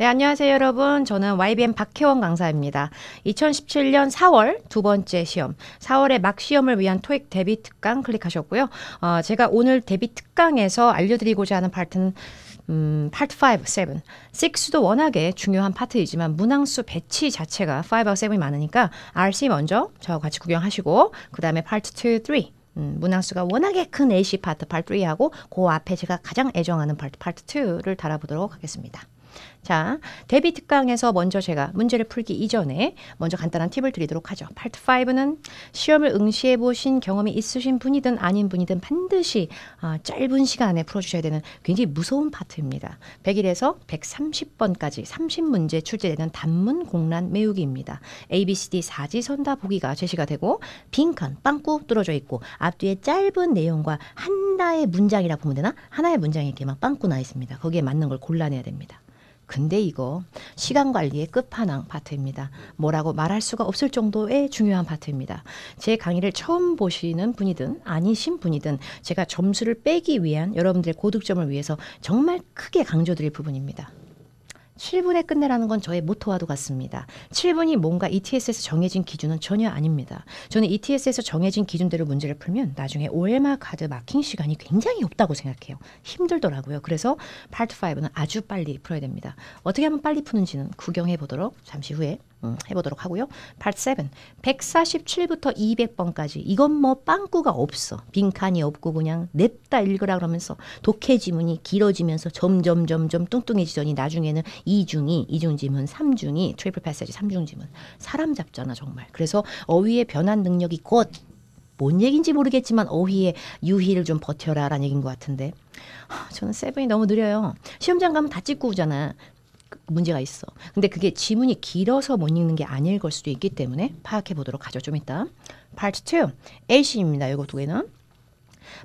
네, 안녕하세요, 여러분. 저는 YBM 박혜원 강사입니다. 2017년 4월 두 번째 시험, 4월에막 시험을 위한 토익 대비 특강 클릭하셨고요. 어, 제가 오늘 대비 특강에서 알려드리고자 하는 파트는 음, 파트 5, 7, 6도 워낙에 중요한 파트이지만 문항수 배치 자체가 5하 7이 많으니까 RC 먼저 저와 같이 구경하시고 그 다음에 파트 2, 3 음, 문항수가 워낙에 큰 AC 파트 파트 3하고 그 앞에 제가 가장 애정하는 파트 파트 2를 달아보도록 하겠습니다. 자, 데뷔 특강에서 먼저 제가 문제를 풀기 이전에 먼저 간단한 팁을 드리도록 하죠. 파트 5는 시험을 응시해 보신 경험이 있으신 분이든 아닌 분이든 반드시 아, 짧은 시간에 풀어주셔야 되는 굉장히 무서운 파트입니다. 101에서 130번까지 30문제 출제되는 단문 공란 메우기입니다. ABCD 사지선다 보기가 제시가 되고 빈칸 빵꾸 뚫어져 있고 앞뒤에 짧은 내용과 한나의 문장이라 보면 되나? 하나의 문장에게만 빵꾸 나 있습니다. 거기에 맞는 걸 골라내야 됩니다. 근데 이거 시간 관리의 끝판왕 파트입니다. 뭐라고 말할 수가 없을 정도의 중요한 파트입니다. 제 강의를 처음 보시는 분이든 아니신 분이든 제가 점수를 빼기 위한 여러분들의 고득점을 위해서 정말 크게 강조드릴 부분입니다. 7분에 끝내라는 건 저의 모토와도 같습니다. 7분이 뭔가 ETS에서 정해진 기준은 전혀 아닙니다. 저는 ETS에서 정해진 기준대로 문제를 풀면 나중에 OMR 카드 마킹 시간이 굉장히 없다고 생각해요. 힘들더라고요. 그래서 파트 5는 아주 빨리 풀어야 됩니다. 어떻게 하면 빨리 푸는지는 구경해 보도록 잠시 후에 해보도록 하고요. Part 7. 147부터 200번까지. 이건 뭐 빵꾸가 없어. 빈칸이 없고 그냥 냅다 읽으라 그러면서 독해 지문이 길어지면서 점점 점점 뚱뚱해지더니 나중에는 이중이, 이중지문, 삼중이, 트리플 패세지, 삼중지문. 사람 잡잖아 정말. 그래서 어휘의 변환 능력이 곧 뭔 얘기인지 모르겠지만 어휘의 유희를 좀 버텨라라는 얘기인 것 같은데 저는 세븐이 너무 느려요. 시험장 가면 다 찍고 오잖아. 문제가 있어. 근데 그게 지문이 길어서 못 읽는 게 아닐 걸 수도 있기 때문에 파악해 보도록 하죠. 좀 이따. 파트 2. A씨입니다. 이거 두 개는.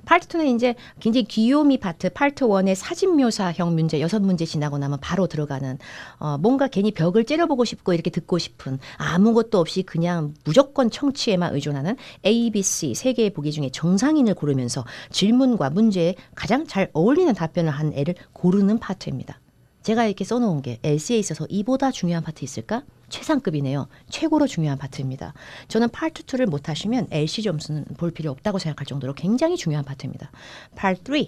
파트 2는 이제 굉장히 귀요미 파트, 파트 1의 사진 묘사형 문제, 여섯 문제 지나고 나면 바로 들어가는, 어, 뭔가 괜히 벽을 째려보고 싶고 이렇게 듣고 싶은, 아무것도 없이 그냥 무조건 청취에만 의존하는 A, B, C 세 개의 보기 중에 정상인을 고르면서 질문과 문제에 가장 잘 어울리는 답변을 한 애를 고르는 파트입니다. 제가 이렇게 써놓은 게 LC에 있어서 이보다 중요한 파트 있을까? 최상급이네요. 최고로 중요한 파트입니다. 저는 파트 2를 못하시면 LC 점수는 볼 필요 없다고 생각할 정도로 굉장히 중요한 파트입니다. 파트 3.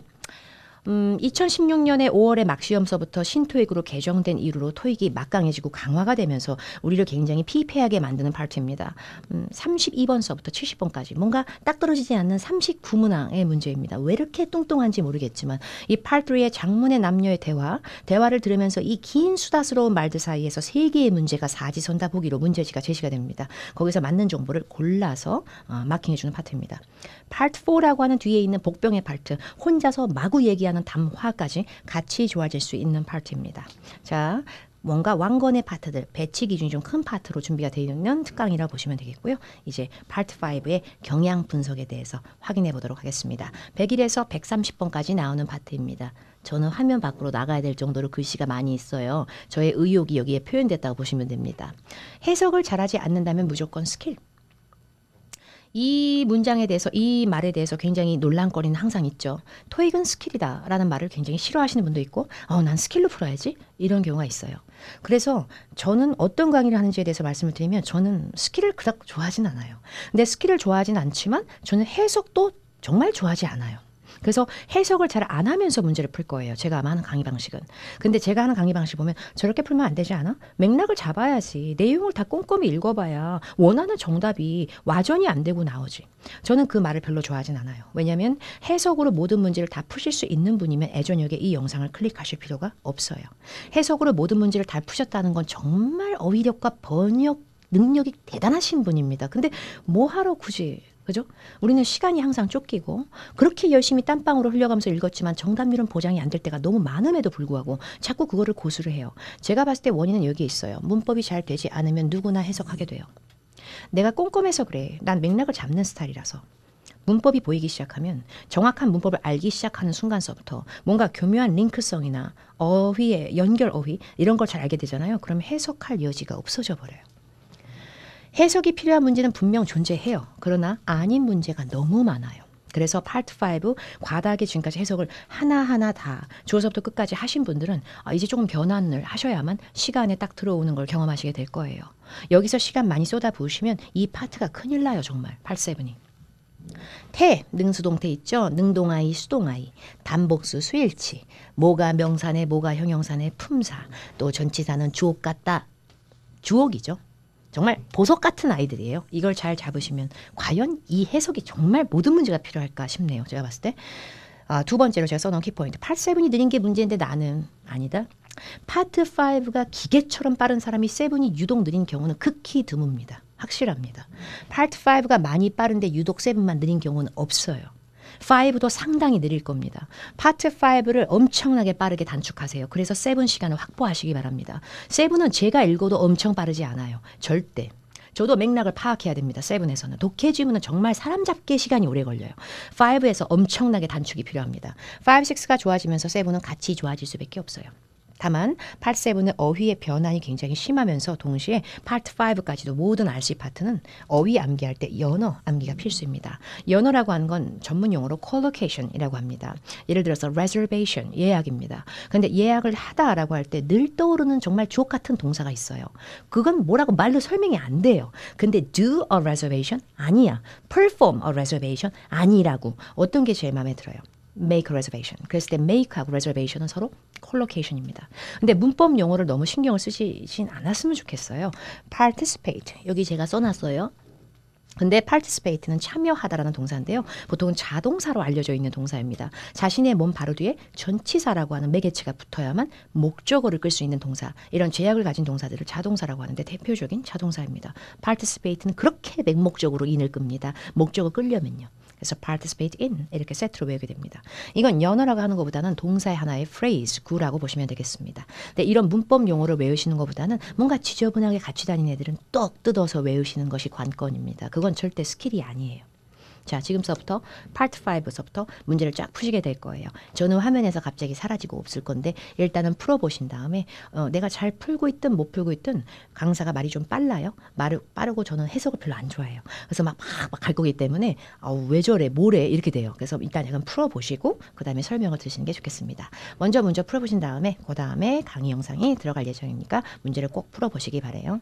음, 2016년에 5월에 막시험서부터 신토익으로 개정된 이후로 토익이 막강해지고 강화가 되면서 우리를 굉장히 피폐하게 만드는 파트입니다 음, 32번서부터 70번까지 뭔가 딱 떨어지지 않는 39문항의 문제입니다. 왜 이렇게 뚱뚱한지 모르겠지만 이파트리의 장문의 남녀의 대화, 대화를 들으면서 이 긴 수다스러운 말들 사이에서 세 개의 문제가 사지선다 보기로 문제지가 제시가 됩니다. 거기서 맞는 정보를 골라서 어, 마킹해주는 파트입니다. 파트 4라고 하는 뒤에 있는 복병의 파트, 혼자서 마구 얘기하는 담화까지 같이 좋아질 수 있는 파트입니다. 자, 뭔가 왕건의 파트들, 배치 기준이 좀 큰 파트로 준비가 되어 있는 특강이라고 보시면 되겠고요. 이제 파트 5의 경향 분석에 대해서 확인해 보도록 하겠습니다. 101에서 130번까지 나오는 파트입니다. 저는 화면 밖으로 나가야 될 정도로 글씨가 많이 있어요. 저의 의욕이 여기에 표현됐다고 보시면 됩니다. 해석을 잘하지 않는다면 무조건 스킬, 이 문장에 대해서 이 말에 대해서 굉장히 논란거리는 항상 있죠. 토익은 스킬이다라는 말을 굉장히 싫어하시는 분도 있고, 어, 난 스킬로 풀어야지 이런 경우가 있어요. 그래서 저는 어떤 강의를 하는지에 대해서 말씀을 드리면 저는 스킬을 그닥 좋아하진 않아요. 근데 스킬을 좋아하진 않지만 저는 해석도 정말 좋아하지 않아요. 그래서 해석을 잘 안 하면서 문제를 풀 거예요. 제가 아마 하는 강의 방식은. 근데 제가 하는 강의 방식 보면 저렇게 풀면 안 되지 않아? 맥락을 잡아야지. 내용을 다 꼼꼼히 읽어봐야 원하는 정답이 와전이 안 되고 나오지. 저는 그 말을 별로 좋아하진 않아요. 왜냐하면 해석으로 모든 문제를 다 푸실 수 있는 분이면 애전녁에이 영상을 클릭하실 필요가 없어요. 해석으로 모든 문제를 다 푸셨다는 건 정말 어휘력과 번역 능력이 대단하신 분입니다. 근데 뭐 하러 굳이 그죠? 우리는 시간이 항상 쫓기고 그렇게 열심히 땀방울을 흘려가면서 읽었지만 정답률은 보장이 안 될 때가 너무 많음에도 불구하고 자꾸 그거를 고수를 해요. 제가 봤을 때 원인은 여기에 있어요. 문법이 잘 되지 않으면 누구나 해석하게 돼요. 내가 꼼꼼해서 그래. 난 맥락을 잡는 스타일이라서. 문법이 보이기 시작하면 정확한 문법을 알기 시작하는 순간서부터 뭔가 교묘한 링크성이나 어휘의 연결 어휘 이런 걸 잘 알게 되잖아요. 그럼 해석할 여지가 없어져 버려요. 해석이 필요한 문제는 분명 존재해요. 그러나 아닌 문제가 너무 많아요. 그래서 파트 5 과다하게 지금까지 해석을 하나하나 다조어서부터 끝까지 하신 분들은 아, 이제 조금 변환을 하셔야만 시간에 딱 들어오는 걸 경험하시게 될 거예요. 여기서 시간 많이 쏟아부으시면 이 파트가 큰일 나요 정말 8븐이 태, 능수동태 있죠? 능동아이, 수동아이, 단복수, 수일치, 모가 명산에, 모가 형용산에, 품사, 또 전치사는 주옥 같다. 주옥이죠. 정말 보석 같은 아이들이에요. 이걸 잘 잡으시면 과연 이 해석이 정말 모든 문제가 필요할까 싶네요. 제가 봤을 때. 아, 두 번째로 제가 써놓은 키포인트. 8세븐이 느린 게 문제인데 나는 아니다. 파트 5가 기계처럼 빠른 사람이 세븐이 유독 느린 경우는 극히 드뭅니다. 확실합니다. 파트 5가 많이 빠른데 유독 세븐만 느린 경우는 없어요. 5도 상당히 느릴 겁니다. 파트 5를 엄청나게 빠르게 단축하세요. 그래서 7 시간을 확보하시기 바랍니다. 7은 제가 읽어도 엄청 빠르지 않아요. 절대. 저도 맥락을 파악해야 됩니다. 세븐에서는 독해 지문은 정말 사람 잡기 시간이 오래 걸려요. 5에서 엄청나게 단축이 필요합니다. 5, 6가 좋아지면서 세븐은 같이 좋아질 수밖에 없어요. 다만 파세븐은 어휘의 변환이 굉장히 심하면서 동시에 파트 5까지도 모든 RC 파트는 어휘 암기할 때 연어 암기가 필수입니다. 연어라고 하는 건 전문 용어로 collocation이라고 합니다. 예를 들어서 reservation 예약입니다. 근데 예약을 하다라고 할 때 늘 떠오르는 정말 주옥 같은 동사가 있어요. 그건 뭐라고 말로 설명이 안 돼요. 근데 do a reservation 아니야. perform a reservation 아니라고 어떤 게 제일 마음에 들어요? make a reservation. 그랬을 때 make하고 reservation은 서로 collocation입니다. 근데 문법 용어를 너무 신경을 쓰시진 않았으면 좋겠어요. participate. 여기 제가 써놨어요. 근데 participate는 참여하다라는 동사인데요. 보통 은 자동사로 알려져 있는 동사입니다. 자신의 몸 바로 뒤에 전치사라고 하는 매개체가 붙어야만 목적어를 끌 수 있는 동사. 이런 제약을 가진 동사들을 자동사라고 하는데 대표적인 자동사입니다. participate는 그렇게 맹목적으로 인을 끕니다. 목적어 끌려면요. 그래서 participate in 이렇게 세트로 외우게 됩니다. 이건 연어라고 하는 것보다는 동사의 하나의 phrase, 구라고 보시면 되겠습니다. 근데 이런 문법 용어를 외우시는 것보다는 뭔가 지저분하게 같이 다니는 애들은 떡 뜯어서 외우시는 것이 관건입니다. 그건 절대 스킬이 아니에요. 자, 지금서부터 파트 5서부터 문제를 쫙 푸시게 될 거예요. 저는 화면에서 갑자기 사라지고 없을 건데 일단은 풀어보신 다음에 어, 내가 잘 풀고 있든 못 풀고 있든 강사가 말이 좀 빨라요. 말을 빠르고 저는 해석을 별로 안 좋아해요. 그래서 막 막 갈 거기 때문에 아우 왜 저래 뭐래 이렇게 돼요. 그래서 일단 약간 풀어보시고 그 다음에 설명을 드시는게 좋겠습니다. 먼저 먼저 풀어보신 다음에 그 다음에 강의 영상이 들어갈 예정이니까 문제를 꼭 풀어보시기 바래요.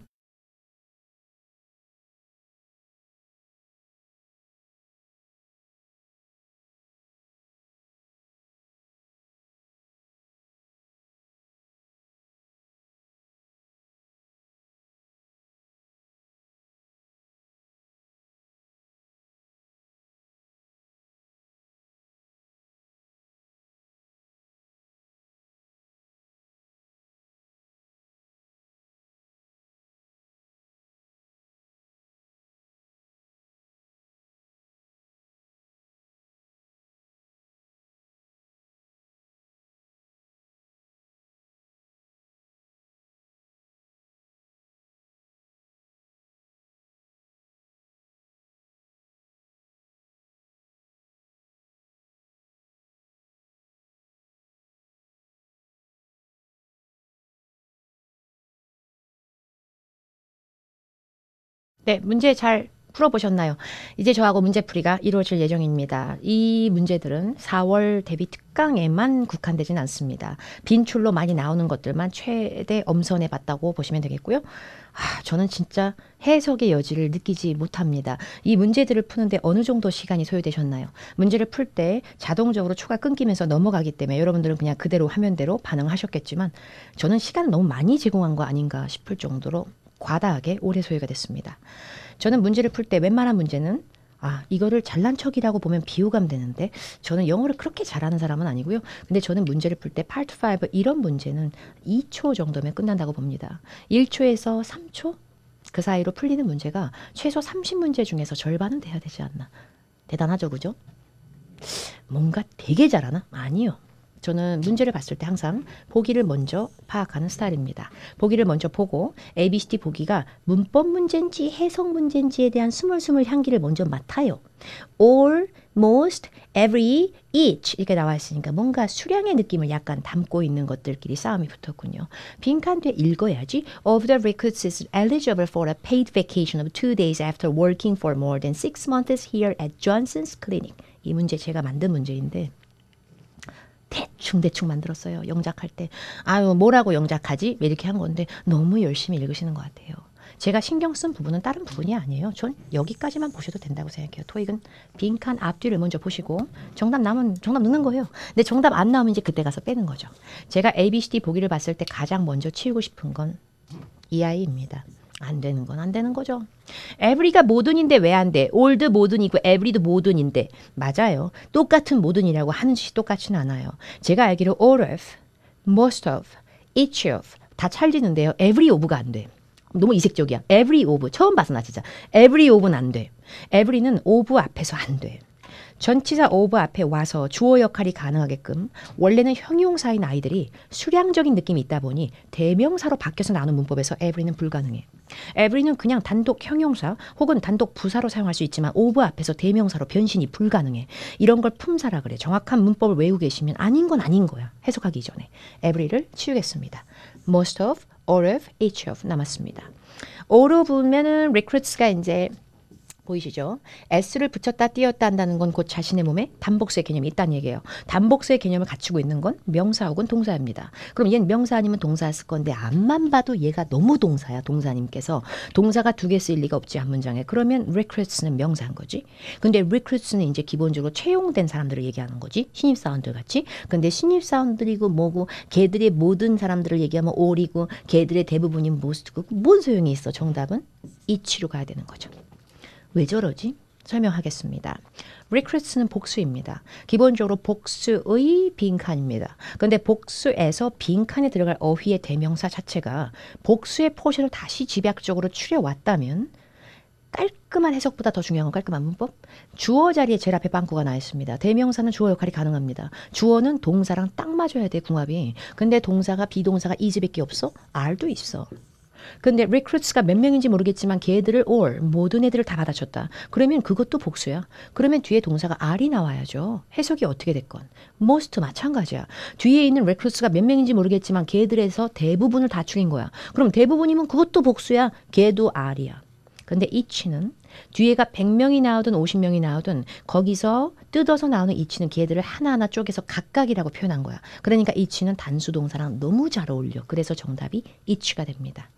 네, 문제 잘 풀어보셨나요? 이제 저하고 문제풀이가 이루어질 예정입니다. 이 문제들은 4월 대비 특강에만 국한되진 않습니다. 빈출로 많이 나오는 것들만 최대 엄선해 봤다고 보시면 되겠고요. 아, 저는 진짜 해석의 여지를 느끼지 못합니다. 이 문제들을 푸는데 어느 정도 시간이 소요되셨나요? 문제를 풀 때 자동적으로 추가 끊기면서 넘어가기 때문에 여러분들은 그냥 그대로 화면대로 반응하셨겠지만 저는 시간을 너무 많이 제공한 거 아닌가 싶을 정도로 과다하게 오래 소요가 됐습니다. 저는 문제를 풀 때 웬만한 문제는 아, 이거를 잘난 척이라고 보면 비호감 되는데 저는 영어를 그렇게 잘하는 사람은 아니고요. 근데 저는 문제를 풀 때 파트 5 이런 문제는 2초 정도면 끝난다고 봅니다. 1초에서 3초 그 사이로 풀리는 문제가 최소 30문제 중에서 절반은 돼야 되지 않나. 대단하죠, 그죠? 뭔가 되게 잘하나? 아니요. 저는 문제를 봤을 때 항상 보기를 먼저 파악하는 스타일입니다. 보기를 먼저 보고 A, B, C, D 보기가 문법 문제인지 해석 문제인지에 대한 스물스물 향기를 먼저 맡아요. all, most, every, each 이렇게 나와 있으니까 뭔가 수량의 느낌을 약간 담고 있는 것들끼리 싸움이 붙었군요. 빈칸 뒤에 읽어야지. Of the recruits is eligible for a paid vacation of two days after working for more than six months here at Johnson's Clinic. 이 문제 제가 만든 문제인데 대충대충 만들었어요. 영작할 때. 아유, 뭐라고 영작하지? 이렇게 한 건데 너무 열심히 읽으시는 것 같아요. 제가 신경 쓴 부분은 다른 부분이 아니에요. 전 여기까지만 보셔도 된다고 생각해요. 토익은 빈칸 앞뒤를 먼저 보시고 정답 남은 정답 넣는 거예요. 근데 정답 안 나오면 이제 그때 가서 빼는 거죠. 제가 A, B, C, D 보기를 봤을 때 가장 먼저 치우고 싶은 건 이 아이입니다. 안 되는 건 안 되는 거죠. 에브리가 모든인데 왜 안 돼? 올드 모든이고 에브리도 모든인데 맞아요. 똑같은 모든이라고 하는 한이똑같진 않아요. 제가 알기로 all of, most of, each of 다찰지는데요 every of가 안 돼. 너무 이색적이야. every of 처음 봐서 나 진짜 every of는 안 돼. every는 of 앞에서 안 돼. 전치사 오브 앞에 와서 주어 역할이 가능하게끔 원래는 형용사인 아이들이 수량적인 느낌이 있다 보니 대명사로 바뀌어서 나눈 문법에서 every는 불가능해. every는 그냥 단독 형용사 혹은 단독 부사로 사용할 수 있지만 오브 앞에서 대명사로 변신이 불가능해. 이런 걸 품사라 그래. 정확한 문법을 외우고 계시면 아닌 건 아닌 거야. 해석하기 전에 every를 치우겠습니다. most of, all of, each of 남았습니다. all of면은 recruits가 이제 보이시죠? S를 붙였다 띄었다 한다는 건 곧 자신의 몸에 단복수의 개념이 있다는 얘기예요. 단복수의 개념을 갖추고 있는 건 명사 혹은 동사입니다. 그럼 얘는 명사 아니면 동사였을 건데 앞만 봐도 얘가 너무 동사야. 동사님께서 동사가 두 개 쓰일 리가 없지 한 문장에. 그러면 recruits는 명사인 거지. 근데 recruits는 이제 기본적으로 채용된 사람들을 얘기하는 거지. 신입 사원들 같이. 근데 신입 사원들이고 뭐고 걔들의 모든 사람들을 얘기하면 올이고 걔들의 대부분이 모스트고 뭔 소용이 있어? 정답은 이치로 가야 되는 거죠. 왜 저러지? 설명하겠습니다. recruits는 복수입니다. 기본적으로 복수의 빈칸입니다. 근데 복수에서 빈칸에 들어갈 어휘의 대명사 자체가 복수의 포션을 다시 집약적으로 추려왔다면 깔끔한 해석보다 더 중요한 건 깔끔한 문법. 주어 자리에 제일 앞에 빵꾸가 나 있습니다. 대명사는 주어 역할이 가능합니다. 주어는 동사랑 딱 맞아야 돼 궁합이. 근데 동사가 비동사가 이즈밖에 없어? 알도 있어. 근데 recruits가 몇 명인지 모르겠지만 걔들을 all 모든 애들을 다 받아쳤다. 그러면 그것도 복수야. 그러면 뒤에 동사가 r이 나와야죠. 해석이 어떻게 됐건 most 마찬가지야. 뒤에 있는 recruits가 몇 명인지 모르겠지만 걔들에서 대부분을 다 죽인 거야. 그럼 대부분이면 그것도 복수야. 걔도 r이야. 근데 이치는 뒤에가 100명이 나오든 50명이 나오든 거기서 뜯어서 나오는 이치는 걔들을 하나하나 쪼개서 각각이라고 표현한 거야. 그러니까 이치는 단수 동사랑 너무 잘 어울려. 그래서 정답이 이치가 됩니다.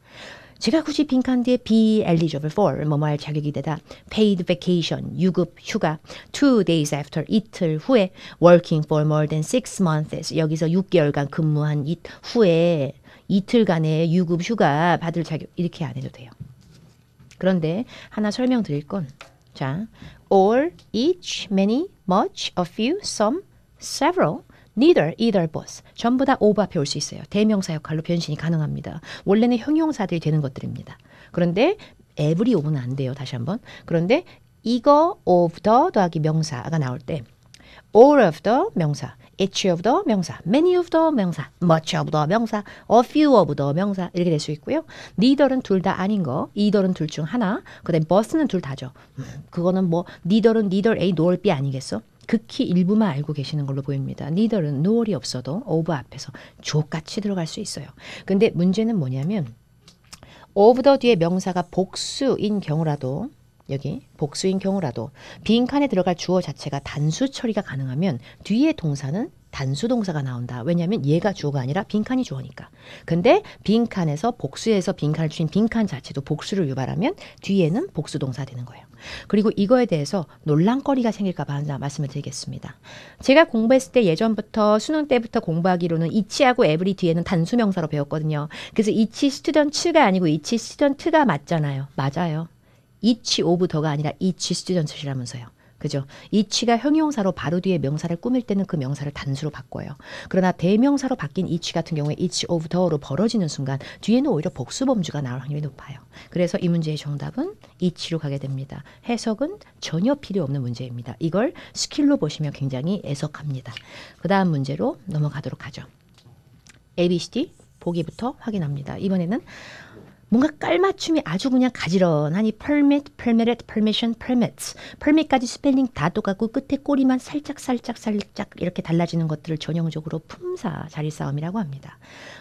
제가 굳이 빈칸 뒤에 be eligible for 뭐뭐할 자격이 되다 paid vacation 유급 휴가 two days after 이틀 후에 working for more than six months 여기서 6개월간 근무한 이, 후에 이틀간의 유급 휴가 받을 자격 이렇게 안 해도 돼요. 그런데 하나 설명드릴 건 자, all, each, many, much, a few, some, several neither, either, both 전부 다 오브 앞에 올 수 있어요. 대명사 역할로 변신이 가능합니다. 원래는 형용사들이 되는 것들입니다. 그런데 every o v 는안 돼요. 다시 한번. 그런데 이거 of the 더하기 명사가 나올 때 all of the 명사, each of the 명사, many of the 명사, much of the 명사, a few of the 명사 이렇게 될 수 있고요. neither은 둘 다 아닌 거, either은 둘 중 하나, 그다음 b u t 는둘 다죠. 음, 그거는 뭐 neither은 neither A nor B 아니겠어? 극히 일부만 알고 계시는 걸로 보입니다. 니 e i t h 은 n o 이 없어도 오브 앞에서 주옥같이 들어갈 수 있어요. 근데 문제는 뭐냐면 오브 더 뒤에 명사가 복수인 경우라도 여기 복수인 경우라도 빈칸에 들어갈 주어 자체가 단수 처리가 가능하면 뒤에 동사는 단수 동사가 나온다. 왜냐하면 얘가 주어가 아니라 빈칸이 주어니까. 근데 빈칸에서 복수에서 빈칸을 주인 빈칸 자체도 복수를 유발하면 뒤에는 복수 동사 되는 거예요. 그리고 이거에 대해서 논란거리가 생길까봐 항상 말씀을 드리겠습니다. 제가 공부했을 때 예전부터 수능 때부터 공부하기로는 이치하고 에브리 뒤에는 단수 명사로 배웠거든요. 그래서 이치 스튜던츠가 아니고 이치 스튜던트가 맞잖아요. 맞아요. 이치 오브 더가 아니라 이치 스튜던츠라면서요. 그죠? 이치가 형용사로 바로 뒤에 명사를 꾸밀 때는 그 명사를 단수로 바꿔요. 그러나 대명사로 바뀐 이치 같은 경우에 이치 오브 더로 벌어지는 순간 뒤에는 오히려 복수 범주가 나올 확률이 높아요. 그래서 이 문제의 정답은 이치로 가게 됩니다. 해석은 전혀 필요 없는 문제입니다. 이걸 스킬로 보시면 굉장히 애석합니다. 그 다음 문제로 넘어가도록 하죠. ABCD 보기부터 확인합니다. 이번에는 뭔가 깔맞춤이 아주 그냥 가지런하니 permit, permitted, permission, 펄멧, 펄메렛, 펄메 p e r m i t 까지 스펠링 다 똑같고 끝에 꼬리만 살짝 살짝 살짝 이렇게 달라지는 것들을 전형적으로 품사 자리 싸움이라고 합니다.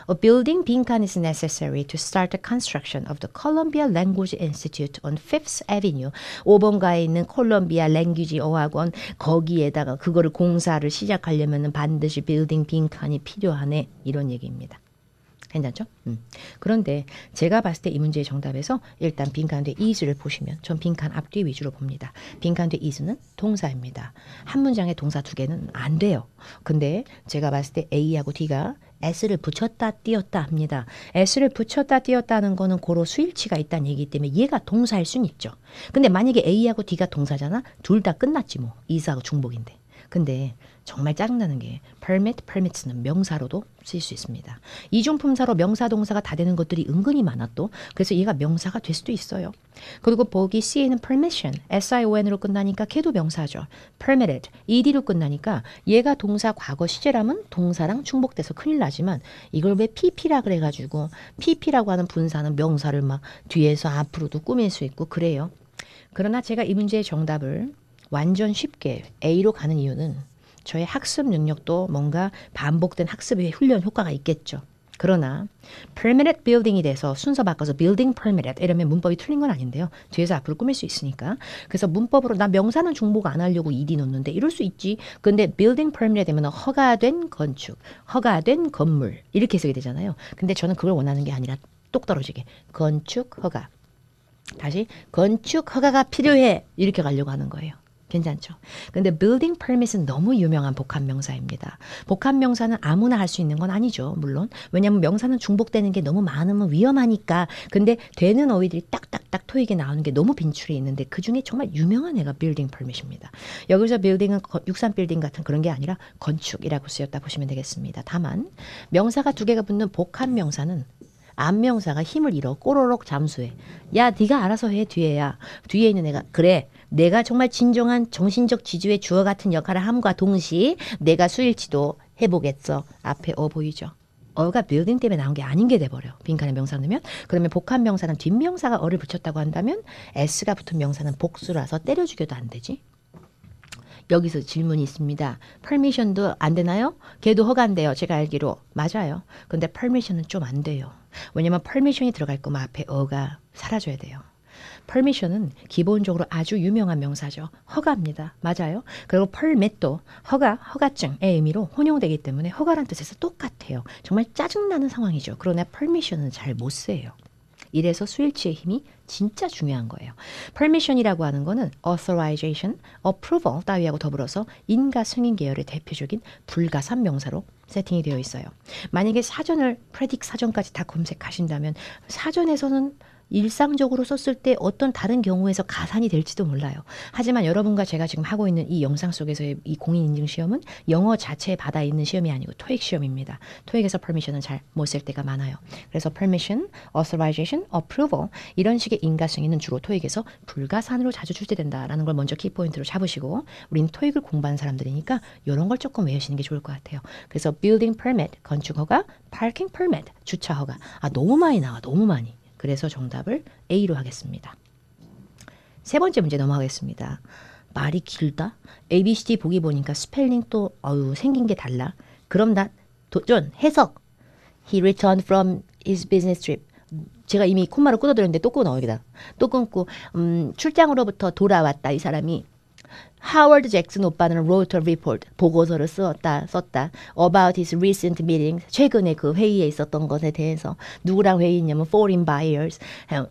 A building b 빈 n is necessary to start the construction of the Columbia Language Institute on 5th Avenue. 5번가에 있는 콜롬비아 랭귀지 어학원 거기에다가 그거를 공사를 시작하려면 반드시 building b 빈 n 이 필요하네 이런 얘기입니다. 괜찮죠? 음. 그런데 제가 봤을 때 이 문제의 정답에서 일단 빈칸 뒤 is를 보시면 전 빈칸 앞뒤 위주로 봅니다. 빈칸 뒤 is는 동사입니다. 한 문장에 동사 두 개는 안 돼요. 근데 제가 봤을 때 a하고 d가 s를 붙였다 띄었다 합니다. s를 붙였다 띄었다는 거는 고로 수일치가 있다는 얘기 때문에 얘가 동사일 순 있죠. 근데 만약에 a하고 d가 동사잖아. 둘 다 끝났지 뭐. 이사하고 중복인데. 근데 정말 짜증나는 게 permit, permits는 명사로도 쓰일 수 있습니다. 이중품사로 명사, 동사가 다 되는 것들이 은근히 많아 또. 그래서 얘가 명사가 될 수도 있어요. 그리고 보기 C에는 permission, S-I-O-N으로 끝나니까 걔도 명사죠. permitted, ED로 끝나니까 얘가 동사 과거 시제라면 동사랑 충복돼서 큰일 나지만 이걸 왜 PP라 그래가지고 PP라고 하는 분사는 명사를 막 뒤에서 앞으로도 꾸밀 수 있고 그래요. 그러나 제가 이 문제의 정답을 완전 쉽게 A로 가는 이유는 저의 학습 능력도 뭔가 반복된 학습의 훈련 효과가 있겠죠. 그러나 permanent building이 돼서 순서 바꿔서 building permanent 이러면 문법이 틀린 건 아닌데요. 뒤에서 앞으로 꾸밀 수 있으니까. 그래서 문법으로 나 명사는 중복 안 하려고 ed 놓는데 이럴 수 있지. 근데 building permanent 되면 허가된 건축, 허가된 건물 이렇게 쓰게 되잖아요. 근데 저는 그걸 원하는 게 아니라 똑 떨어지게 건축 허가 다시 건축 허가가 필요해 이렇게 가려고 하는 거예요. 괜찮죠. 근데 building permit은 너무 유명한 복합 명사입니다. 복합 명사는 아무나 할 수 있는 건 아니죠. 물론. 왜냐하면 명사는 중복되는 게 너무 많으면 위험하니까. 근데 되는 어휘들이 딱딱딱 토익에 나오는 게 너무 빈출이 있는데 그 중에 정말 유명한 애가 building permit입니다. 여기서 building은 육3 빌딩 같은 그런 게 아니라 건축이라고 쓰였다 보시면 되겠습니다. 다만 명사가 두 개가 붙는 복합 명사는 안명사가 힘을 잃어 꼬로록 잠수해. 야, 네가 알아서 해 뒤에야. 뒤에 있는 애가 그래. 내가 정말 진정한 정신적 지주의 주어 같은 역할을 함과 동시 에 내가 수일치도 해보겠어. 앞에 어 보이죠? 어가 빌딩 때문에 나온 게 아닌 게 돼버려. 빈칸에 명사 넣으면. 그러면 복합 명사는 뒷명사가 어를 붙였다고 한다면 s가 붙은 명사는 복수라서 때려죽여도안 되지. 여기서 질문이 있습니다. 퍼미션도 안 되나요? 걔도 허가인데요. 제가 알기로. 맞아요. 근데 퍼미션은 좀 안 돼요. 왜냐면 퍼미션이 들어갈 거면 앞에 어가 사라져야 돼요. permission은 기본적으로 아주 유명한 명사죠. 허가입니다. 맞아요. 그리고 permit도 허가, 허가증의 의미로 혼용되기 때문에 허가란 뜻에서 똑같아요. 정말 짜증나는 상황이죠. 그러나 permission은 잘 못 쓰예요. 이래서 수일치의 힘이 진짜 중요한 거예요. permission이라고 하는 거는 authorization, approval 따위하고 더불어서 인가 승인 계열의 대표적인 불가산 명사로 세팅이 되어 있어요. 만약에 사전을 predict 사전까지 다 검색하신다면 사전에서는 일상적으로 썼을 때 어떤 다른 경우에서 가산이 될지도 몰라요. 하지만 여러분과 제가 지금 하고 있는 이 영상 속에서의 이 공인인증 시험은 영어 자체에 받아 있는 시험이 아니고 토익 시험입니다. 토익에서 퍼미션은 잘 못 쓸 때가 많아요. 그래서 p 미션어 i 라이제이션 어프로버 이런 식의 인가 승인은 주로 토익에서 불가산으로 자주 출제된다라는 걸 먼저 키포인트로 잡으시고 우린 토익을 공부한 사람들이니까 이런 걸 조금 외우시는 게 좋을 것 같아요. 그래서 빌딩 i l 건축허가, 파 a r k i 주차허가 아 너무 많이 나와 너무 많이 그래서 정답을 A로 하겠습니다. 세 번째 문제 넘어가겠습니다. 말이 길다? ABCD 보기 보니까 스펠링 또 어유 생긴 게 달라. 그럼 나 도전 해석. He returned from his business trip. 제가 이미 콤마을 끊어드렸는데 또 끊어 여기다. 또 끊고 음, 출장으로부터 돌아왔다 이 사람이 하워드 잭슨 오빠는 wrote a report 보고서를 썼다 썼다 about his recent meetings 최근에 그 회의에 있었던 것에 대해서 누구랑 회의냐면 했 foreign buyers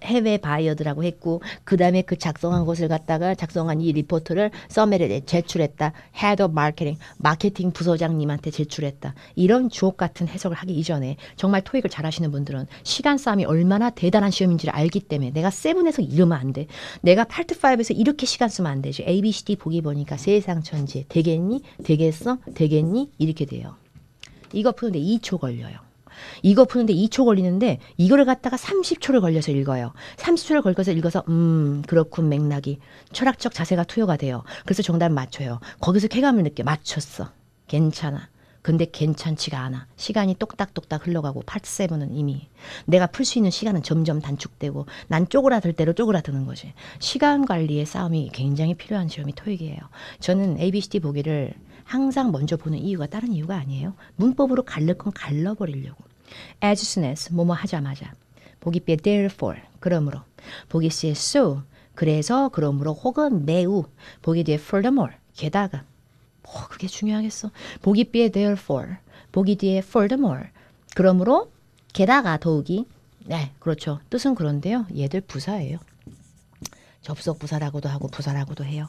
해외 바이어들하고 했고 그 다음에 그 작성한 것을 갖다가 작성한 이 리포트를 서멜에 제출했다 head of marketing 마케팅 부서장님한테 제출했다 이런 주옥 같은 해석을 하기 이전에 정말 토익을 잘하시는 분들은 시간 싸움이 얼마나 대단한 시험인지를 알기 때문에 내가 세븐에서 이러면 안 돼 내가 파트 5에서 이렇게 시간 쓰면 안 되지 A B C D 보기 보니까 세상 천지 되겠니? 되겠어? 되겠니? 이렇게 돼요. 이거 푸는데 2초 걸려요. 이거 푸는데 2초 걸리는데 이거를 갖다가 30초를 걸려서 읽어요. 30초를 걸려서 읽어서 음 그렇군 맥락이 철학적 자세가 투여가 돼요. 그래서 정답 맞춰요. 거기서 쾌감을 느껴 맞췄어. 괜찮아. 근데 괜찮지가 않아. 시간이 똑딱똑딱 흘러가고 파트세븐은 이미 내가 풀 수 있는 시간은 점점 단축되고 난 쪼그라들 대로 쪼그라드는 거지. 시간 관리의 싸움이 굉장히 필요한 시험이 토익이에요. 저는 ABCD 보기를 항상 먼저 보는 이유가 다른 이유가 아니에요. 문법으로 갈릴 건 갈라버리려고. as soon as 뭐뭐 하자마자 보기 B의 therefore 그러므로 보기 c 에 so 그래서 그러므로 혹은 매우 보기 뒤에 furthermore 게다가 뭐 그게 중요하겠어. 보기 뒤에 therefore, 보기 뒤에 furthermore. 그러므로 게다가 더욱이 네 그렇죠. 뜻은 그런데요. 얘들 부사예요. 접속 부사라고도 하고 부사라고도 해요.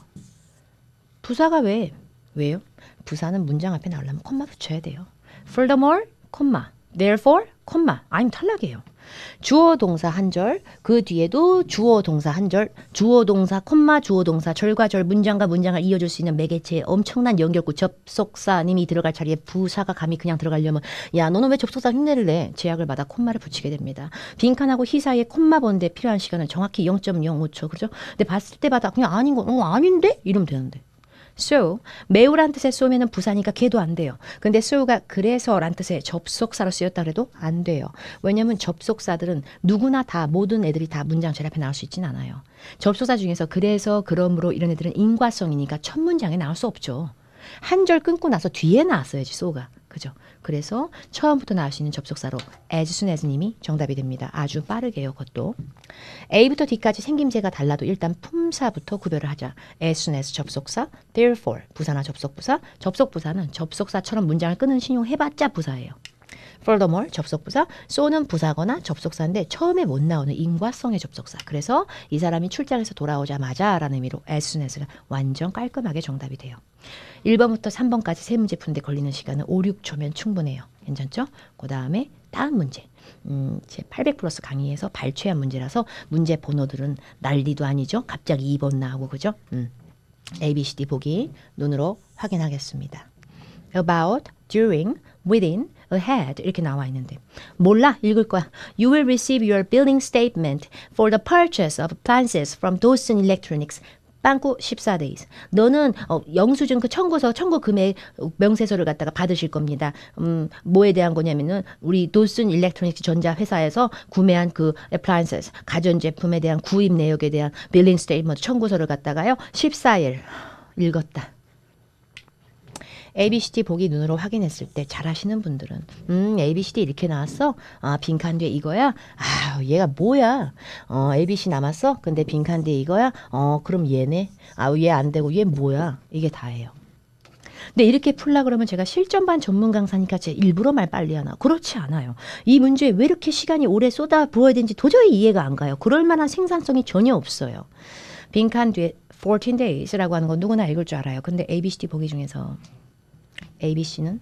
부사가 왜? 왜요? 부사는 문장 앞에 나오려면 콤마 붙여야 돼요. furthermore, 콤마, therefore, 콤마. 아니면 탈락이에요. 주어 동사 한 절, 그 뒤에도 주어 동사 한 절, 주어 동사 콤마 주어 동사 절과절 문장과 문장을 이어줄 수 있는 매개체의 엄청난 연결구 접속사님이 들어갈 자리에 부사가 감히 그냥 들어가려면 야 너는 왜 접속사 흉내를 내? 제약을 받아 콤마를 붙이게 됩니다. 빈칸하고 희사의 콤마 번데 필요한 시간을 정확히 0.05초 그죠? 근데 봤을 때마다 그냥 아닌 거, 어 아닌데? 이러면 되는데. so 매우란 뜻의 so면은 부사니까 걔도 안 돼요. 근데 so가 그래서란 뜻의 접속사로 쓰였다 그래도 안 돼요. 왜냐면 접속사들은 누구나 다 모든 애들이 다 문장 제일 앞에 나올 수 있진 않아요. 접속사 중에서 그래서 그러므로 이런 애들은 인과성이니까 첫 문장에 나올 수 없죠. 한절 끊고 나서 뒤에 나왔어야지 소가. 그죠? 그래서 처음부터 나올 수 있는 접속사로 as soon as 님이 정답이 됩니다. 아주 빠르게요, 그것도. A부터 D까지 생김새가 달라도 일단 품사부터 구별을 하자. as soon as 접속사, therefore 부사나 접속부사, 접속부사는 접속사처럼 문장을 끄는 신용해봤자 부사예요. furthermore 접속부사, s 는 부사거나 접속사인데 처음에 못 나오는 인과성의 접속사. 그래서 이 사람이 출장에서 돌아오자마자라는 의미로 as soon as가 완전 깔끔하게 정답이 돼요. 1번부터 3번까지 세 문제 푼데 걸리는 시간은 5, 6초면 충분해요. 괜찮죠? 그 다음에 다음 문제. 음, 제800 플러스 강의에서 발췌한 문제라서 문제 번호들은 난리도 아니죠. 갑자기 2번 나오고 그죠? 음. A, B, C, D 보기 눈으로 확인하겠습니다. About, during, within, ahead 이렇게 나와 있는데 몰라 읽을 거야. You will receive your billing statement for the purchase of appliances from Dawson Electronics 빵꾸 14days. 너는 어, 영수증 그 청구서 청구 금액 명세서를 갖다가 받으실 겁니다. 음, 뭐에 대한 거냐면은 우리 도슨 일렉트로닉스 전자 회사에서 구매한 그 appliances 가전 제품에 대한 구입 내역에 대한 billing 빌링 스테이먼트 청구서를 갖다가요. 14일 읽었다. ABCD 보기 눈으로 확인했을 때 잘하시는 분들은 음 ABCD 이렇게 나왔어? 아 빈칸 뒤에 이거야? 아 얘가 뭐야? 어 ABC 남았어? 근데 빈칸 뒤에 이거야? 어 그럼 얘네? 아 얘 안 되고 얘 뭐야? 이게 다예요. 근데 이렇게 풀라 그러면 제가 실전반 전문 강사니까 제 일부러 말 빨리 하나. 그렇지 않아요. 이 문제에 왜 이렇게 시간이 오래 쏟아 부어야 되는지 도저히 이해가 안 가요. 그럴 만한 생산성이 전혀 없어요. 빈칸 뒤에 14 days라고 하는 건 누구나 읽을 줄 알아요. 근데 ABCD 보기 중에서 ABC는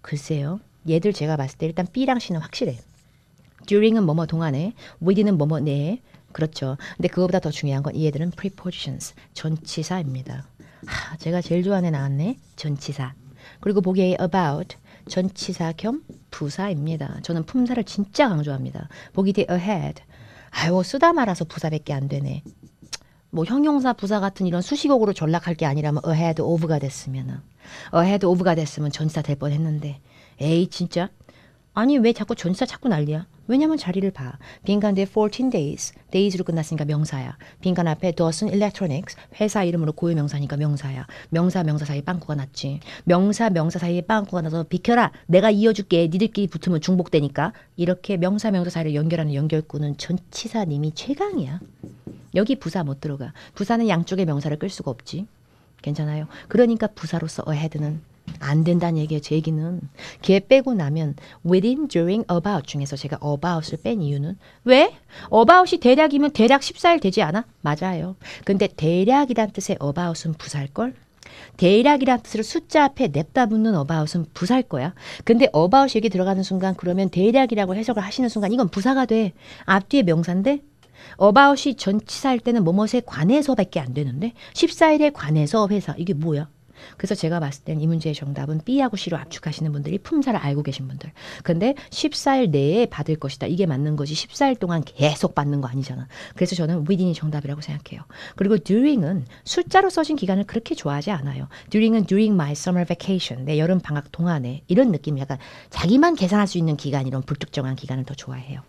글쎄요. 얘들 제가 봤을 때 일단 B랑 C는 확실해. during은 뭐뭐 동안에, within은 뭐뭐 내에. 그렇죠. 근데 그거보다 더 중요한 건이 얘들은 prepositions, 전치사입니다. 하, 제가 제일 좋아하는 애 나왔네. 전치사. 그리고 보기에 about, 전치사 겸 부사입니다. 저는 품사를 진짜 강조합니다. 보기 뒤에 ahead. 아유, 쓰다 말아서 부사밖에 안 되네. 뭐 형용사 부사 같은 이런 수식어로 전락할 게 아니라면 ahead, of가 됐으면은. 어헤드 오브가 됐으면 전사될 뻔했는데 에이 진짜 아니 왜 자꾸 전사 자꾸 난리야? 왜냐면 자리를 봐. 빈칸 뒤에 14 days, days로 끝났으니까 명사야. 빈칸 앞에 Dawson Electronics, 회사 이름으로 고유 명사니까 명사야. 명사 명사 사이에 빵꾸가 났지. 명사 명사 사이에 빵꾸가 나서 비켜라. 내가 이어줄게. 니들끼리 붙으면 중복되니까. 이렇게 명사 명사 사이를 연결하는 연결구는 전치사님이 최강이야. 여기 부사 못 들어가. 부사는 양쪽의 명사를 끌 수가 없지. 괜찮아요. 그러니까 부사로서 어헤드는 안 된다는 얘기예요. 제 얘기는 걔 빼고 나면 within, during, about 중에서 제가 about을 뺀 이유는 왜? about이 대략이면 대략 14일 되지 않아? 맞아요. 근데 대략이란 뜻의 about은 부살걸? 대략이란 뜻을 숫자 앞에 냅다 붙는 about은 부살 거야. 근데 about 얘기 들어가는 순간 그러면 대략이라고 해석을 하시는 순간 이건 부사가 돼. 앞뒤에 명사인데 어바웃이 전치사일 때는 뭐뭐에 관해서밖에 안 되는데 14일에 관해서 회사 이게 뭐야? 그래서 제가 봤을 땐 이 문제의 정답은 B하고 C로 압축하시는 분들이 품사를 알고 계신 분들. 근데 14일 내에 받을 것이다. 이게 맞는 거지 14일 동안 계속 받는 거 아니잖아. 그래서 저는 within이 정답이라고 생각해요. 그리고 during은 숫자로 써진 기간을 그렇게 좋아하지 않아요. during은 during my summer vacation, 내 여름 방학 동안에 이런 느낌 약간 자기만 계산할 수 있는 기간 이런 불특정한 기간을 더 좋아해요.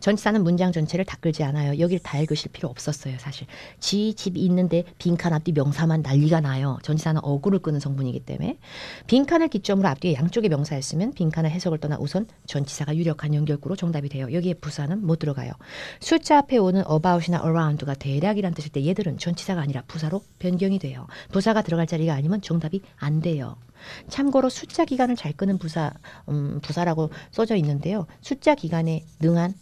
전치사는 문장 전체를 다 끌지 않아요. 여기를 다 읽으실 필요 없었어요, 사실. 지 집이 있는데 빈칸 앞뒤 명사만 난리가 나요. 전치사는 어구를 끄는 성분이기 때문에 빈칸을 기점으로 앞뒤에 양쪽에 명사였으면 빈칸의 해석을 떠나 우선 전치사가 유력한 연결구로 정답이 돼요. 여기에 부사는 못 들어가요. 숫자 앞에 오는 about이나 around가 대략이란 뜻일 때 얘들은 전치사가 아니라 부사로 변경이 돼요. 부사가 들어갈 자리가 아니면 정답이 안 돼요. 참고로 숫자 기간을 잘 끄는 부사 음, 부사라고 써져 있는데요. 숫자 기간에 능한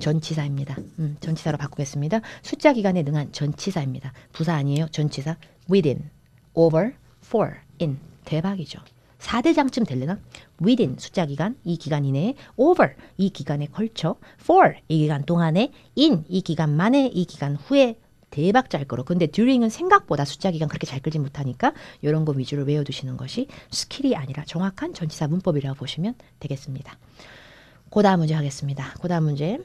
전치사입니다. 음, 전치사로 바꾸겠습니다. 숫자 기간에 능한 전치사입니다. 부사 아니에요. 전치사. within, over, for, in. 대박이죠. 4대장쯤 될려나? within 숫자 기간, 이 기간 이내에 over, 이 기간에 걸쳐 for, 이 기간 동안에 in, 이 기간 만에, 이 기간 후에 대박 짤 거로. 근데 during은 생각보다 숫자 기간 그렇게 잘 끌지 못하니까 이런 거 위주로 외워두시는 것이 스킬이 아니라 정확한 전치사 문법이라고 보시면 되겠습니다. 고 그 다음 문제 하겠습니다. 고 그 다음 문제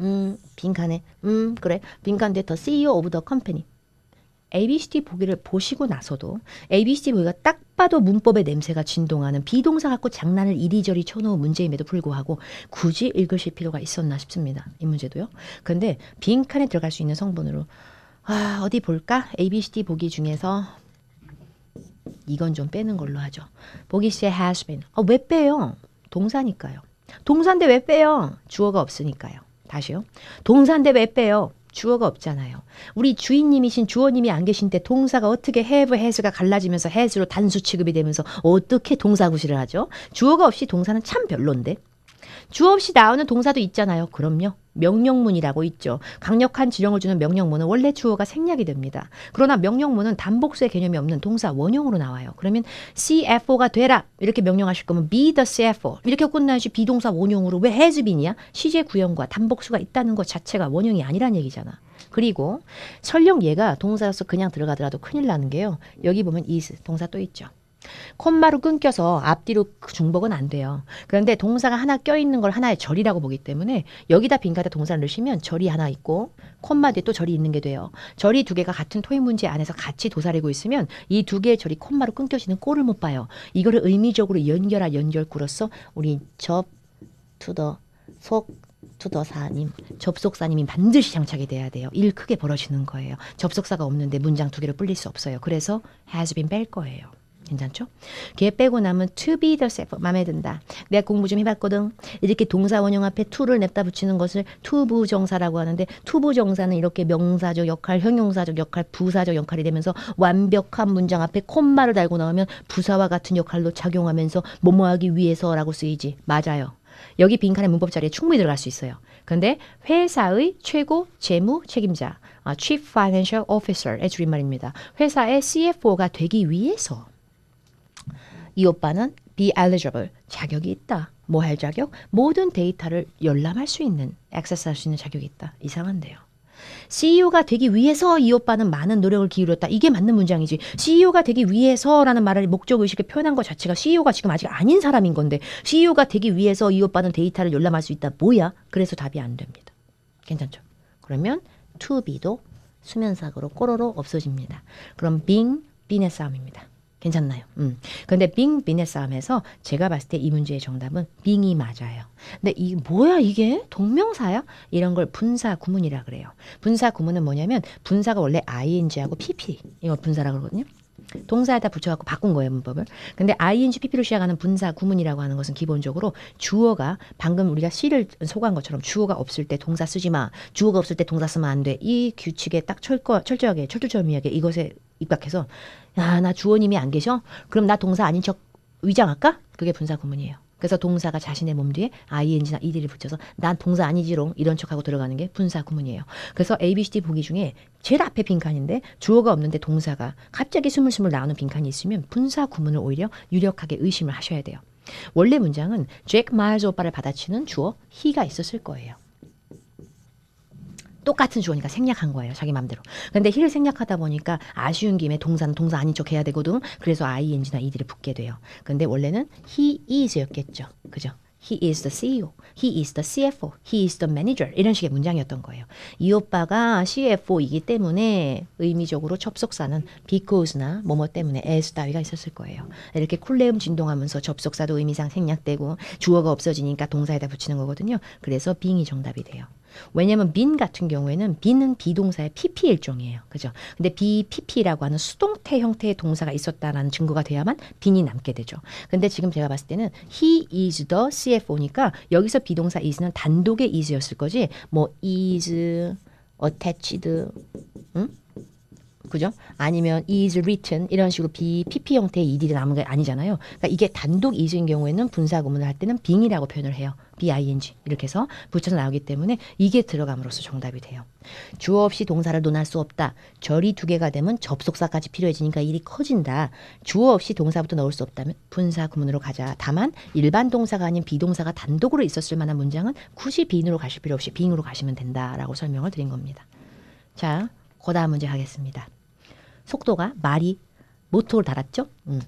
음, 빈칸에. 음, 그래. 빈칸데 더 CEO 오브 더 컴퍼니. ABCD 보기를 보시고 나서도 ABCD 보기가 딱 봐도 문법의 냄새가 진동하는 비동사 갖고 장난을 이리저리 쳐놓은 문제임에도 불구하고 굳이 읽으실 필요가 있었나 싶습니다. 이 문제도요. 근데 빈칸에 들어갈 수 있는 성분으로 아, 어디 볼까? ABCD 보기 중에서 이건 좀 빼는 걸로 하죠. 보기 시의 has been. 아, 왜 빼요? 동사니까요. 동사인데 왜 빼요? 주어가 없으니까요. 다시요. 동사인데 왜 빼요? 주어가 없잖아요. 우리 주인님이신 주어님이 안 계신데 동사가 어떻게 have, has가 갈라지면서 has로 단수 취급이 되면서 어떻게 동사 구실을 하죠? 주어가 없이 동사는 참 별론데. 주 없이 나오는 동사도 있잖아요. 그럼요. 명령문이라고 있죠. 강력한 지령을 주는 명령문은 원래 주어가 생략이 됩니다. 그러나 명령문은 단복수의 개념이 없는 동사 원형으로 나와요. 그러면 CFO가 되라 이렇게 명령하실 거면 be the CFO 이렇게 끝나야지 비동사 원형으로 왜 has been이야? 시제 구형과 단복수가 있다는 것 자체가 원형이 아니란 얘기잖아. 그리고 설령 얘가 동사로서 그냥 들어가더라도 큰일 나는 게요. 여기 보면 is 동사 또 있죠. 콤마로 끊겨서 앞뒤로 그 중복은 안 돼요. 그런데 동사가 하나 껴있는 걸 하나의 절이라고 보기 때문에 여기다 빈칸에 동사를 넣으시면 절이 하나 있고 콤마 뒤에 또 절이 있는 게 돼요. 절이 두 개가 같은 토의 문제 안에서 같이 도사리고 있으면 이 두 개의 절이 콤마로 끊겨지는 꼴을 못 봐요. 이거를 의미적으로 연결할 연결구로서 우리 접, 투더, 속, 투더사님, 접속사님이 반드시 장착이 돼야 돼요. 일 크게 벌어지는 거예요. 접속사가 없는데 문장 두개로 불릴 수 없어요. 그래서 has been 뺄 거예요. 괜찮죠? 걔 빼고 나면 to be the safer 마음에 든다. 내가 공부 좀 해봤거든. 이렇게 동사 원형 앞에 to를 냅다 붙이는 것을 to 부정사라고 하는데 to 부정사는 이렇게 명사적 역할, 형용사적 역할, 부사적 역할이 되면서 완벽한 문장 앞에 콤마를 달고 나오면 부사와 같은 역할로 작용하면서 뭐뭐하기 위해서라고 쓰이지. 맞아요. 여기 빈칸의 문법 자리에 충분히 들어갈 수 있어요. 근데 회사의 최고 재무 책임자, 아, Chief Financial Officer의 줄임말입니다. 회사의 CFO가 되기 위해서 이 오빠는 be eligible 자격이 있다. 뭐 할 자격? 모든 데이터를 열람할 수 있는 액세스할 수 있는 자격이 있다. 이상한데요. CEO가 되기 위해서 이 오빠는 많은 노력을 기울였다. 이게 맞는 문장이지. CEO가 되기 위해서라는 말을 목적 의식에 표현한 것 자체가 CEO가 지금 아직 아닌 사람인 건데 CEO가 되기 위해서 이 오빠는 데이터를 열람할 수 있다. 뭐야? 그래서 답이 안 됩니다. 괜찮죠? 그러면 to be도 수면사고로 꼬로로 없어집니다. 그럼 being, b e 의 싸움입니다. 괜찮나요? 음. 근데 빙 빈의 싸움에서 제가 봤을 때 이 문제의 정답은 빙이 맞아요. 근데 이 뭐야 이게 동명사야? 이런 걸 분사 구문이라 그래요. 분사 구문은 뭐냐면 분사가 원래 ing하고 pp 이거 분사라 그러거든요. 동사에다 붙여갖고 바꾼 거예요 문법을. 근데 ing pp로 시작하는 분사 구문이라고 하는 것은 기본적으로 주어가 방금 우리가 시를 소개한 것처럼 주어가 없을 때 동사 쓰지 마. 주어가 없을 때 동사 쓰면 안 돼. 이 규칙에 딱 철거, 철저하게 철두철미하게 이것에 입각해서 야나 주어님이 안 계셔? 그럼 나 동사 아닌 척 위장할까? 그게 분사 구문이에요. 그래서 동사가 자신의 몸 뒤에 ing나 ed를 붙여서 난 동사 아니지롱 이런 척하고 들어가는 게 분사 구문이에요. 그래서 A, B, C, D 보기 중에 제일 앞에 빈칸인데 주어가 없는데 동사가 갑자기 스물스물 나오는 빈칸이 있으면 분사 구문을 오히려 유력하게 의심을 하셔야 돼요. 원래 문장은 잭 마일즈 오빠를 받아치는 주어 he가 있었을 거예요. 똑같은 주어니까 생략한 거예요. 자기 맘대로. 근데 힐 생략하다 보니까 아쉬운 김에 동사는 동사 아닌 척 해야 되거든. 그래서 ing나 ed를 붙게 돼요. 근데 원래는 he is였겠죠. 그죠? He is the CEO. He is the CFO. He is the manager. 이런 식의 문장이었던 거예요. 이 오빠가 CFO이기 때문에 의미적으로 접속사는 because나 뭐뭐 때문에 as 따위가 있었을 거예요. 이렇게 쿨레음 진동하면서 접속사도 의미상 생략되고 주어가 없어지니까 동사에다 붙이는 거거든요. 그래서 being이 정답이 돼요. 왜냐면 민 같은 경우에는 비는 비동사의 PP 일종이에요. 그죠? 근데 BPP라고 하는 수동태 형태의 동사가 있었다라는 증거가 돼야만 빈이 남게 되죠. 근데 지금 제가 봤을 때는 he is the CFO니까 여기서 비동사 is는 단독의 is였을 거지 뭐 is attached 응? 그죠? 아니면 is written 이런 식으로 BPP 형태의 ed이 남은 게 아니잖아요. 그러니까 이게 단독 is인 경우에는 분사 구문을 할 때는 빙이라고 표현을 해요. BING 이렇게 해서 붙여서 나오기 때문에 이게 들어감으로써 정답이 돼요. 주어 없이 동사를 논할 수 없다. 절이 두 개가 되면 접속사까지 필요해지니까 일이 커진다. 주어 없이 동사부터 넣을 수 없다면 분사 구문으로 가자. 다만 일반 동사가 아닌 비동사가 단독으로 있었을 만한 문장은 굳이 비인으로 가실 필요 없이 비잉으로 가시면 된다라고 설명을 드린 겁니다. 자, 그 다음 문제 하겠습니다. 속도가 말이 모토를 달았죠? 음.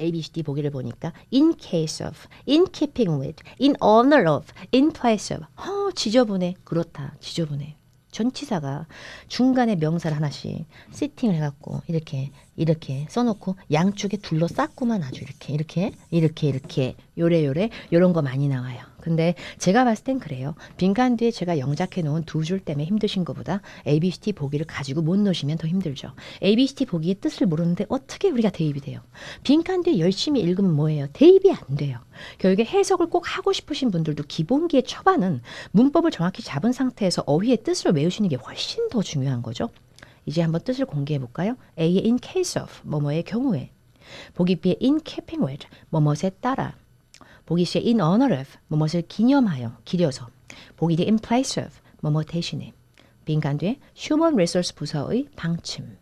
A, B, C, D 보기를 보니까 in case of, in keeping with, in honor of, in place of. 허, 아, 지저분해. 그렇다. 지저분해. 전치사가 중간에 명사를 하나씩 세팅을 해갖고 이렇게 이렇게 써놓고 양쪽에 둘러쌌구만 아주 이렇게 이렇게 이렇게 이렇게 요래요래 요런 거 많이 나와요. 근데 제가 봤을 땐 그래요. 빈칸 뒤에 제가 영작해 놓은 두 줄 때문에 힘드신 것보다 ABCT 보기를 가지고 못 놓으시면 더 힘들죠. ABCT 보기의 뜻을 모르는데 어떻게 우리가 대입이 돼요? 빈칸 뒤에 열심히 읽으면 뭐예요? 대입이 안 돼요. 결국에 해석을 꼭 하고 싶으신 분들도 기본기의 초반은 문법을 정확히 잡은 상태에서 어휘의 뜻을 외우시는 게 훨씬 더 중요한 거죠. 이제 한번 뜻을 공개해 볼까요? A의 in case of 뭐뭐의 경우에 보기 B의 in keeping with 뭐뭐에 따라 보기 시에 in honor of 무엇을 기념하여 기려서 보기 디 in place of 뭐뭐 대신에 빈간 뒤에 human resource 부서의 방침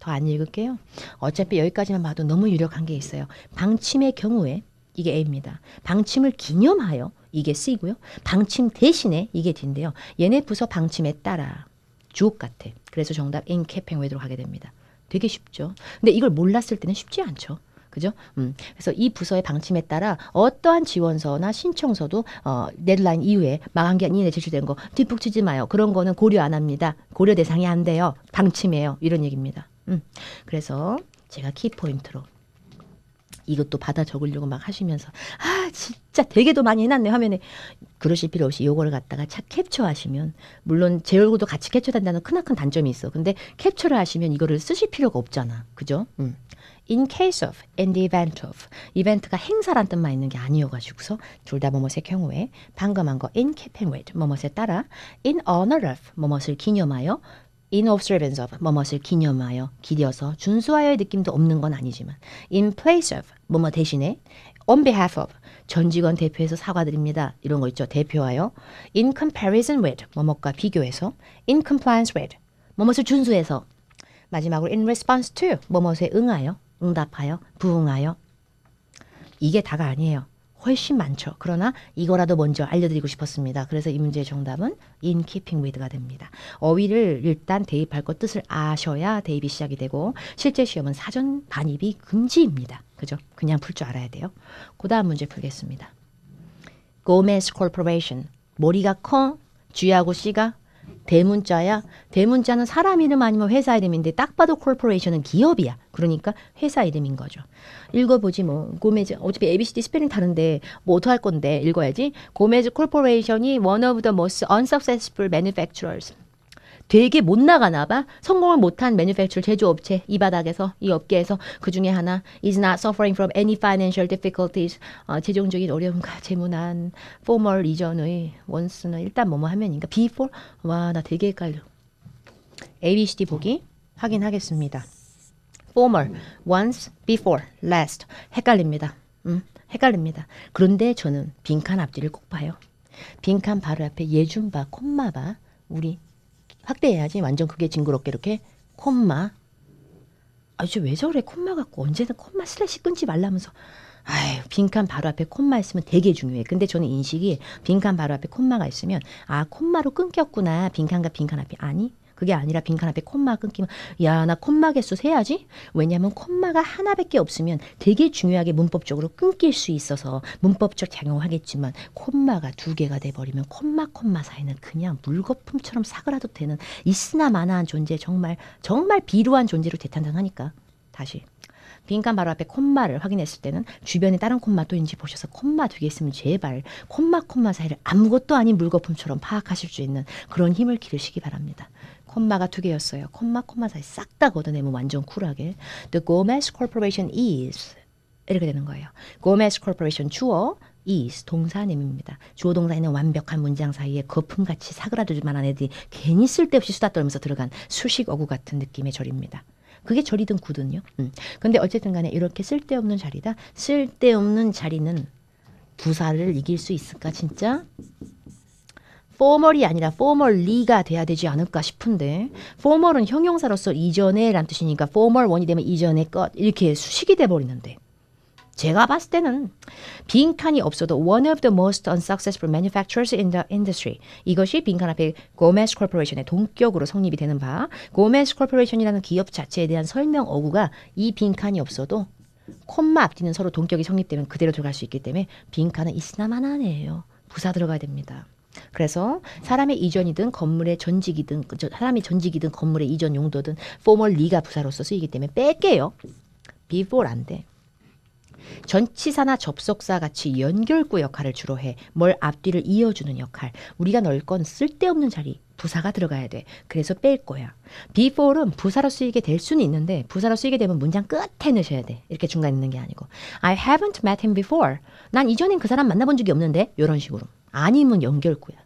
더 안 읽을게요. 어차피 여기까지만 봐도 너무 유력한 게 있어요. 방침의 경우에 이게 A입니다. 방침을 기념하여 이게 C고요. 방침 대신에 이게 D인데요. 얘네 부서 방침에 따라 주옥 같아. 그래서 정답 in k e e p i 행위도로 하게 됩니다. 되게 쉽죠. 근데 이걸 몰랐을 때는 쉽지 않죠. 그죠? 음. 그래서 이 부서의 방침에 따라 어떠한 지원서나 신청서도 어, 데드라인 이후에 마한게아 이내 제출된 거 뒷북치지 마요. 그런 거는 고려 안 합니다. 고려 대상이 안 돼요. 방침이에요. 이런 얘기입니다. 음. 그래서 제가 키포인트로 이것도 받아 적으려고 막 하시면서 아 진짜 되게도 많이 해놨네 화면에 그러실 필요 없이 요걸 갖다가 착 캡처하시면 물론 제 얼굴도 같이 캡처된다는 크나큰 단점이 있어 근데 캡처를 하시면 이거를 쓰실 필요가 없잖아 그죠? 음. in case of, in the event of 이벤트가 행사란 뜻만 있는 게 아니어가지고서 둘 다 뭐뭐의 경우에 방금 한 거 in keeping with 뭐뭐에 따라 in honor of 뭐뭐를 기념하여 in observance of 뭐뭐을 기념하여 기어서 준수하여의 느낌도 없는 건 아니지만 in place of 뭐뭐 대신에 on behalf of 전 직원 대표에서 사과드립니다. 이런 거 있죠. 대표하여 in comparison with 뭐뭐과 비교해서 in compliance with 뭐뭐을 준수해서 마지막으로 in response to 뭐뭐에 응하여 응답하여 부응하여 이게 다가 아니에요. 훨씬 많죠. 그러나 이거라도 먼저 알려드리고 싶었습니다. 그래서 이 문제의 정답은 in keeping with가 됩니다. 어휘를 일단 대입할 것 뜻을 아셔야 대입이 시작이 되고 실제 시험은 사전 반입이 금지입니다. 그죠? 그냥 풀 줄 알아야 돼요. 그 다음 문제 풀겠습니다. Gomez Corporation 머리가 커 G하고 C가 대문자야. 대문자는 사람 이름 아니면 회사 이름인데 딱 봐도 콜포레이션은 기업이야. 그러니까 회사 이름인 거죠. 읽어보지 뭐. 고메즈 어차피 ABCD 스펠링 다른데 뭐 어떡할 건데 읽어야지. 고메즈 콜포레이션이 one of the most unsuccessful manufacturers. 되게 못 나가나 봐. 성공을 못한 매뉴팩처 제조업체 이 바닥에서 이 업계에서 그 중에 하나 is not suffering from any financial difficulties 어, 재정적인 어려움과 재무난 formal 이전의 원스는 일단 뭐뭐 하면인가 before 와 나 되게 헷갈려. A, B, C, D 보기 확인하겠습니다. formal, once, before, last 헷갈립니다. 음, 헷갈립니다. 그런데 저는 빈칸 앞뒤를 꼭 봐요. 빈칸 바로 앞에 예준바, 콤마바 우리 확대해야지 완전 그게 징그럽게 이렇게 콤마 아저 왜 저래 콤마 갖고 언제든 콤마 슬래시 끊지 말라면서 아휴 빈칸 바로 앞에 콤마 있으면 되게 중요해 근데 저는 인식이 빈칸 바로 앞에 콤마가 있으면 아 콤마로 끊겼구나 빈칸과 빈칸 앞에 아니 그게 아니라 빈칸 앞에 콤마 끊기면 야나 콤마 개수 세야지. 왜냐하면 콤마가 하나밖에 없으면 되게 중요하게 문법적으로 끊길 수 있어서 문법적 작용하겠지만 콤마가 두 개가 돼버리면 콤마 콤마 사이는 그냥 물거품처럼 사그라도 되는 있으나 마나한 존재 정말 정말 비루한 존재로 대탄당하니까 다시 빈칸 바로 앞에 콤마를 확인했을 때는 주변에 다른 콤마 또 있는지 보셔서 콤마 두 개 있으면 제발 콤마 콤마 사이를 아무것도 아닌 물거품처럼 파악하실 수 있는 그런 힘을 기르시기 바랍니다. 콤마가 두 개였어요. 콤마 콤마 사이 싹 다 걷어내면 뭐 완전 쿨하게 The Gomez Corporation is 이렇게 되는 거예요. Gomez Corporation 주어 is 동사님입니다. 주어 동사에는 완벽한 문장 사이에 거품같이 사그라들 만한 애들이 괜히 쓸데없이 수다 떨면서 들어간 수식 어구 같은 느낌의 절입니다. 그게 절이든 구든요. 음. 근데 어쨌든 간에 이렇게 쓸데없는 자리다. 쓸데없는 자리는 부사를 이길 수 있을까 진짜? formal이 아니라 formally가 돼야 되지 않을까 싶은데 formal은 형용사로서 이전에 란 뜻이니까 formal 원이 되면 이전의 것 이렇게 수식이 돼버리는데 제가 봤을 때는 빈칸이 없어도 one of the most unsuccessful manufacturers in the industry 이것이 빈칸 앞에 고메스 콜퍼레이션의 동격으로 성립이 되는 바 고메스 콜퍼레이션이라는 기업 자체에 대한 설명 어구가 이 빈칸이 없어도 콤마 앞뒤는 서로 동격이 성립되면 그대로 들어갈 수 있기 때문에 빈칸은 있으나마나네요. 부사 들어가야 됩니다. 그래서 사람의 이전이든 건물의 전직이든 그 사람의 전직이든 건물의 이전 용도든 포멀리가 부사로서 쓰이기 때문에 뺄게요. 비보안 돼. 전치사나 접속사 같이 연결구 역할을 주로 해. 뭘 앞뒤를 이어주는 역할. 우리가 넣을 건 쓸데없는 자리. 부사가 들어가야 돼. 그래서 뺄 거야. before는 부사로 쓰이게 될 수는 있는데 부사로 쓰이게 되면 문장 끝에 넣으셔야 돼. 이렇게 중간에 있는 게 아니고 I haven't met him before. 난 이전엔 그 사람 만나본 적이 없는데. 이런 식으로. 아니면 연결구야.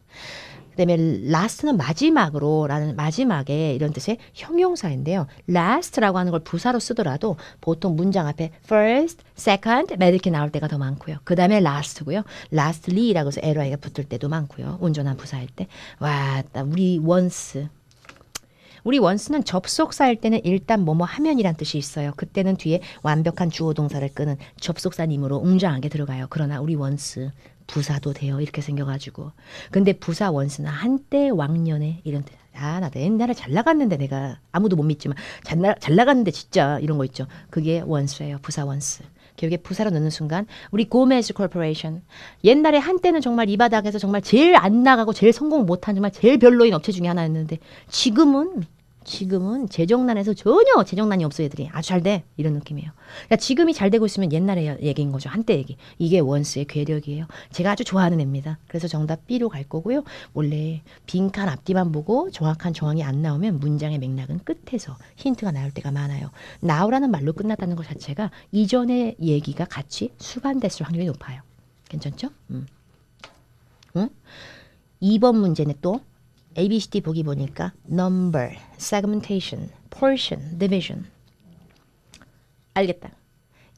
그다음에 last는 마지막으로라는 마지막에 이런 뜻의 형용사인데요. last라고 하는 걸 부사로 쓰더라도 보통 문장 앞에 first, second 이렇게 나올 때가 더 많고요. 그다음에 last고요. lastly라고 해서 ly가 붙을 때도 많고요. 온전한 부사일 때. 와, 우리 once 우리 원스는 접속사일 때는 일단 뭐뭐 하면이란 뜻이 있어요. 그때는 뒤에 완벽한 주어 동사를 끄는 접속사님으로 웅장하게 들어가요. 그러나 우리 원스 부사도 돼요. 이렇게 생겨가지고. 근데 부사 원수는 한때 왕년에 이런 데. 아, 나도 옛날에 잘 나갔는데 내가 아무도 못 믿지만 잘, 나, 잘 나갔는데 진짜 이런 거 있죠. 그게 원수예요. 부사 원수. 결국에 부사로 넣는 순간 우리 고메즈 코퍼레이션 옛날에 한때는 정말 이 바닥에서 정말 제일 안 나가고 제일 성공 못한 정말 제일 별로인 업체 중에 하나였는데 지금은 지금은 재정난에서 전혀 재정난이 없어 애들이 아주 잘 돼 이런 느낌이에요. 그러니까 지금이 잘 되고 있으면 옛날에 얘기인 거죠. 한때 얘기. 이게 원스의 괴력이에요. 제가 아주 좋아하는 애입니다. 그래서 정답 B로 갈 거고요. 원래 빈칸 앞뒤만 보고 정확한 정황이 안 나오면 문장의 맥락은 끝에서 힌트가 나올 때가 많아요. 나오라는 말로 끝났다는 것 자체가 이전의 얘기가 같이 수반됐을 확률이 높아요. 괜찮죠? 음. 응? 2번 문제는 또 ABCD 보기 보니까 number, segmentation, portion, division 알겠다.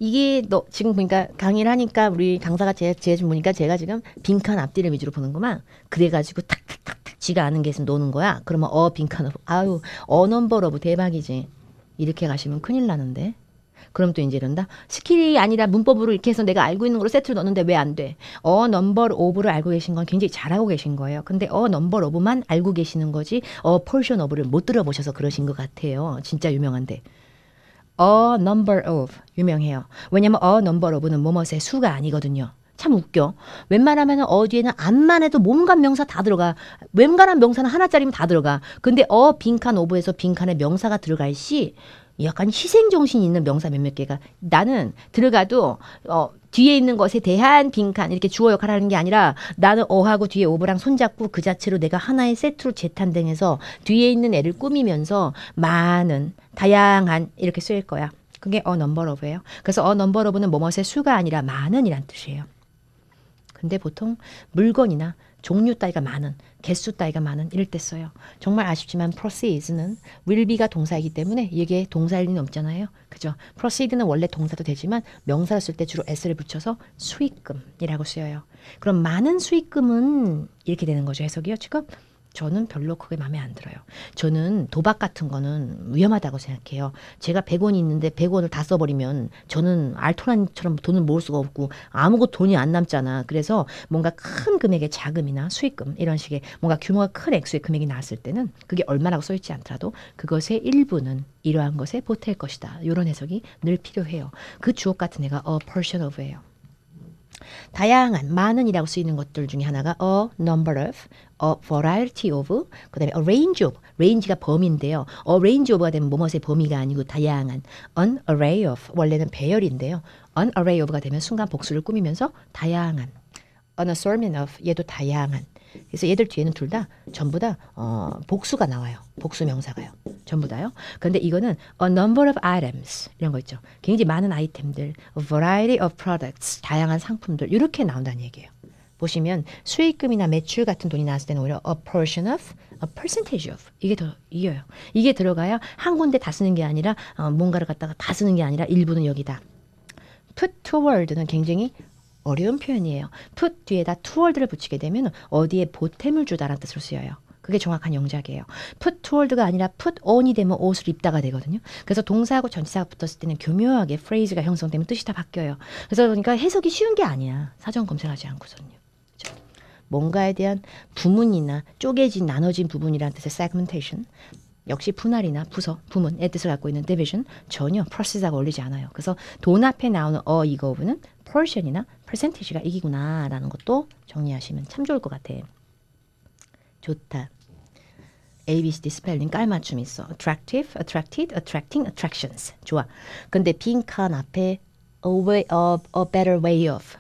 이게 너 지금 보니까 강의를 하니까 우리 강사가 제, 제좀 보니까 제가 지금 빈칸 앞뒤를 위주로 보는구만. 그래가지고 탁탁탁탁 지가 아는 게 있으면 노는 거야. 그러면 어 빈칸 오브 아유 어 넘버 러브 뭐 대박이지. 이렇게 가시면 큰일 나는데. 그럼 또 이제 이런다. 스킬이 아니라 문법으로 이렇게 해서 내가 알고 있는 걸로 세트를 넣는데 왜 안 돼? 어 넘버 오브를 알고 계신 건 굉장히 잘하고 계신 거예요. 근데 어 넘버 오브만 알고 계시는 거지 어 폴션 오브를 못 들어보셔서 그러신 것 같아요. 진짜 유명한데. 어 number of 유명해요. 왜냐면 어 number of는 뭐뭐의 수가 아니거든요. 참 웃겨. 웬만하면 어디에는암만 해도 몸간 명사 다 들어가. 웬간한 명사는 하나짜리면 다 들어가. 근데 어 빈칸 오브에서 빈칸에 명사가 들어갈 시 약간 희생 정신 있는 명사 몇몇 개가 나는 들어가도 어 뒤에 있는 것에 대한 빈칸 이렇게 주어 역할을 하는 게 아니라 나는 어하고 뒤에 오브랑 손잡고 그 자체로 내가 하나의 세트로 재탄생해서 뒤에 있는 애를 꾸미면서 많은 다양한 이렇게 쓰일 거야. 그게 어 넘버 러브예요 그래서 어 넘버 러브는뭐뭐의 수가 아니라 많은이란 뜻이에요. 근데 보통 물건이나 종류 따위가 많은, 개수 따위가 많은 이럴 때 써요. 정말 아쉽지만 proceeds는 will be가 동사이기 때문에 이게 동사일 리는 없잖아요. 그죠? proceed는 원래 동사도 되지만 명사로 쓸때 주로 s를 붙여서 수익금이라고 쓰여요. 그럼 많은 수익금은 이렇게 되는 거죠. 해석이요. 지금 저는 별로 그게 마음에 안 들어요. 저는 도박 같은 거는 위험하다고 생각해요. 제가 100원이 있는데 100원을 다 써버리면 저는 알토란처럼 돈을 모을 수가 없고 아무것도 돈이 안 남잖아. 그래서 뭔가 큰 금액의 자금이나 수익금 이런 식의 뭔가 규모가 큰 액수의 금액이 나왔을 때는 그게 얼마라고 써있지 않더라도 그것의 일부는 이러한 것에 보탤 것이다. 이런 해석이 늘 필요해요. 그 주옥 같은 애가 a portion of예요. 다양한 많은이라고 쓰이는 것들 중에 하나가 a number of, a 어, variety of 그다음에 a range of range가 범위인데요. a range of가 되면 뭐뭐의 범위가 아니고 다양한 an array of 원래는 배열인데요. an array of가 되면 순간 복수를 꾸미면서 다양한 an assortment of 얘도 다양한 그래서 얘들 뒤에는 둘 다 전부 다 어, 복수가 나와요. 복수 명사가요. 전부 다요. 그런데 이거는 a number of items 이런 거 있죠. 굉장히 많은 아이템들, a variety of products 다양한 상품들 이렇게 나온다는 얘기예요. 보시면 수익금이나 매출 같은 돈이 나왔을 때는 오히려 a portion of, a percentage of 이게 더 이어요. 이게 들어가야 한 군데 다 쓰는 게 아니라 어, 뭔가를 갖다가 다 쓰는 게 아니라 일부는 여기다. put toward는 굉장히 어려운 표현이에요. put 뒤에다 toward를 붙이게 되면 어디에 보탬을 주다라는 뜻으로 쓰여요. 그게 정확한 영작이에요. put toward가 아니라 put on이 되면 옷을 입다가 되거든요. 그래서 동사하고 전치사가 붙었을 때는 교묘하게 프레이즈가 형성되면 뜻이 다 바뀌어요. 그래서 그러니까 해석이 쉬운 게 아니야. 사전 검색하지 않고서는요. 뭔가에 대한 부문이나 쪼개진 나눠진 부분이라는 뜻의 segmentation 역시 분할이나 부서, 부문의 뜻을 갖고 있는 division 전혀 process하고 어울리지 않아요. 그래서 돈 앞에 나오는 어 이거 부분은 portion이나 percentage가 이기구나라는 것도 정리하시면 참 좋을 것 같아. 좋다. A, B, C, D 스펠링 깔맞춤 있어. attractive, attracted, attracting, attractions. 좋아. 근데 빈칸 앞에 a way of, a better way of.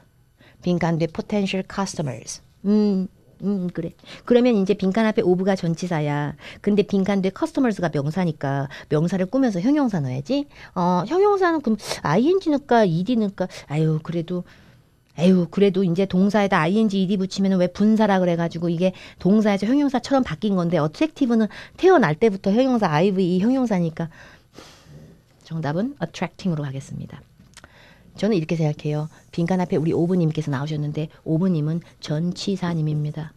빈칸 뒤에 potential customers. 음. 음 그래 그러면 이제 빈칸 앞에 오브가 전치사야 근데 빈칸 뒤에 커스터머스가 명사니까 명사를 꾸면서 형용사 넣어야지 어 형용사는 그럼 ing 넣을까 ed 넣을까 아유 그래도 에휴 그래도 이제 동사에다 ing ed 붙이면 왜 분사라 그래가지고 이게 동사에서 형용사처럼 바뀐 건데 어트랙티브는 태어날 때부터 형용사 ive 형용사니까 정답은 attracting으로 하겠습니다. 저는 이렇게 생각해요. 빈칸 앞에 우리 오부님께서 나오셨는데 오부님은 전치사님입니다.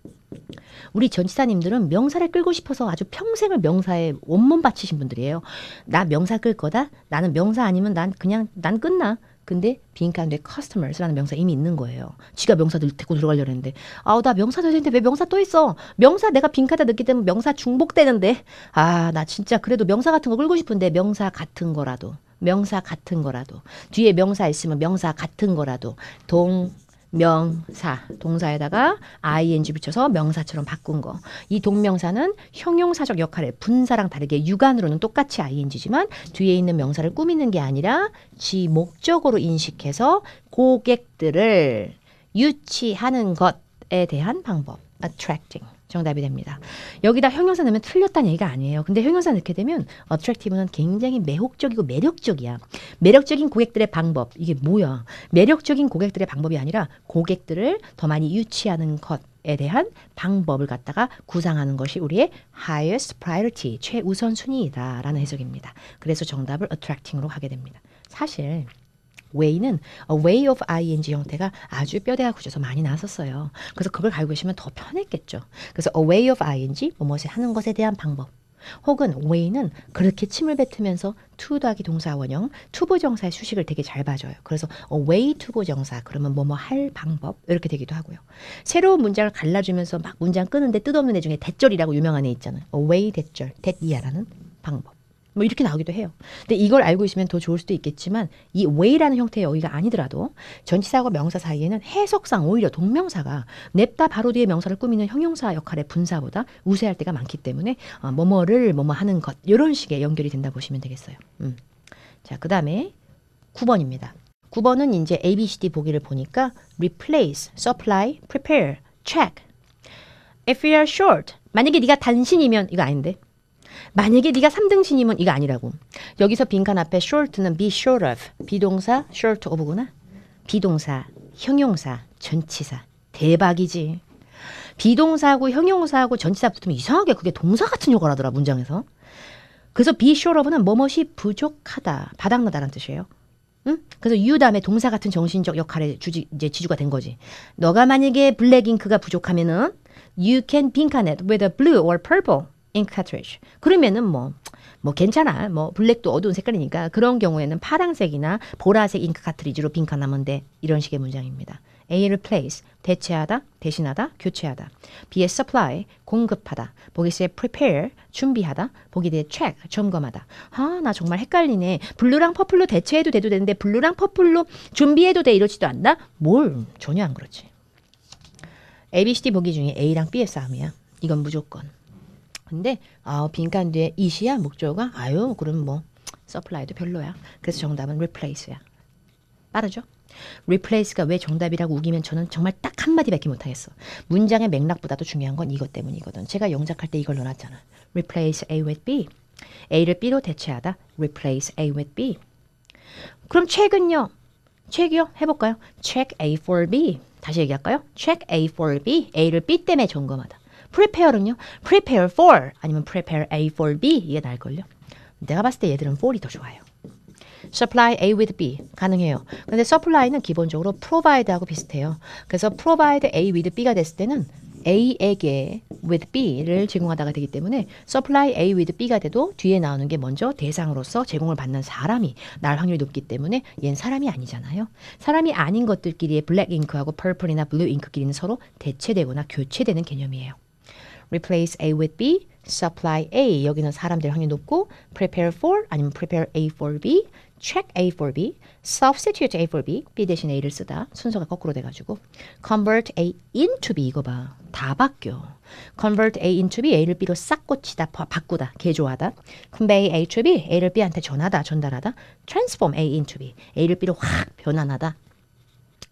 우리 전치사님들은 명사를 끌고 싶어서 아주 평생을 명사에 원몸 바치신 분들이에요. 나 명사 끌 거다. 나는 명사 아니면 난 그냥 난 끝나. 근데 빈칸에 커스 s t o 라는 명사 이미 있는 거예요. 지가 명사 데리고 들어가려고 했는데 아우 나 명사 선생님데왜 명사 또 있어? 명사 내가 빈칸에 넣기 때문에 명사 중복되는데 아 나 진짜 그래도 명사 같은 거 끌고 싶은데 명사 같은 거라도 명사 같은 거라도 뒤에 명사 있으면 명사 같은 거라도 동 명사 동사에다가 ing 붙여서 명사처럼 바꾼 거. 이 동명사는 형용사적 역할에 분사랑 다르게 육안으로는 똑같이 ing지만 뒤에 있는 명사를 꾸미는 게 아니라 지 목적으로 인식해서 고객들을 유치하는 것에 대한 방법. attracting. 정답이 됩니다. 여기다 형용사 넣으면 틀렸다는 얘기가 아니에요. 근데 형용사 넣게 되면 attractive는 굉장히 매혹적이고 매력적이야. 매력적인 고객들의 방법 이게 뭐야? 매력적인 고객들의 방법이 아니라 고객들을 더 많이 유치하는 것. 에 대한 방법을 갖다가 구상하는 것이 우리의 highest priority, 최우선순위이다라는 해석입니다. 그래서 정답을 attracting으로 하게 됩니다. 사실 way는 way of ing 형태가 아주 뼈대가 굳어서 많이 나왔었어요. 그래서 그걸 가지고 계시면 더 편했겠죠. 그래서 a way of ing, 뭐엇이 하는 것에 대한 방법. 혹은 way는 그렇게 침을 뱉으면서 to 더하기 동사 원형, 투보 정사의 수식을 되게 잘 봐줘요. 그래서 a way 투보 정사, 그러면 뭐뭐 할 방법 이렇게 되기도 하고요. 새로운 문장을 갈라주면서 막 문장 끄는데 뜻없는 애 중에 대절이라고 유명한 애 있잖아요. a way 대절, 대이하라는 방법. 뭐 이렇게 나오기도 해요. 근데 이걸 알고 있으면 더 좋을 수도 있겠지만 이 way라는 형태의 어휘가 아니더라도 전치사와 명사 사이에는 해석상 오히려 동명사가 냅다 바로 뒤에 명사를 꾸미는 형용사 역할의 분사보다 우세할 때가 많기 때문에 어, 뭐뭐를 뭐뭐 하는 것 이런 식의 연결이 된다 보시면 되겠어요. 음. 자, 그다음에 9번입니다. 9번은 이제 A, B, C, D 보기를 보니까 replace, supply, prepare, check. If you are short, 만약에 네가 단신이면 이거 아닌데 만약에 네가 3등신이면 이거 아니라고. 여기서 빈칸 앞에 short는 be sure of, 비동사 short of구나. 비동사, 형용사, 전치사. 대박이지. 비동사하고 형용사하고 전치사 붙으면 이상하게 그게 동사 같은 욕을 하더라 문장에서. 그래서 be sure of는 뭐뭇이 부족하다, 바닥나다라는 뜻이에요. 응? 그래서 유 다음에 동사 같은 정신적 역할의 주지, 이제 지주가 된 거지. 너가 만약에 블랙 잉크가 부족하면은 you can 빈칸에 with a blue or purple ink cartridge. 그러면은 뭐, 뭐 괜찮아. 뭐 블랙도 어두운 색깔이니까 그런 경우에는 파랑색이나 보라색 잉크 카트리지로 빈칸하면 돼. 이런 식의 문장입니다. A를 place, 대체하다, 대신하다, 교체하다. B의 supply, 공급하다. 보기 C의 prepare, 준비하다. 보기 D의 check, 점검하다. 아, 나 정말 헷갈리네. 블루랑 퍼플로 대체해도 돼도 되는데 블루랑 퍼플로 준비해도 돼 이러지도 않나? 뭘, 전혀 안 그렇지. A, B, C, D 보기 중에 A랑 B의 싸움이야. 이건 무조건. 근데 아 빈칸 뒤에 이시야 목조가 아유 그럼 뭐 서플라이도 별로야. 그래서 정답은 replace야. 빠르죠? replace가 왜 정답이라고 우기면 저는 정말 딱 한마디밖에 못하겠어. 문장의 맥락보다도 중요한 건 이것 때문이거든. 제가 영작할 때 이걸 넣어놨잖아. replace A with B. A를 B로 대체하다. replace A with B. 그럼 책은요? 책이요? 해볼까요? check A for B. 다시 얘기할까요? check A for B. A를 B 때문에 점검하다. prepare는요. prepare for 아니면 prepare A for B 이게 나을걸요. 내가 봤을 때 얘들은 for이 더 좋아요. supply A with B 가능해요. 근데 supply는 기본적으로 provide하고 비슷해요. 그래서 provide A with B가 됐을 때는 A에게 with B를 제공하다가 되기 때문에 supply A with B가 돼도 뒤에 나오는 게 먼저 대상으로서 제공을 받는 사람이 날 확률이 높기 때문에 얘는 사람이 아니잖아요. 사람이 아닌 것들끼리의 블랙 잉크하고 퍼플이나 블루 잉크끼리는 서로 대체되거나 교체되는 개념이에요. replace A with B, supply A 여기는 사람들 확률이 높고 prepare for 아니면 prepare A for B, check A for B, substitute A for B, B 대신 A를 쓰다 순서가 거꾸로 돼가지고 convert A into B 이거 봐다 바뀌어 convert A into B, A를 B로 싹 고치다 바꾸다 개조하다 convey A to B, A를 B한테 전하다 전달하다 transform A into B, A를 B로 확 변환하다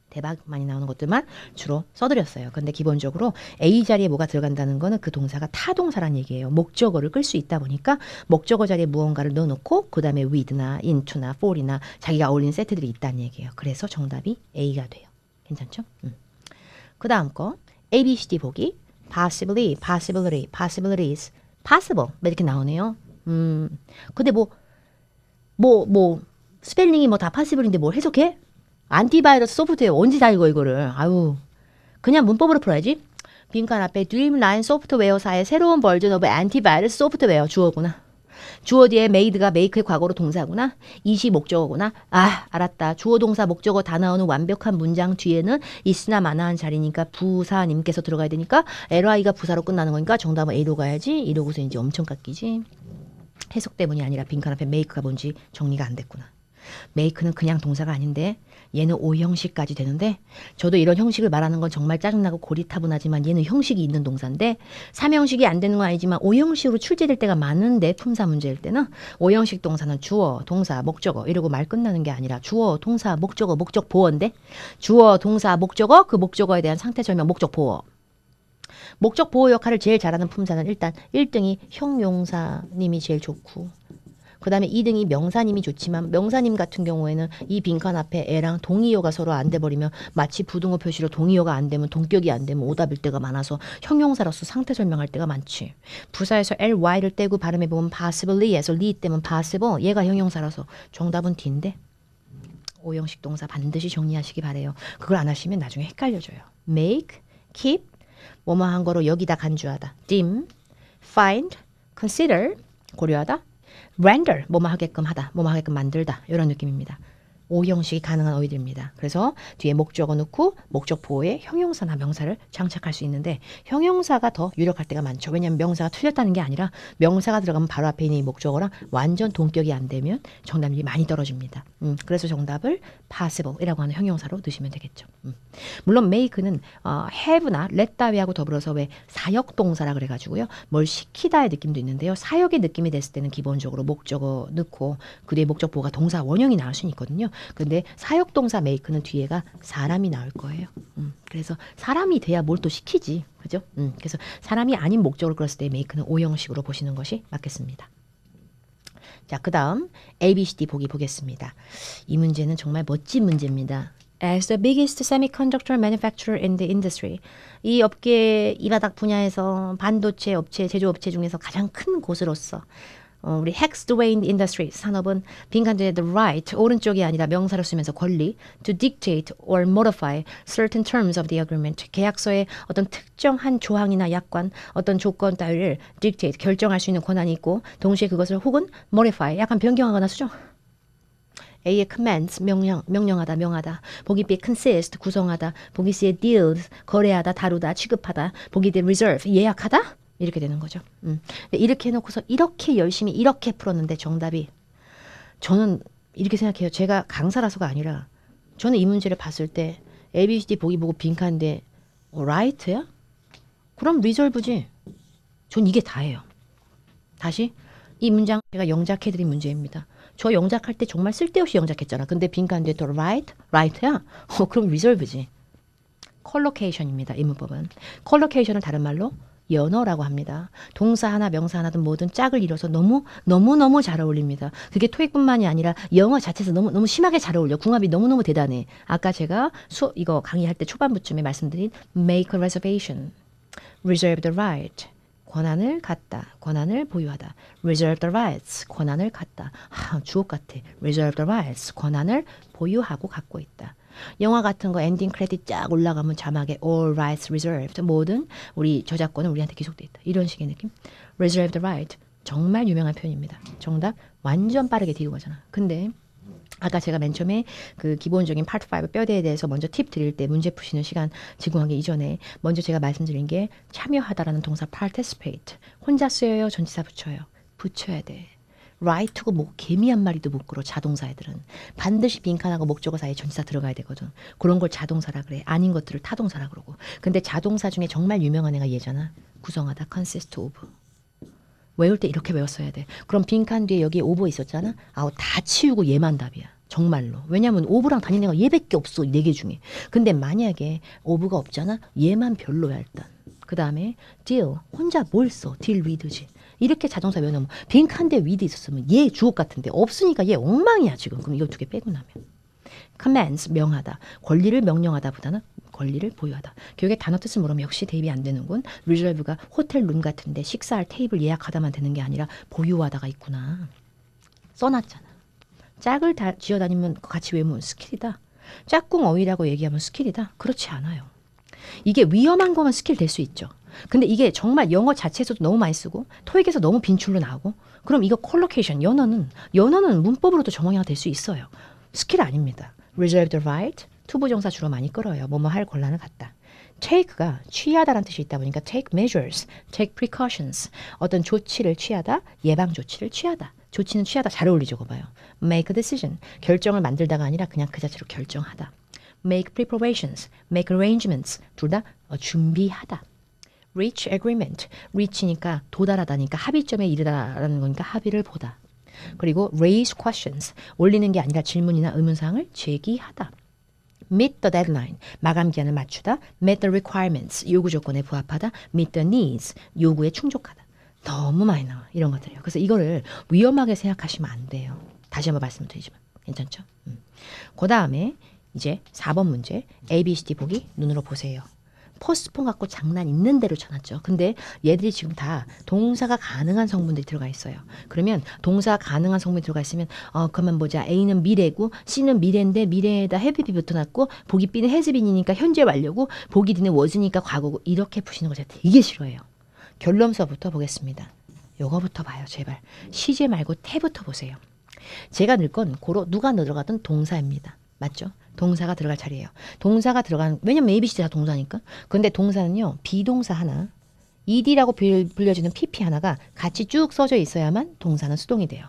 대박 많이 나오는 것들만 주로 써드렸어요. 근데 기본적으로 A 자리에 뭐가 들어간다는 거는 그 동사가 타동사란 얘기예요. 목적어를 끌 수 있다 보니까 목적어 자리에 무언가를 넣어놓고 그 다음에 with나 into나 for이나 자기가 어울리는 세트들이 있다는 얘기예요. 그래서 정답이 A가 돼요. 괜찮죠? 음. 그 다음 거 A, B, C, D 보기 possibly, possibility, possibilities, possible 뭐 이렇게 나오네요. 음, 근데 뭐, 뭐, 뭐 스펠링이 뭐 다 possible인데 뭘 해석해? 안티바이러스 소프트웨어 언제 다 읽어 이거를 아유 그냥 문법으로 풀어야지 빈칸 앞에 드림라인 소프트웨어사의 새로운 버전 오브 안티바이러스 소프트웨어 주어구나 주어 뒤에 메이드가 메이크의 과거로 동사구나. 이시 목적어구나. 아, 알았다. 주어 동사 목적어 다 나오는 완벽한 문장 뒤에는 있으나 마나한 자리니까 부사님께서 들어가야 되니까 LI가 부사로 끝나는 거니까 정답은 A로 가야지. 이러고서 이제 엄청 깎이지. 해석 때문이 아니라 빈칸 앞에 메이크가 뭔지 정리가 안 됐구나. 메이크는 그냥 동사가 아닌데 얘는 O 형식까지 되는데 저도 이런 형식을 말하는 건 정말 짜증나고 고리타분하지만 얘는 형식이 있는 동사인데 3형식이 안 되는 건 아니지만 O 형식으로 출제될 때가 많은데 품사 문제일 때는 O 형식 동사는 주어, 동사, 목적어 이러고 말 끝나는 게 아니라 주어, 동사, 목적어, 목적 보어인데 주어, 동사, 목적어 그 목적어에 대한 상태 설명, 목적 보어 목적 보호 역할을 제일 잘하는 품사는 일단 1등이 형용사님이 제일 좋고 그다음에 2등이 명사님이 좋지만 명사님 같은 경우에는 이 빈칸 앞에 애랑 동의어가 서로 안 돼 버리면 마치 부등호 표시로 동의어가 안 되면 동격이 안 되면 오답일 때가 많아서 형용사로서 상태 설명할 때가 많지. 부사에서 ly를 떼고 발음해 보면 possibly에서 li 때문에 possible 얘가 형용사라서 정답은 d인데 오형식 동사 반드시 정리하시기 바래요. 그걸 안 하시면 나중에 헷갈려져요. make, keep 뭐뭐한 거로 여기다 간주하다. dim, find, consider 고려하다. render 뭐뭐 하게끔 하다, 뭐뭐 하게끔 만들다 이런 느낌입니다. 오형식이 가능한 어휘들입니다. 그래서 뒤에 목적어 넣고 목적 보호에 형용사나 명사를 장착할 수 있는데 형용사가 더 유력할 때가 많죠. 왜냐하면 명사가 틀렸다는 게 아니라 명사가 들어가면 바로 앞에 있는 이 목적어랑 완전 동격이 안 되면 정답률이 많이 떨어집니다. 음, 그래서 정답을 possible이라고 하는 형용사로 넣으시면 되겠죠. 음. 물론 make는 어, have나 let 따위하고 더불어서 왜 사역동사라 그래가지고요. 뭘 시키다의 느낌도 있는데요. 사역의 느낌이 됐을 때는 기본적으로 목적어 넣고 그 뒤에 목적 보호가 동사 원형이 나올 수는 있거든요. 근데 사역동사 메이크는 뒤에가 사람이 나올 거예요. 음, 그래서 사람이 돼야 뭘 또 시키지. 그죠? 음, 그래서 사람이 아닌 목적을 끌었을 때메이크는 오형식으로 보시는 것이 맞겠습니다. 자, 그 다음 ABCD 보기 보겠습니다. 이 문제는 정말 멋진 문제입니다. As the biggest semiconductor manufacturer in the industry, 이 업계 이 바닥 분야에서 반도체 업체, 제조업체 중에서 가장 큰 곳으로서 어, 우리 hacks the way in the industry 산업은 빈칸들의 the right 오른쪽이 아니라 명사를 쓰면서 권리 to dictate or modify certain terms of the agreement 계약서의 어떤 특정한 조항이나 약관 어떤 조건 따위를 dictate 결정할 수 있는 권한이 있고 동시에 그것을 혹은 modify 약간 변경하거나 수정 A의 commands 명령 명령하다 명하다 보기 B consist 구성하다 보기 C의 deals 거래하다 다루다 취급하다 보기 D reserve 예약하다 이렇게 되는 거죠. 음. 이렇게 해놓고서 이렇게 열심히 이렇게 풀었는데 정답이 저는 이렇게 생각해요. 제가 강사라서가 아니라 저는 이 문제를 봤을 때 ABCD 보기 보고 빈칸인데 어, 라이트야? 그럼 리졸브지. 전 이게 다예요. 다시 이 문장 제가 영작해드린 문제입니다. 저 영작할 때 정말 쓸데없이 영작했잖아. 근데 빈칸인데 또 right, r 야 어, 그럼 리졸브지 컬러케이션입니다. 이 문법은. 컬러케이션을 다른 말로 연어라고 합니다. 동사 하나 명사 하나든 뭐든 짝을 이뤄서 너무 너무 너무 잘 어울립니다. 그게 토익뿐만이 아니라 영어 자체에서 너무 너무 심하게 잘 어울려. 궁합이 너무 너무 대단해. 아까 제가 수 이거 강의할 때 초반부쯤에 말씀드린 make a reservation, reserve the right. 권한을 갖다, 권한을 보유하다. reserve the rights, 권한을 갖다. 아, 주옥 같아. reserve the rights, 권한을 보유하고 갖고 있다. 영화 같은 거 엔딩 크레딧 쫙 올라가면 자막에 all rights reserved 모든 우리 저작권은 우리한테 계속돼 있다. 이런 식의 느낌. reserved right 정말 유명한 표현입니다. 정답 완전 빠르게 뒤로 가잖아. 근데 아까 제가 맨 처음에 그 기본적인 파트 5 뼈대에 대해서 먼저 팁 드릴 때 문제 푸시는 시간 제공하기 이전에 먼저 제가 말씀드린 게 참여하다라는 동사 participate 혼자 쓰여요 전치사 붙여요 붙여야 돼 라이트고 뭐 개미 한 마리도 못 끌어 자동사 애들은 반드시 빈칸하고 목적어 사이에 전치사 들어가야 되거든. 그런 걸 자동사라 그래. 아닌 것들을 타동사라 그러고. 근데 자동사 중에 정말 유명한 애가 얘잖아. 구성하다 consist of. 외울 때 이렇게 외웠어야 돼. 그럼 빈칸 뒤에 여기 오브 있었잖아. 아우 다 치우고 얘만 답이야. 정말로. 왜냐면 오브랑 다니는 애가 얘밖에 없어. 네 개 중에. 근데 만약에 오브가 없잖아. 얘만 별로야 일단. 그 다음에 deal 혼자 뭘 써? deal with지. 이렇게 자동차 면허 뭐 빈칸데 위드 있었으면 얘 주옥 같은데 없으니까 얘 엉망이야 지금. 그럼 이거 두 개 빼고 나면. commands 명하다. 권리를 명령하다보다는 권리를 보유하다. 교육의 단어 뜻을 모르면 역시 대입이 안 되는군. 리저브가 호텔 룸 같은데 식사할 테이블 예약하다만 되는 게 아니라 보유하다가 있구나. 써놨잖아. 짝을 다 지어다니면 같이 외우는 스킬이다. 짝꿍 어휘라고 얘기하면 스킬이다. 그렇지 않아요. 이게 위험한 거면 스킬 될 수 있죠. 근데 이게 정말 영어 자체에서도 너무 많이 쓰고 토익에서 너무 빈출로 나오고 그럼 이거 콜로케이션 연어는 연어는 문법으로도 정황이가 될수 있어요. 스킬 아닙니다. reserve the right 투부정사 주로 많이 끌어요. 뭐뭐 할권란을 갖다. take가 취하다라는 뜻이 있다 보니까 take measures, take precautions 어떤 조치를 취하다, 예방 조치를 취하다. 조치는 취하다 잘 어울리죠, 그 봐요. make a decision 결정을 만들다가 아니라 그냥 그 자체로 결정하다. make preparations, make arrangements 둘다 어, 준비하다. reach agreement. reach니까 도달하다니까 합의점에 이르다라는 거니까 합의를 보다. 그리고 raise questions. 올리는 게 아니라 질문이나 의문사항을 제기하다. meet the deadline, 마감 기한을 맞추다, meet the requirements, 요구 조건에 부합하다, meet the needs, 요구에 충족하다. 너무 많이 나와 이런 것들이에요. 그래서 이거를 위험하게 생각하시면 안 돼요. 다시 한번 말씀드리지만 괜찮죠? 음. 그 다음에 이제 4번 문제 A, B, C, D 보기 눈으로 보세요. 포스폰 갖고 장난 있는 대로 쳐놨죠. 근데 얘들이 지금 다 동사가 가능한 성분들이 들어가 있어요. 그러면 동사 가능한 성분이 들어가 있으면 어 그만 보자. A는 미래고 C는 미래인데 미래에다 해비비 붙어놨고 보기 B는 해즈빈이니까 현재 완료고 보기 D는 워즈니까 과거고 이렇게 푸시는 거 제가 되게 싫어해요. 결론서부터 보겠습니다. 요거부터 봐요. 제발. 시제 말고 태부터 보세요. 제가 늘건 고로 누가 들어가던 동사입니다. 맞죠? 동사가 들어갈 차례예요. 동사가 들어가는 왜냐면 ABCD 다 동사니까. 근데 동사는요. 비동사 하나, ED라고 불려지는 PP 하나가 같이 쭉 써져 있어야만 동사는 수동이 돼요.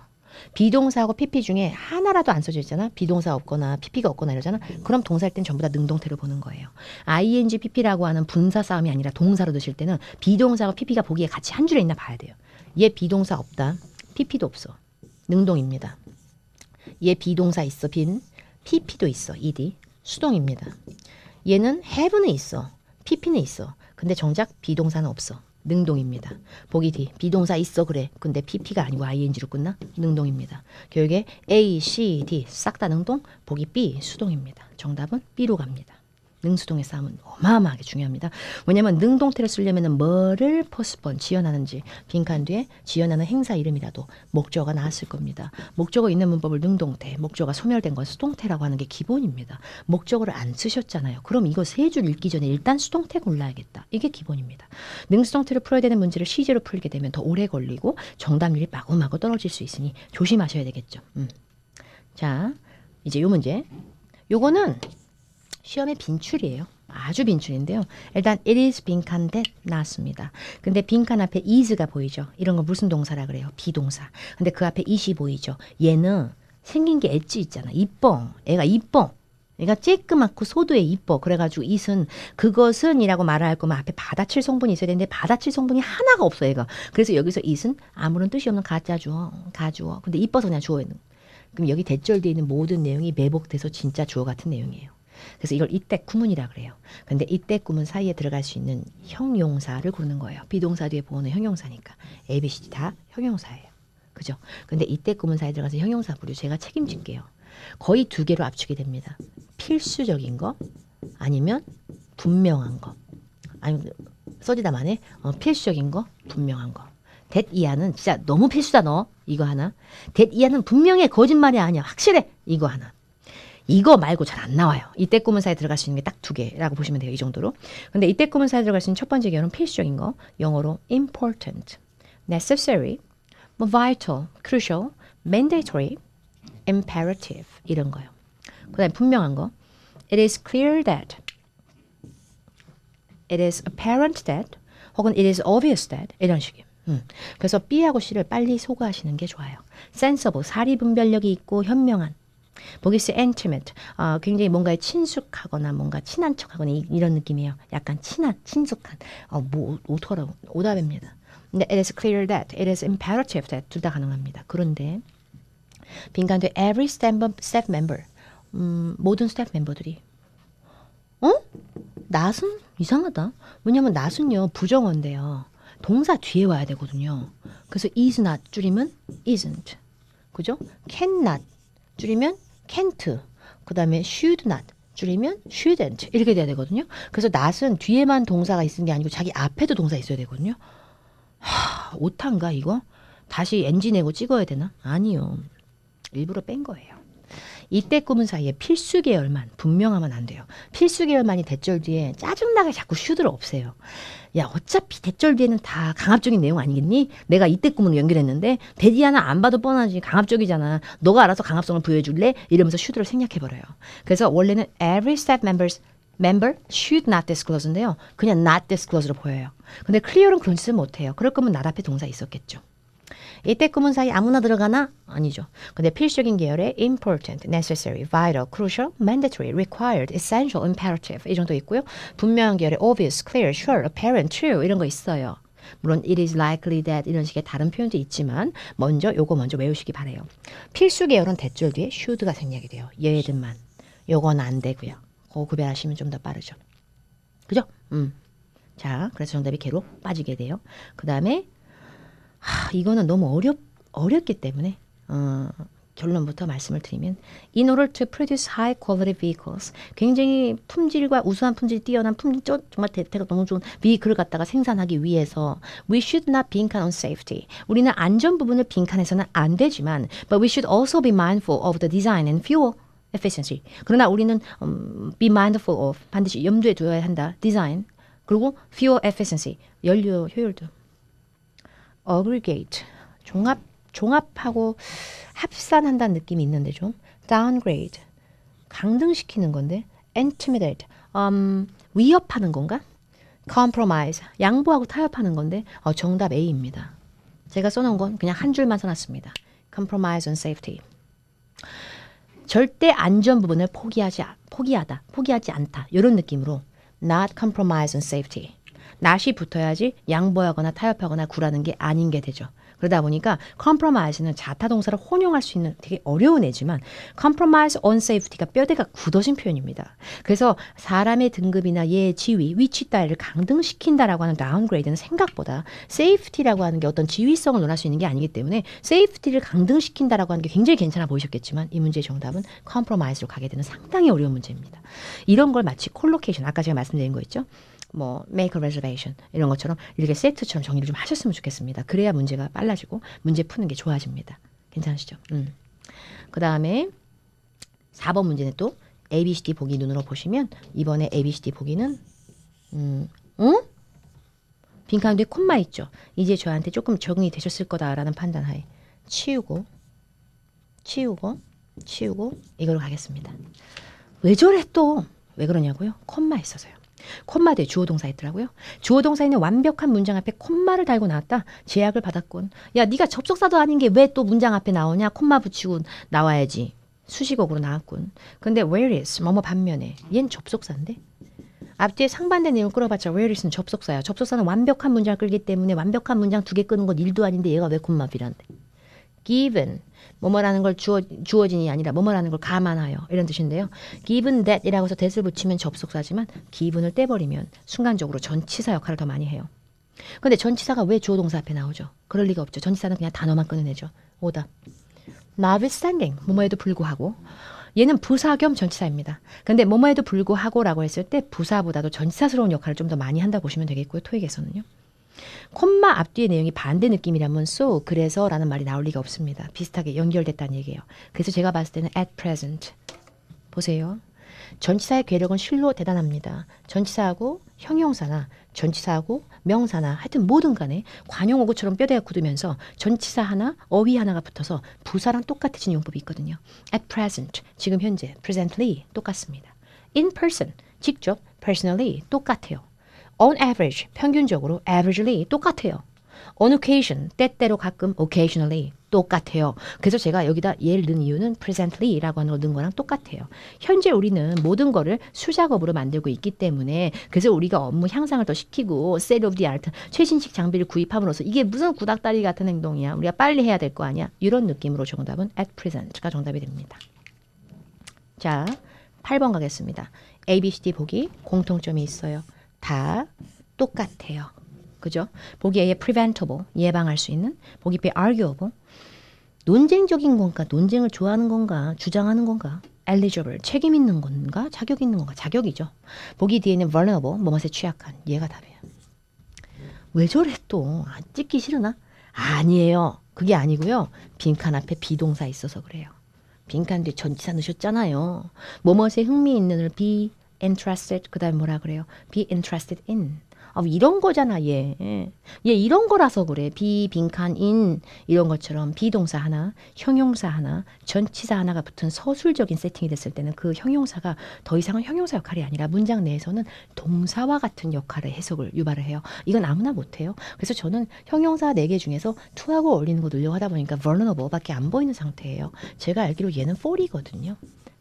비동사하고 PP 중에 하나라도 안 써져 있잖아. 비동사 없거나 PP가 없거나 이러잖아. 그럼 동사일 땐 전부 다 능동태로 보는 거예요. ING, PP라고 하는 분사 싸움이 아니라 동사로 드실 때는 비동사와 PP가 보기에 같이 한 줄에 있나 봐야 돼요. 얘 비동사 없다. PP도 없어. 능동입니다. 얘 비동사 있어. 빈. PP도 있어. ED. 수동입니다. 얘는 have는 있어. PP는 있어. 근데 정작 비동사는 없어. 능동입니다. 보기 뒤 비동사 있어 그래. 근데 PP가 아니고 ING로 끝나? 능동입니다. 교육에 A, C, D 싹 다 능동. 보기 B 수동입니다. 정답은 B로 갑니다. 능수동의 싸움은 어마어마하게 중요합니다. 왜냐하면 능동태를 쓰려면 뭐를 퍼스번 지연하는지 빈칸 뒤에 지연하는 행사 이름이라도 목적어가 나왔을 겁니다. 목적어 있는 문법을 능동태, 목적어가 소멸된 건 수동태라고 하는 게 기본입니다. 목적어를 안 쓰셨잖아요. 그럼 이거 세 줄 읽기 전에 일단 수동태 골라야겠다. 이게 기본입니다. 능수동태를 풀어야 되는 문제를 시제로 풀게 되면 더 오래 걸리고 정답률이 마구마구 떨어질 수 있으니 조심하셔야 되겠죠. 음. 자, 이제 요 문제. 요거는 시험의 빈출이에요. 아주 빈출인데요. 일단 it is 빈칸 that 나왔습니다. 근데 빈칸 앞에 is가 보이죠. 이런 거 무슨 동사라 그래요? 비동사. 근데 그 앞에 i s 보이죠. 얘는 생긴 게 엣지 있잖아. 이뻐. 애가 이뻐. 얘가 쬐끄맣고 소도에 이뻐. 그래가지고 is은 그것은 이라고 말할 거면 앞에 받아칠 성분이 있어야 되는데 받아칠 성분이 하나가 없어 얘가. 그래서 여기서 is은 아무런 뜻이 없는 가짜 주어. 가주어. 근데 이뻐서 그냥 주어에는. 그럼 여기 대절 되어 있는 모든 내용이 매복돼서 진짜 주어 같은 내용이에요. 그래서 이걸 이때 구문이라 그래요. 근데 이때 구문 사이에 들어갈 수 있는 형용사를 고르는 거예요. 비동사 뒤에 보는 형용사니까. A, B, C 다 형용사예요. 그죠? 근데 이때 구문 사이에 들어가서 형용사 부류 제가 책임질게요. 거의 두 개로 압축이 됩니다. 필수적인 거 아니면 분명한 거. 아니 써지다만에 어, 필수적인 거 분명한 거. 대 이하는 진짜 너무 필수다 너 이거 하나. 대 이하는 분명히 거짓말이 아니야 확실해 이거 하나. 이거 말고 잘 안 나와요. 이때 꿈은 사에 들어갈 수 있는 게 딱 두 개라고 보시면 돼요. 이 정도로. 근데 이때 꿈은 사에 들어갈 수 있는 첫 번째 개념은 필수적인 거. 영어로 important, necessary, 뭐 vital, crucial, mandatory, imperative 이런 거요. 예 그다음에 분명한 거. It is clear that it is apparent that 혹은 it is obvious that 이런 식이에요. 음. 그래서 B하고 C를 빨리 소거하시는 게 좋아요. 센서보, 사리 분별력이 있고 현명한 보기스 엔트메트 어, 굉장히 뭔가에 친숙하거나 뭔가 친한 척하거나 이, 런 느낌이에요. 약간 친한 친숙한 어, 뭐 오토라 오답입니다. 근데 it is clear that it is imperative that 둘 다 가능합니다. 그런데 빈간도 every staff member 음, 모든 스태프 멤버들이 어? 낫은 이상하다. 왜냐면 낫은요 부정어인데요. 동사 뒤에 와야 되거든요. 그래서 is not 줄이면 isn't. 그죠? cannot 줄이면 can't. 그 다음에 should not. 줄이면 shouldn't. 이렇게 돼야 되거든요. 그래서 not은 뒤에만 동사가 있는 게 아니고 자기 앞에도 동사 있어야 되거든요. 하, 오탄가 이거? 다시 엔진 내고 찍어야 되나? 아니요. 일부러 뺀 거예요. 이때 꿈은 사이에 필수 계열만 분명하면 안 돼요. 필수 계열만이 대절 뒤에 짜증나게 자꾸 슈드를 없애요. 야 어차피 대절 뒤에는 다 강압적인 내용 아니겠니? 내가 이때 꿈은 연결했는데 대디 하나 안 봐도 뻔하지 강압적이잖아. 너가 알아서 강압성을 부여해줄래? 이러면서 슈드를 생략해버려요. 그래서 원래는 every staff members member should not disclose인데요. 그냥 not disclose로 보여요. 근데 clear은 그런 짓을 못해요. 그럴 거면 나 앞에 동사 있었겠죠. 이때구문 사이 아무나 들어가나? 아니죠. 근데 필수적인 계열의 important, necessary, vital, crucial, mandatory, required, essential, imperative 이 정도 있고요. 분명한 계열의 obvious, clear, sure, apparent, true 이런 거 있어요. 물론 it is likely that 이런 식의 다른 표현도 있지만 먼저 요거 먼저 외우시기 바래요. 필수 계열은 대절 뒤에 should가 생략이 돼요. 예외들만. 요건 안 되고요. 그거 구별하시면 좀 더 빠르죠. 그죠? 음. 자, 그래서 정답이 개로 빠지게 돼요. 그 다음에 하, 이거는 너무 어렵 어렵기 때문에 어, 결론부터 말씀을 드리면 in order to produce high quality vehicles 굉장히 품질과 우수한 품질 뛰어난 품질 정말 대태가 너무 좋은 비클을 갖다가 생산하기 위해서 we should not 빈칸 on safety 우리는 안전 부분을 빈칸해서는 안 되지만 but we should also be mindful of the design and fuel efficiency 그러나 우리는 um, be mindful of 반드시 염두에 두어야 한다 design 그리고 fuel efficiency 연료 효율도 aggregate 종합 종합하고 합산한다는 느낌이 있는데 좀 downgrade 강등시키는 건데 intimidate um, 위협하는 건가? compromise 양보하고 타협하는 건데 어, 정답 A입니다. 제가 써놓은 건 그냥 한 줄만 써놨습니다. compromise on safety 절대 안전 부분을 포기하지 포기하다 포기하지 않다 이런 느낌으로 not compromise on safety 낫이 붙어야지 양보하거나 타협하거나 구라는 게 아닌 게 되죠. 그러다 보니까 compromise는 자타 동사를 혼용할 수 있는 되게 어려운 애지만 compromise on safety가 뼈대가 굳어진 표현입니다. 그래서 사람의 등급이나 예의 지위, 위치 따위를 강등시킨다라고 하는 downgrade는 생각보다 safety라고 하는 게 어떤 지위성을 논할 수 있는 게 아니기 때문에 safety를 강등시킨다라고 하는 게 굉장히 괜찮아 보이셨겠지만 이 문제의 정답은 compromise로 가게 되는 상당히 어려운 문제입니다. 이런 걸 마치 콜로케이션 아까 제가 말씀드린 거 있죠. 뭐 make a reservation 이런 것처럼 이렇게 세트처럼 정리를 좀 하셨으면 좋겠습니다. 그래야 문제가 빨라지고 문제 푸는 게 좋아집니다. 괜찮으시죠? 음. 그 다음에 4번 문제는 또 ABCD 보기 눈으로 보시면 이번에 ABCD 보기는 음, 응? 어? 빈칸운에 콤마 있죠. 이제 저한테 조금 적응이 되셨을 거다라는 판단하에 치우고 치우고 치우고 이걸로 가겠습니다. 왜 저래 또? 왜 그러냐고요? 콤마 있어서요. 콤마 대 주어 동사 있더라고요. 주어 동사에는 완벽한 문장 앞에 콤마를 달고 나왔다. 제약을 받았군. 야, 네가 접속사도 아닌 게 왜 또 문장 앞에 나오냐? 콤마 붙이고 나와야지. 수식어로 나왔군. 근데 where is 뭐뭐 반면에 얜 접속사인데 앞뒤에 상반된 내용 끌어봤자 where is는 접속사야. 접속사는 완벽한 문장을 끌기 때문에 완벽한 문장 두 개 끄는 건 일도 아닌데 얘가 왜 콤마 비란데. given 뭐뭐라는 걸 주어, 주어진이 아니라 뭐뭐라는 걸 감안하여 이런 뜻인데요. given that이라고 해서 that을 붙이면 접속사지만 given을 떼버리면 순간적으로 전치사 역할을 더 많이 해요. 근데 전치사가 왜 주어 동사 앞에 나오죠? 그럴 리가 없죠. 전치사는 그냥 단어만 끊어내죠. 오다 notwithstanding 뭐뭐에도 불구하고 얘는 부사 겸 전치사입니다. 근데 뭐뭐에도 불구하고라고 했을 때 부사보다도 전치사스러운 역할을 좀 더 많이 한다 고 보시면 되겠고요. 토익에서는요. 콤마 앞뒤의 내용이 반대 느낌이라면 so, 그래서 라는 말이 나올 리가 없습니다. 비슷하게 연결됐다는 얘기예요. 그래서 제가 봤을 때는 at present. 보세요. 전치사의 괴력은 실로 대단합니다. 전치사하고 형용사나 전치사하고 명사나 하여튼 모든 간에 관용어구처럼 뼈대가 굳으면서 전치사 하나, 어휘 하나가 붙어서 부사랑 똑같아는 용법이 있거든요. at present, 지금 현재, presently 똑같습니다. in person, 직접, personally 똑같아요. on average, 평균적으로 averagely 똑같아요. on occasion, 때때로 가끔 occasionally 똑같아요. 그래서 제가 여기다 예를 든 이유는 presently라고 하는 걸 넣은 거랑 똑같아요. 현재 우리는 모든 거를 수작업으로 만들고 있기 때문에 그래서 우리가 업무 향상을 더 시키고 s t t of the art, 최신식 장비를 구입함으로써 이게 무슨 구닥다리 같은 행동이야. 우리가 빨리 해야 될 거 아니야. 이런 느낌으로 정답은 at present가 정답이 됩니다. 자, 8번 가겠습니다. A, B, C, D 보기 공통점이 있어요. 다 똑같아요. 그죠? 보기 에의 preventable, 예방할 수 있는, 보기 B arguable, 논쟁적인 건가, 논쟁을 좋아하는 건가, 주장하는 건가, eligible, 책임 있는 건가, 자격 있는 건가, 자격이죠. 보기 D에는 vulnerable, 무엇에 취약한, 얘가 답이에요. 왜 저래 또, 찍기 싫으나? 아니에요. 그게 아니고요. 빈칸 앞에 비동사 있어서 그래요. 빈칸 뒤에 전치사 넣으셨잖아요. 뭐엇에 흥미 있는을 be, interested 그다음에 뭐라 그래요? be interested in 아, 이런 거잖아 얘. 얘 이런 거라서 그래. 비 빈칸, 인 이런 것처럼 비동사 하나, 형용사 하나, 전치사 하나가 붙은 서술적인 세팅이 됐을 때는 그 형용사가 더 이상은 형용사 역할이 아니라 문장 내에서는 동사와 같은 역할을 해석을 유발을 해요. 이건 아무나 못해요. 그래서 저는 형용사 네 개 중에서 t 하고 어울리는 거 늘려고 하다 보니까 vulnerable밖에 안 보이는 상태예요. 제가 알기로 얘는 f o 이거든요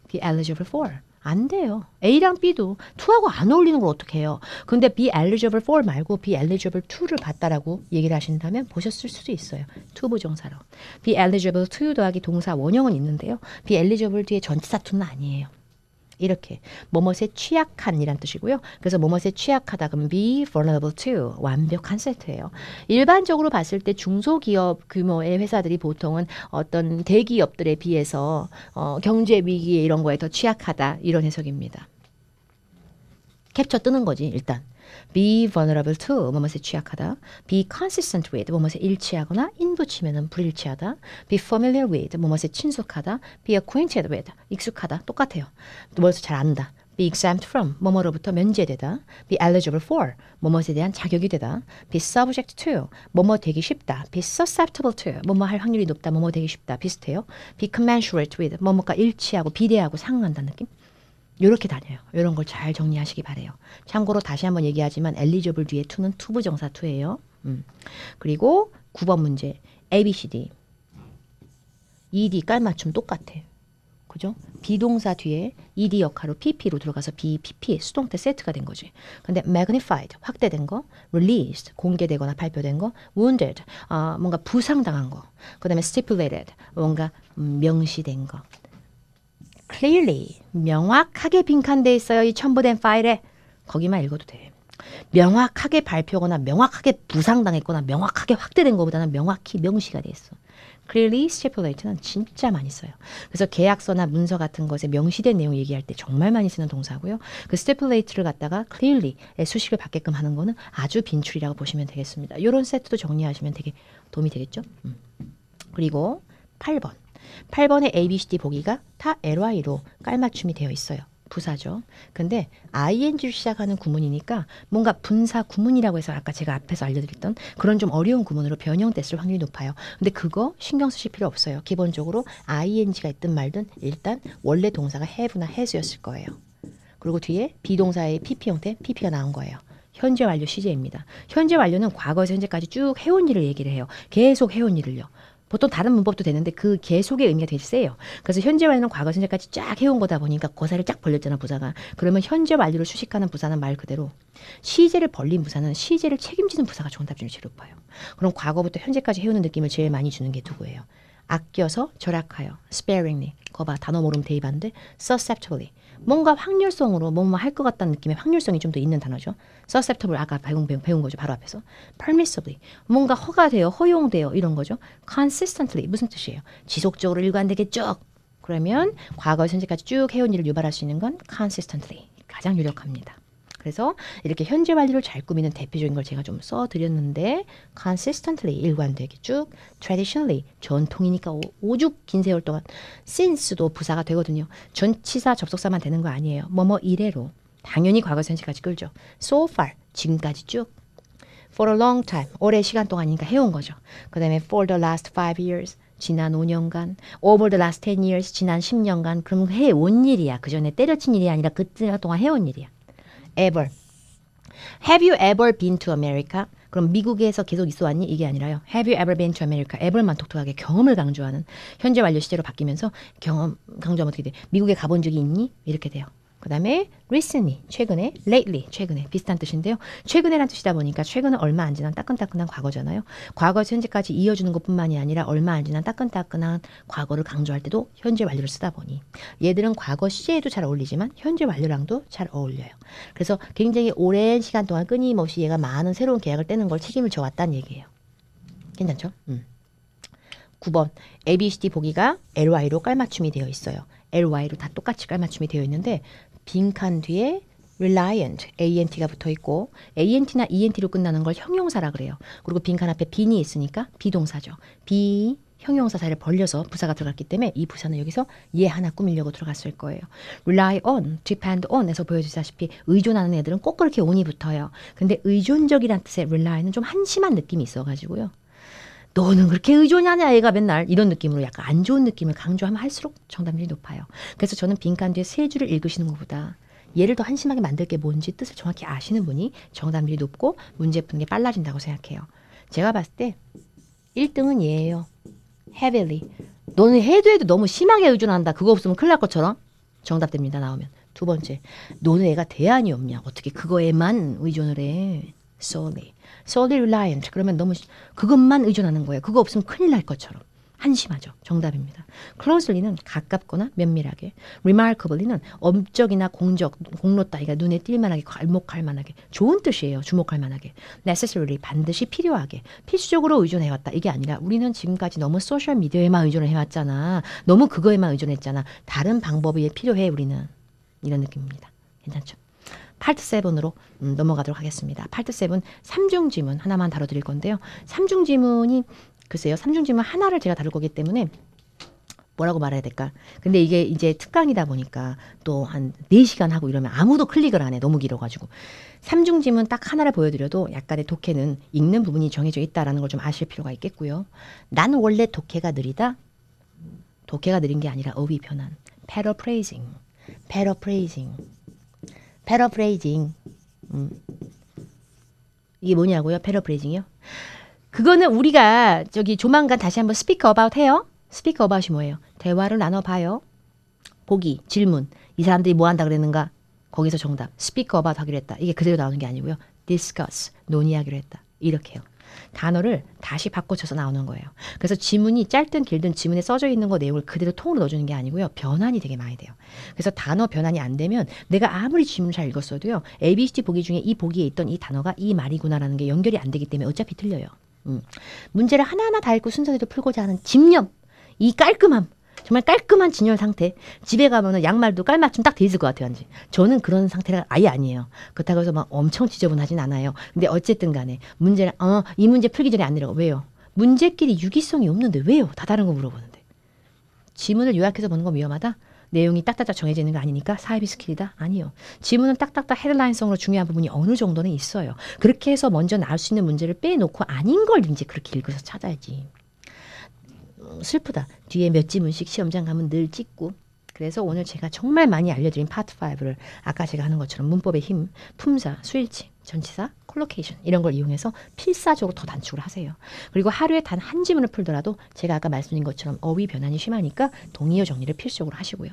be eligible for. 안 돼요. A랑 B도 2하고 안 어울리는 걸 어떻게 해요? 근데 be eligible for 말고 be eligible to를 봤다라고 얘기를 하신다면 보셨을 수도 있어요. to 부정사로. be eligible to 더하기 동사 원형은 있는데요. be eligible 뒤에 전치사 to는 아니에요. 이렇게 뭐뭇에 취약한이란 뜻이고요. 그래서 뭐뭇에 취약하다 그러면 be vulnerable to 완벽한 세트예요. 일반적으로 봤을 때 중소기업 규모의 회사들이 보통은 어떤 대기업들에 비해서 어, 경제 위기에 이런 거에 더 취약하다 이런 해석입니다. 캡처 뜨는 거지 일단. be vulnerable to 뭐뭐에 취약하다, be consistent with 뭐뭐에 일치하거나 인붙이면은 불일치하다, be familiar with 뭐뭐에 친숙하다, be acquainted with 익숙하다 똑같아요. 뭐뭐에서 잘 안다. be exempt from 뭐뭐로부터 면제되다, be eligible for 뭐뭐에 대한 자격이 되다, be subject to 뭐뭐 되기 쉽다, be susceptible to 뭐뭐 할 확률이 높다, 뭐뭐 되기 쉽다 비슷해요. be commensurate with 뭐뭐가 일치하고 비례하고 상응한다는 느낌. 이렇게 다녀요. 이런 걸 잘 정리하시기 바래요. 참고로 다시 한번 얘기하지만 엘리저블 뒤에 투는 투부 정사 투예요. 음. 그리고 9번 문제 A, B, C, D ED 깔맞춤 똑같아. 그죠? 비동사 뒤에 ED 역할로 PP로 들어가서 BPP 수동태 세트가 된 거지. 근데 magnified 확대된 거, released 공개되거나 발표된 거, wounded 어, 뭔가 부상당한 거, 그 다음에 stipulated 뭔가 음, 명시된 거. clearly 명확하게 빈칸돼 있어요. 이 첨부된 파일에 거기만 읽어도 돼. 명확하게 발표거나 명확하게 부상당했거나 명확하게 확대된 것보다는 명확히 명시가 돼 있어. clearly stipulated는 진짜 많이 써요. 그래서 계약서나 문서 같은 것에 명시된 내용 얘기할 때 정말 많이 쓰는 동사고요. 그 stipulated를 갖다가 clearly의 수식을 받게끔 하는 거는 아주 빈출이라고 보시면 되겠습니다. 이런 세트도 정리하시면 되게 도움이 되겠죠? 음. 그리고 8번. 8번의 A, B, C, D 보기가 타 LY로 깔맞춤이 되어 있어요. 부사죠. 근데 ing로 시작하는 구문이니까 뭔가 분사 구문이라고 해서 아까 제가 앞에서 알려드렸던 그런 좀 어려운 구문으로 변형됐을 확률이 높아요. 근데 그거 신경 쓰실 필요 없어요. 기본적으로 ing가 있든 말든 일단 원래 동사가 have나 has였을 거예요. 그리고 뒤에 비동사의 pp 형태 pp가 나온 거예요. 현재 완료 시제입니다. 현재 완료는 과거에서 현재까지 쭉 해온 일을 얘기를 해요. 계속 해온 일을요. 보통 다른 문법도 되는데 그 계속의 의미가 되게 세요. 그래서 현재 완료는 과거 전제까지 쫙 해온 거다 보니까 거사를쫙 벌렸잖아 부사가. 그러면 현재 완료를 수식하는 부사는 말 그대로 시제를 벌린 부사는 시제를 책임지는 부사가 정답 중에 제일 높아요. 그럼 과거부터 현재까지 해오는 느낌을 제일 많이 주는 게 누구예요? 아껴서 절약하여 sparingly 거봐 단어 모름 대입하는데 susceptibly 뭔가 확률성으로 뭔가 할 것 같다는 느낌의 확률성이 좀 더 있는 단어죠. susceptible 아까 배운, 배운 거죠. 바로 앞에서. permissibly 뭔가 허가되어허용되어 이런 거죠. consistently 무슨 뜻이에요? 지속적으로 일관되게 쭉 그러면 과거 현재까지 쭉 해온 일을 유발할 수 있는 건 consistently 가장 유력합니다. 그래서 이렇게 현재 완료를 잘 꾸미는 대표적인 걸 제가 좀 써드렸는데 consistently 일관되게 쭉 traditionally 전통이니까 오, 죽긴 세월 동안 since도 부사가 되거든요. 전치사 접속사만 되는 거 아니에요. 뭐뭐 뭐 이래로 당연히 과거 현재까지 끌죠. so far 지금까지 쭉 for a long time 오랜 시간 동안이니까 해 온 거죠. 그 다음에 for the last five years 지난 5년간, over the last 10 years, 지난 10년간, 그럼 해 온 일이야. 그 전에 때려친 일이 아니라 그 동안 해 온 일이야. ever. Have you ever been to America? 그럼 미국에서 계속 있어 왔니? 이게 아니라요. Have you ever been to America? ever만 독특하게 경험을 강조하는 현재 완료 시제로 바뀌면서 경험 강조하면 어떻게 돼? 미국에 가본 적이 있니? 이렇게 돼요. 그 다음에 recently, 최근에, lately, 최근에 비슷한 뜻인데요. 최근에란 뜻이다 보니까 최근은 얼마 안 지난 따끈따끈한 과거잖아요. 과거에서 현재까지 이어주는 것뿐만이 아니라 얼마 안 지난 따끈따끈한 과거를 강조할 때도 현재 완료를 쓰다 보니 얘들은 과거 시제에도 잘 어울리지만 현재 완료랑도 잘 어울려요. 그래서 굉장히 오랜 시간 동안 끊임없이 얘가 많은 새로운 계약을 떼는 걸 책임을 져왔다는 얘기예요. 괜찮죠? 음. 9번 ABCD 보기가 LY로 깔맞춤이 되어 있어요. LY로 다 똑같이 깔맞춤이 되어 있는데 빈칸 뒤에 reliant, ant가 붙어 있고 ant나 ent로 끝나는 걸 형용사라 그래요. 그리고 빈칸 앞에 빈이 있으니까 비동사죠. 비 형용사 자리를 벌려서 부사가 들어갔기 때문에 이 부사는 여기서 얘 예 하나 꾸밀려고 들어갔을 거예요. rely on, depend on에서 보여주다시피 의존하는 애들은 꼭 그렇게 on이 붙어요. 근데 의존적이라는 뜻의 rely는 좀 한심한 느낌이 있어가지고요. 너는 그렇게 의존하냐 애가 맨날 이런 느낌으로 약간 안 좋은 느낌을 강조하면 할수록 정답률이 높아요. 그래서 저는 빈칸 뒤에 세 줄을 읽으시는 것보다 얘를 더 한심하게 만들 게 뭔지 뜻을 정확히 아시는 분이 정답률이 높고 문제 푸는 게 빨라진다고 생각해요. 제가 봤을 때 1등은 얘예요. heavily. 너는 해도 해도 너무 심하게 의존한다. 그거 없으면 큰일 날 것처럼 정답됩니다. 나오면. 두 번째, 너는 애가 대안이 없냐. 어떻게 그거에만 의존을 해. solely. solely reliant 그러면 너무 그것만 의존하는 거예요. 그거 없으면 큰일 날 것처럼. 한심하죠. 정답입니다. closely는 가깝거나 면밀하게, remarkably는 엄적이나 공적, 공로 따위가 그러니까 눈에 띌 만하게, 괄목할 만하게, 좋은 뜻이에요. 주목할 만하게, necessarily 반드시 필요하게, 필수적으로 의존해왔다. 이게 아니라 우리는 지금까지 너무 소셜 미디어에만 의존을 해왔잖아. 너무 그거에만 의존했잖아. 다른 방법이 필요해 우리는 이런 느낌입니다. 괜찮죠? 파트 7으로 음, 넘어가도록 하겠습니다. 파트 7 3중 지문 하나만 다뤄드릴 건데요. 3중 지문이 글쎄요. 3중 지문 하나를 제가 다룰 거기 때문에 뭐라고 말해야 될까? 근데 이게 이제 특강이다 보니까 또 한 4시간 하고 이러면 아무도 클릭을 안 해. 너무 길어가지고. 삼중지문 딱 하나를 보여드려도 약간의 독해는 읽는 부분이 정해져 있다라는 걸 좀 아실 필요가 있겠고요. 난 원래 독해가 느리다? 독해가 느린 게 아니라 어휘 편한. 패러프레이징. 패러프레이징. 패러프레이징. 음. 이게 뭐냐고요? 패러프레이징이요? 그거는 우리가 저기 조만간 다시 한번 스피커 어바웃 해요. 스피커 어바웃이 뭐예요? 대화를 나눠봐요. 보기, 질문. 이 사람들이 뭐 한다 그랬는가? 거기서 정답. 스피커 어바웃 하기로 했다. 이게 그대로 나오는 게 아니고요. 디스커스. 논의하기로 했다. 이렇게요. 단어를 다시 바꿔쳐서 나오는 거예요. 그래서 지문이 짧든 길든 지문에 써져 있는 거 내용을 그대로 통으로 넣어주는 게 아니고요. 변환이 되게 많이 돼요. 그래서 단어 변환이 안 되면 내가 아무리 지문 을잘 읽었어도요. A, B, C, D 보기 중에 이 보기에 있던 이 단어가 이 말이구나라는 게 연결이 안 되기 때문에 어차피 틀려요. 음. 문제를 하나하나 다 읽고 순서대로 풀고자 하는 집념, 이 깔끔함, 정말 깔끔한 진열 상태. 집에 가면은 양말도 깔맞춤 딱 돼 있을 것 같아요, 한지. 저는 그런 상태가 아예 아니에요. 그렇다고 해서 막 엄청 지저분하진 않아요. 근데 어쨌든 간에 문제는 어, 이 문제 풀기 전에 안 내려가. 왜요? 문제끼리 유기성이 없는데 왜요? 다 다른 거 물어보는데. 지문을 요약해서 보는 건 위험하다? 내용이 딱딱딱 정해져 있는 거 아니니까 사이비 스킬이다? 아니요. 지문은 딱딱딱 헤드라인성으로 중요한 부분이 어느 정도는 있어요. 그렇게 해서 먼저 나올 수 있는 문제를 빼놓고 아닌 걸 이제 그렇게 읽어서 찾아야지. 슬프다. 뒤에 몇 지문씩 시험장 가면 늘 찍고 그래서 오늘 제가 정말 많이 알려드린 파트 5를 아까 제가 하는 것처럼 문법의 힘, 품사, 수일치 전치사, 콜로케이션 이런 걸 이용해서 필사적으로 더 단축을 하세요. 그리고 하루에 단 한 지문을 풀더라도 제가 아까 말씀드린 것처럼 어휘 변환이 심하니까 동의어 정리를 필수적으로 하시고요.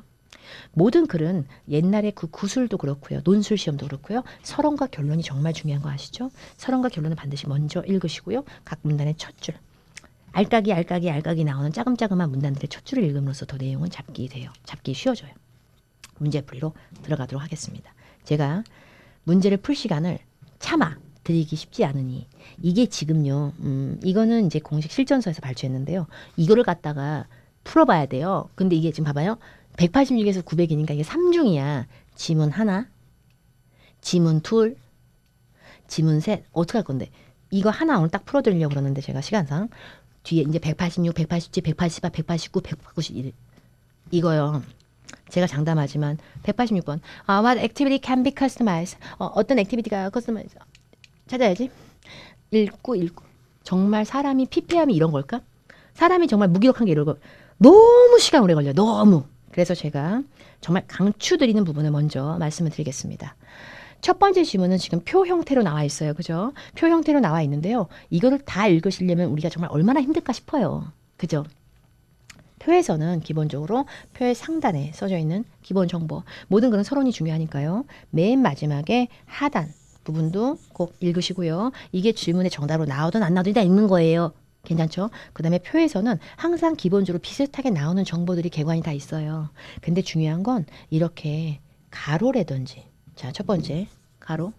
모든 글은 옛날에 그 구술도 그렇고요. 논술 시험도 그렇고요. 서론과 결론이 정말 중요한 거 아시죠? 서론과 결론은 반드시 먼저 읽으시고요. 각 문단의 첫 줄, 알까기 알까기 알까기 나오는 짜금짜금한 문단들의 첫 줄을 읽음으로써 더 내용은 잡기 돼요. 잡기 쉬워져요. 문제풀이로 들어가도록 하겠습니다. 제가 문제를 풀 시간을 참아 드리기 쉽지 않으니 이게 지금요. 음, 이거는 이제 공식 실전서에서 발췌했는데요. 이거를 갖다가 풀어봐야 돼요. 근데 이게 지금 봐봐요. 186에서 900이니까 이게 3중이야. 지문 하나, 지문 둘, 지문 셋. 어떻게 할 건데? 이거 하나 오늘 딱 풀어드리려고 그러는데 제가 시간상 뒤에 이제 186, 187, 1 8 8 189, 191 이거요. 제가 장담하지만 186번 아, What activity can be customized? 어, 떤 액티비티가 커스터마이즈 찾아야지. 읽고 읽고 정말 사람이 피폐함이 이런 걸까? 사람이 정말 무기력한 게 이런 걸 너무 시간 오래 걸려 너무 그래서 제가 정말 강추드리는 부분을 먼저 말씀을 드리겠습니다. 첫 번째 지문은 지금 표 형태로 나와 있어요. 그죠? 표 형태로 나와 있는데요. 이거를 다 읽으시려면 우리가 정말 얼마나 힘들까 싶어요. 그죠? 표에서는 기본적으로 표의 상단에 써져 있는 기본 정보 모든 그런 서론이 중요하니까요. 맨 마지막에 하단 부분도 꼭 읽으시고요. 이게 질문의 정답으로 나오든 안 나오든 다 읽는 거예요. 괜찮죠? 그 다음에 표에서는 항상 기본적으로 비슷하게 나오는 정보들이 개관이 다 있어요. 근데 중요한 건 이렇게 가로라든지 자, 첫 번째 가로.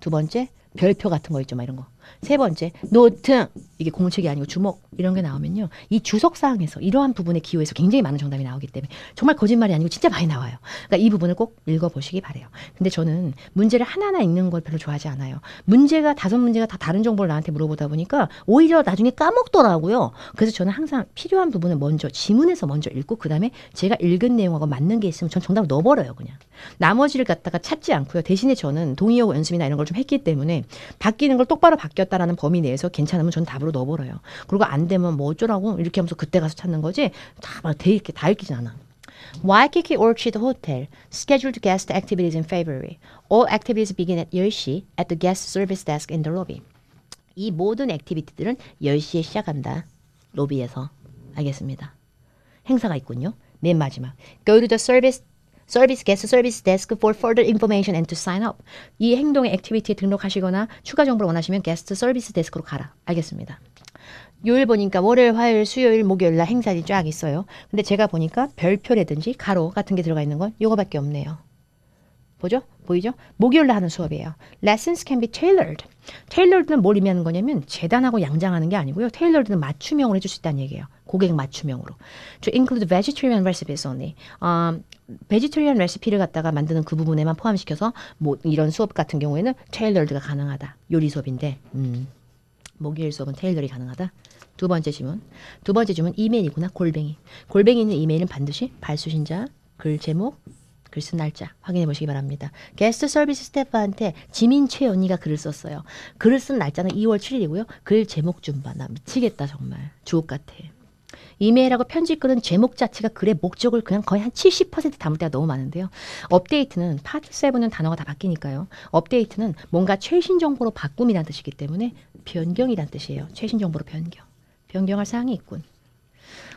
두 번째 별표 같은 거 있죠, 막 이런 거. 세 번째, 노트. 이게 고무책이 아니고 주먹. 이런 게 나오면요. 이 주석사항에서 이러한 부분에 기여해서 굉장히 많은 정답이 나오기 때문에 정말 거짓말이 아니고 진짜 많이 나와요. 그러니까 이 부분을 꼭 읽어보시기 바래요. 근데 저는 문제를 하나하나 읽는 걸 별로 좋아하지 않아요. 문제가 다섯 문제가 다 다른 정보를 나한테 물어보다 보니까 오히려 나중에 까먹더라고요. 그래서 저는 항상 필요한 부분을 먼저 지문에서 먼저 읽고 그다음에 제가 읽은 내용하고 맞는 게 있으면 전 정답 을 넣어버려요. 그냥. 나머지를 갖다가 찾지 않고요. 대신에 저는 동의어 연습이나 이런 걸 좀 했기 때문에 바뀌는 걸 똑바로 바뀌 바뀌었다라는 범위 내에서 괜찮으면 전 답으로 넣어버려요. 그리고 안 되면 뭐 어쩌라고 이렇게 하면서 그때 가서 찾는 거지 다막대 이렇게 다읽히진 않아. Waikiki Orchid Hotel scheduled guest activities in February. All activities begin at 10시 at the guest service desk in the lobby. 이 모든 액티비티들은 10시에 시작한다. 로비에서. 알겠습니다. 행사가 있군요. 맨 마지막. Go to the service 서비스 게스트 서비스 데스크 Service Desk for further information and to sign up. 이 행동의 액티비티에 등록하시거나 추가 정보를 원하시면 게스트 서비스 데스크로 가라. 알겠습니다. 요일 보니까 월요일, 화요일, 수요일, 목요일 날 행사들이 쫙 있어요. 근데 제가 보니까 별표라든지 가로 같은 게 들어가 있는 건 요거밖에 없네요. 보죠? 보이죠? 목요일날 하는 수업이에요. Lessons can be tailored. tailored는 뭘 의미하는 거냐면 재단하고 양장하는 게 아니고요. tailored는 맞춤형으로 해줄 수 있다는 얘기예요. 고객 맞춤형으로. To include vegetarian recipes only. Um, 베지터리언 레시피를 갖다가 만드는 그 부분에만 포함시켜서 뭐 이런 수업 같은 경우에는 테일러드가 가능하다. 요리 수업인데 음, 목요일 수업은 테일러리 가능하다. 두 번째 질문. 두 번째 질문 이메일이구나. 골뱅이. 골뱅이 있는 이메일은 반드시 발수신자, 글 제목, 글쓴 날짜 확인해 보시기 바랍니다. 게스트 서비스 스태프한테 지민최 언니가 글을 썼어요. 글을 쓴 날짜는 2월 7일이고요. 글 제목 좀 봐. 나 미치겠다 정말. 주옥 같아. 이메일하고 편집 끄는 제목 자체가 글의 목적을 그냥 거의 한 70% 담을 때가 너무 많은데요. 업데이트는 파트 7은 단어가 다 바뀌니까요. 업데이트는 뭔가 최신 정보로 바꿈이란 뜻이기 때문에 변경이란 뜻이에요. 최신 정보로 변경. 변경할 사항이 있군.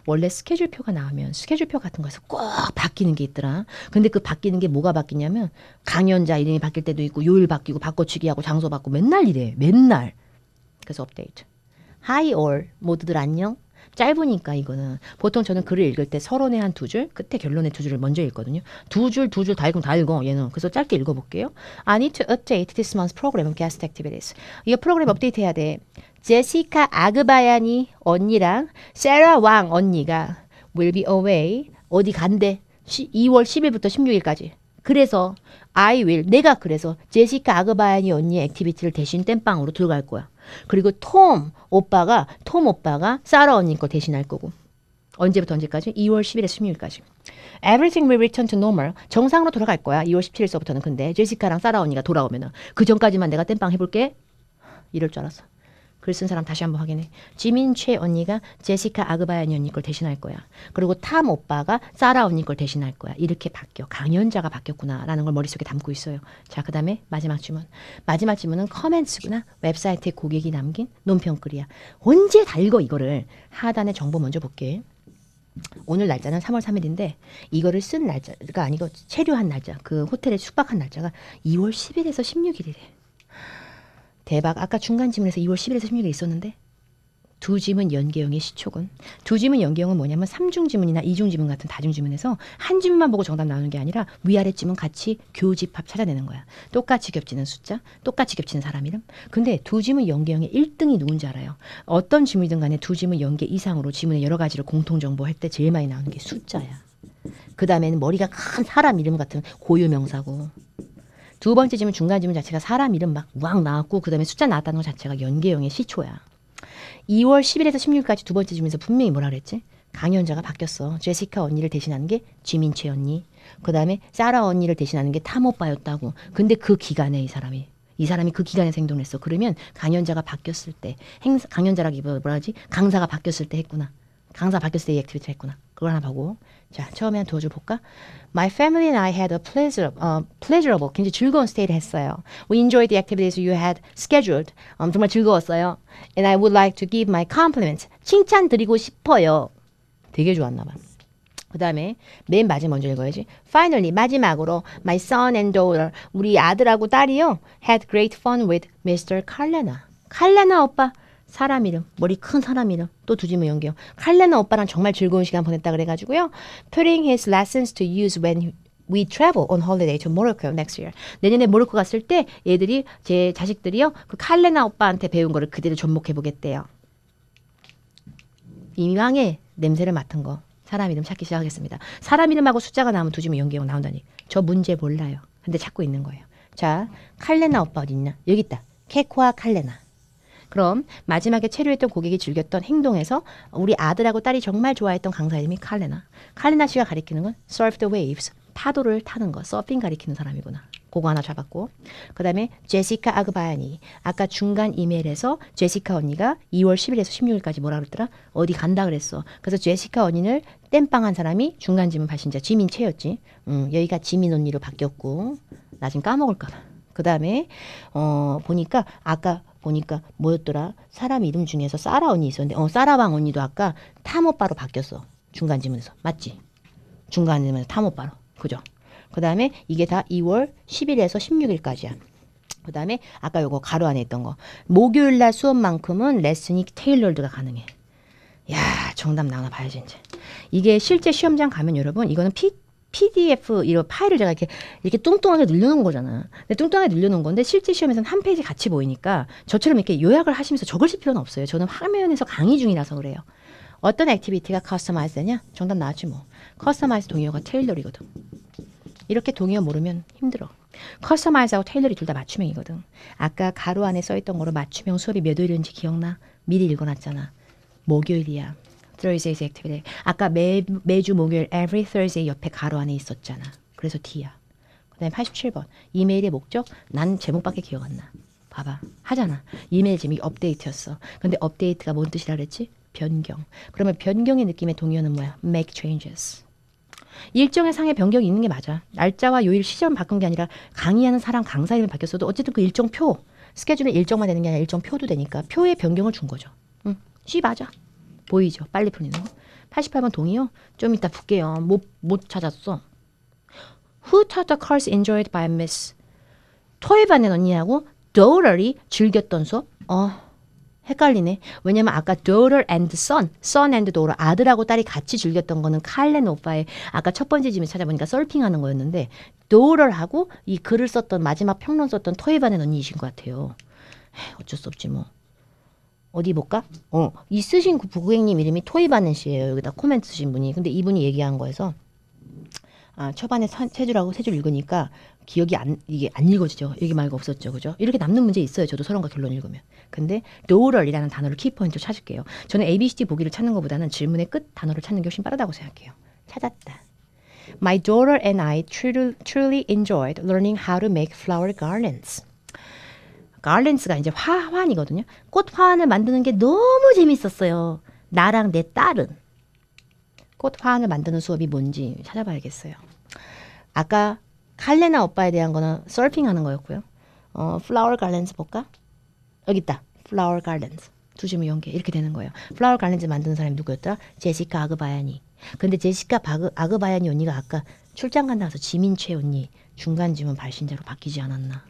원래 스케줄표가 나오면 스케줄표 같은 거에서 꼭 바뀌는 게 있더라. 근데 그 바뀌는 게 뭐가 바뀌냐면 강연자 이름이 바뀔 때도 있고 요일 바뀌고 바꿔치기하고 장소 바꾸고 맨날 이래. 맨날. 그래서 업데이트. 하이 올 모두들 안녕. 짧으니까 이거는 보통 저는 글을 읽을 때 서론에 한 두 줄, 끝에 결론에 두 줄을 먼저 읽거든요. 두 줄, 두 줄 다 읽으면 다 읽어. 얘는 그래서 짧게 읽어볼게요. I need to update this month's program of guest activities. 이거 프로그램 업데이트해야 돼. 제시카 아그바야니 언니랑 세라 왕 언니가 will be away 어디 간대. 2월 10일부터 16일까지. 그래서 I will. 내가 그래서 제시카 아그바야니 언니의 액티비티를 대신 땜빵으로 들어갈 거야. 그리고 톰 오빠가 톰 오빠가 사라 언니 거 대신할 거고. 언제부터 언제까지? 2월 10일에서 16일까지. Everything will return to normal. 정상으로 돌아갈 거야. 2월 17일서부터는 근데 제시카랑 사라 언니가 돌아오면은 그 전까지만 내가 땜빵 해볼게. 이럴 줄 알았어. 글쓴 사람 다시 한번 확인해. 지민 최 언니가 제시카 아그바야니 언니 걸 대신할 거야. 그리고 탐 오빠가 사라 언니 걸 대신할 거야. 이렇게 바뀌어. 강연자가 바뀌었구나라는 걸 머릿속에 담고 있어요. 자, 그다음에 마지막 질문. 마지막 질문은 커멘츠구나. 웹사이트에 고객이 남긴 논평글이야. 언제 다 읽어 이거를. 하단에 정보 먼저 볼게. 오늘 날짜는 3월 3일인데 이거를 쓴 날짜가 그러니까 아니고 체류한 날짜, 그 호텔에 숙박한 날짜가 2월 10일에서 16일이래. 대박 아까 중간 지문에서 2월 10일에서 16일에 있었는데 두 지문 연계형의 시초군. 두 지문 연계형은 뭐냐면 3중 지문이나 2중 지문 같은 다중 지문에서 한 지문만 보고 정답 나오는 게 아니라 위아래 지문 같이 교집합 찾아내는 거야. 똑같이 겹치는 숫자, 똑같이 겹치는 사람 이름. 근데 두 지문 연계형의 1등이 누군지 알아요. 어떤 지문이든 간에 두 지문 연계 이상으로 지문의 여러 가지를 공통 정보할 때 제일 많이 나오는 게 숫자야. 그 다음에는 머리가 큰 사람 이름 같은 고유 명사고 두 번째 지문 중간 지문 자체가 사람 이름 막 우왕 나왔고 그 다음에 숫자 나왔다는 것 자체가 연계형의 시초야. 2월 10일에서 16일까지 두 번째 지문에서 분명히 뭐라 그랬지? 강연자가 바뀌었어. 제시카 언니를 대신하는 게 지민채 언니. 그 다음에 사라 언니를 대신하는 게 탐오빠였다고. 근데 그 기간에 이 사람이 이 사람이 그 기간에 생존했어. 그러면 강연자가 바뀌었을 때 행사, 강연자라기보다 뭐, 뭐라 하지? 강사가 바뀌었을 때 했구나. 강사 바뀌었을 때 이 액티비티 했구나. 그걸 하나 보고 자 처음에 한도어줄 볼까? My family and I had a pleasure, uh, pleasurable, 굉장히 즐거운 스테이를 했어요. We enjoyed the activities you had scheduled. Um, 정말 즐거웠어요. And I would like to give my compliments. 칭찬 드리고 싶어요. 되게 좋았나 봐. 그 다음에 맨 마지막 먼저 읽어야지. Finally 마지막으로 my son and daughter 우리 아들하고 딸이요 had great fun with Mr. 칼레나. 칼레나 오빠 사람 이름, 머리 큰 사람 이름, 또 두지문 연기요. 칼레나 오빠랑 정말 즐거운 시간 보냈다 그래가지고요. Putting his lessons to use when we travel on holiday to Morocco next year. 내년에 모로코 갔을 때 얘들이 제 자식들이요 그 칼레나 오빠한테 배운 거를 그대로 접목해 보겠대요. 이왕에 냄새를 맡은 거 사람 이름 찾기 시작하겠습니다. 사람 이름하고 숫자가 나오면 두지문 연기가 나온다니. 저 문제 몰라요. 근데 찾고 있는 거예요. 자, 칼레나 오빠 어디 있나? 여기 있다. 케코와 칼레나. 그럼 마지막에 체류했던 고객이 즐겼던 행동에서 우리 아들하고 딸이 정말 좋아했던 강사 이름이 칼레나. 칼레나 씨가 가리키는 건 surf the waves. 파도를 타는 거, 서핑 가리키는 사람이구나. 그거 하나 잡았고 그 다음에 제시카 아그바야니 아까 중간 이메일에서 제시카 언니가 2월 10일에서 16일까지 뭐라 그랬더라 어디 간다 그랬어 그래서 제시카 언니를 땜빵한 사람이 중간 지문 발신자 지민 채였지 음, 여기가 지민 언니로 바뀌었고 나 지금 까먹을까봐 그 다음에 어 보니까 아까 보니까 뭐였더라? 사람 이름 중에서 사라 언니 있었는데 어 사라방 언니도 아까 탐오빠로 바뀌었어. 중간 지문에서. 맞지? 중간 지문에서 탐오빠로. 그죠? 그 다음에 이게 다 2월 10일에서 16일까지야. 그 다음에 아까 요거 가로 안에 있던 거. 목요일날 수업만큼은 레슨이 테일러드가 가능해. 야 정답 나와 봐야지 이제. 이게 실제 시험장 가면 여러분 이거는 피, PDF 이런 파일을 제가 이렇게 이렇게 뚱뚱하게 늘려놓은 거잖아. 근데 뚱뚱하게 늘려놓은 건데 실제 시험에서는 한 페이지 같이 보이니까 저처럼 이렇게 요약을 하시면서 적을 쓸 필요는 없어요. 저는 화면에서 강의 중이라서 그래요. 어떤 액티비티가 커스터마이즈 냐 정답 나왔지 뭐. 커스터마이즈 동의어가 테일러리거든. 이렇게 동의어 모르면 힘들어. 커스터마이즈하고 테일러리 둘 다 맞춤형이거든. 아까 가로 안에 써있던 거로 맞춤형 수업이 몇일인지 기억나? 미리 읽어놨잖아. 목요일이야. Thursday's activity. 아까 매, 매주 목요일 every Thursday 옆에 가로 안에 있었잖아. 그래서 D야. 그 다음에 87번. 이메일의 목적? 난 제목밖에 기억 안 나. 봐봐. 하잖아. 이메일 제목 업데이트였어. 근데 업데이트가 뭔 뜻이라 그랬지? 변경. 그러면 변경의 느낌의 동요는 의 뭐야? make changes. 일정의 상의 변경이 있는 게 맞아. 날짜와 요일 시점 바꾼 게 아니라 강의하는 사람 강사 이름 바뀌었어도 어쨌든 그 일정표 스케줄은 일정만 되는 게 아니라 일정표도 되니까 표에 변경을 준 거죠. 응. C 맞아. 보이죠? 빨리 풀리는 거. 88번 동의요? 좀 이따 볼게요. 못, 못 찾았어. Who taught the cars enjoyed by Miss? 토이 반의 언니하고 daughter이 즐겼던 수업? 어, 헷갈리네. 왜냐면 아까 daughter and son, son and daughter, 아들하고 딸이 같이 즐겼던 거는 칼렌 오빠의 아까 첫 번째 집에 찾아보니까 썰핑하는 거였는데 daughter하고 이 글을 썼던 마지막 평론 썼던 토이 반의 언니이신 것 같아요. 에이, 어쩔 수 없지 뭐. 어디 볼까? 어, 이 쓰신 고객님 그 이름이 토이바는 씨예요. 여기다 코멘트 쓰신 분이. 근데 이분이 얘기한 거에서 아, 초반에 세 줄하고 세 줄 읽으니까 기억이 안 이게 안 읽어지죠. 여기 말고 없었죠. 그죠? 이렇게 남는 문제 있어요. 저도 서론과 결론 읽으면. 근데 노럴이라는 단어를 키포인트 찾을게요. 저는 A, B, C, D 보기를 찾는 것보다는 질문의 끝 단어를 찾는 게 훨씬 빠르다고 생각해요. 찾았다. My daughter and I truly, truly enjoyed learning how to make flower gardens. 가렌스가 이제 화환이거든요. 꽃 화환을 만드는 게 너무 재밌었어요. 나랑 내 딸은 꽃 화환을 만드는 수업이 뭔지 찾아봐야겠어요. 아까 칼레나 오빠에 대한 거는 썰핑하는 거였고요. 어, 플라워 갈렌스 볼까? 여기 있다. 플라워 갈렌스. 두심을 연계 이렇게 되는 거예요. 플라워 갈렌즈 만드는 사람이 누구였더라? 제시카 아그바야니. 근데 제시카 바그, 아그바야니 언니가 아까 출장 간다 해서 지민최 언니 중간 지문 발신자로 바뀌지 않았나?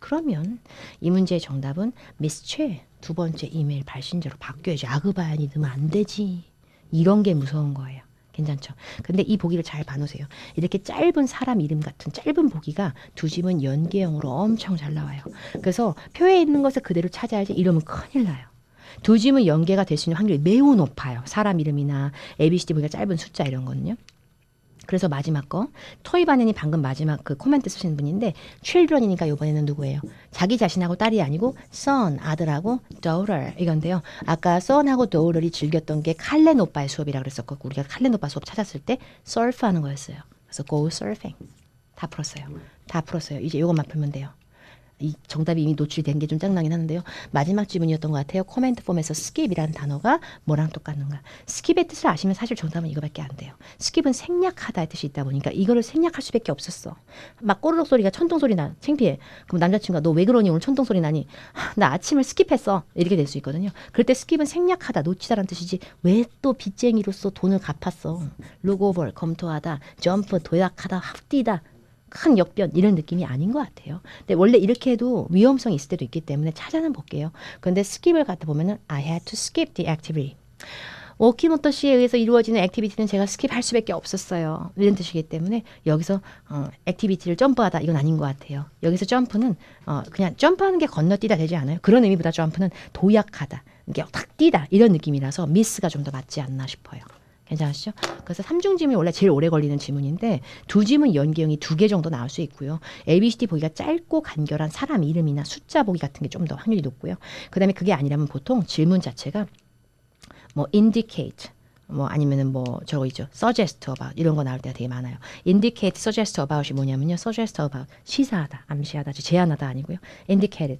그러면 이 문제의 정답은 미스 최 두 번째 이메일 발신자로 바뀌어야지. 아그바이니 넣으면 안 되지. 이런 게 무서운 거예요. 괜찮죠? 근데 이 보기를 잘 봐놓으세요. 이렇게 짧은 사람 이름 같은 짧은 보기가 두 집은 연계형으로 엄청 잘 나와요. 그래서 표에 있는 것을 그대로 찾아야지 이러면 큰일 나요. 두 집은 연계가 될 수 있는 확률이 매우 높아요. 사람 이름이나 ABCD 보기가 짧은 숫자 이런 거는요. 그래서 마지막 거 토이바네님 방금 마지막 그 코멘트 쓰신 분인데 children이니까 이번에는 누구예요? 자기 자신하고 딸이 아니고 son 아들하고 daughter 이건데요. 아까 son하고 daughter이 즐겼던 게 칼렌 오빠의 수업이라 그랬었고 우리가 칼렌 오빠 수업 찾았을 때 surf하는 거였어요. 그래서 go surfing 다 풀었어요. 다 풀었어요. 이제 이것만 풀면 돼요. 이 정답이 이미 노출된 게 좀 짱나긴 하는데요. 마지막 질문이었던 것 같아요. 코멘트 폼에서 스킵이라는 단어가 뭐랑 똑같는가? 스킵의 뜻을 아시면 사실 정답은 이거밖에 안 돼요. 스킵은 생략하다의 뜻이 있다 보니까 이거를 생략할 수밖에 없었어. 막 꼬르륵 소리가 천둥 소리 나. 창피해. 그럼 남자친구가 너 왜 그러니 오늘 천둥 소리 나니? 하, 나 아침을 스킵했어. 이렇게 될 수 있거든요. 그럴 때 스킵은 생략하다, 놓치다라는 뜻이지 왜 또 빚쟁이로서 돈을 갚았어. 로고볼, 검토하다, 점프, 도약하다, 확뛰다 큰 역변 이런 느낌이 아닌 것 같아요. 근데 원래 이렇게 해도 위험성이 있을 때도 있기 때문에 찾아는 볼게요. 그런데 스킵을 갖다 보면은 I had to skip the activity. 오키모토 씨에 의해서 이루어지는 액티비티는 제가 스킵할 수밖에 없었어요. 이런 뜻이기 때문에 여기서 어, 액티비티를 점프하다 이건 아닌 것 같아요. 여기서 점프는 어, 그냥 점프하는 게 건너뛰다 되지 않아요. 그런 의미보다 점프는 도약하다, 이게 탁 뛰다 이런 느낌이라서 미스가 좀 더 맞지 않나 싶어요. 괜찮으시죠? 그래서 3중 지문이 원래 제일 오래 걸리는 지문인데 두 지문 연계형이 두 개 정도 나올 수 있고요. ABCD 보기가 짧고 간결한 사람 이름이나 숫자 보기 같은 게 좀 더 확률이 높고요. 그 다음에 그게 아니라면 보통 질문 자체가 뭐 indicate, 뭐 아니면은 뭐 저거 있죠. suggest about 이런 거 나올 때가 되게 많아요. indicate suggest about이 뭐냐면요. suggest about 시사하다, 암시하다, 제안하다 아니고요. indicate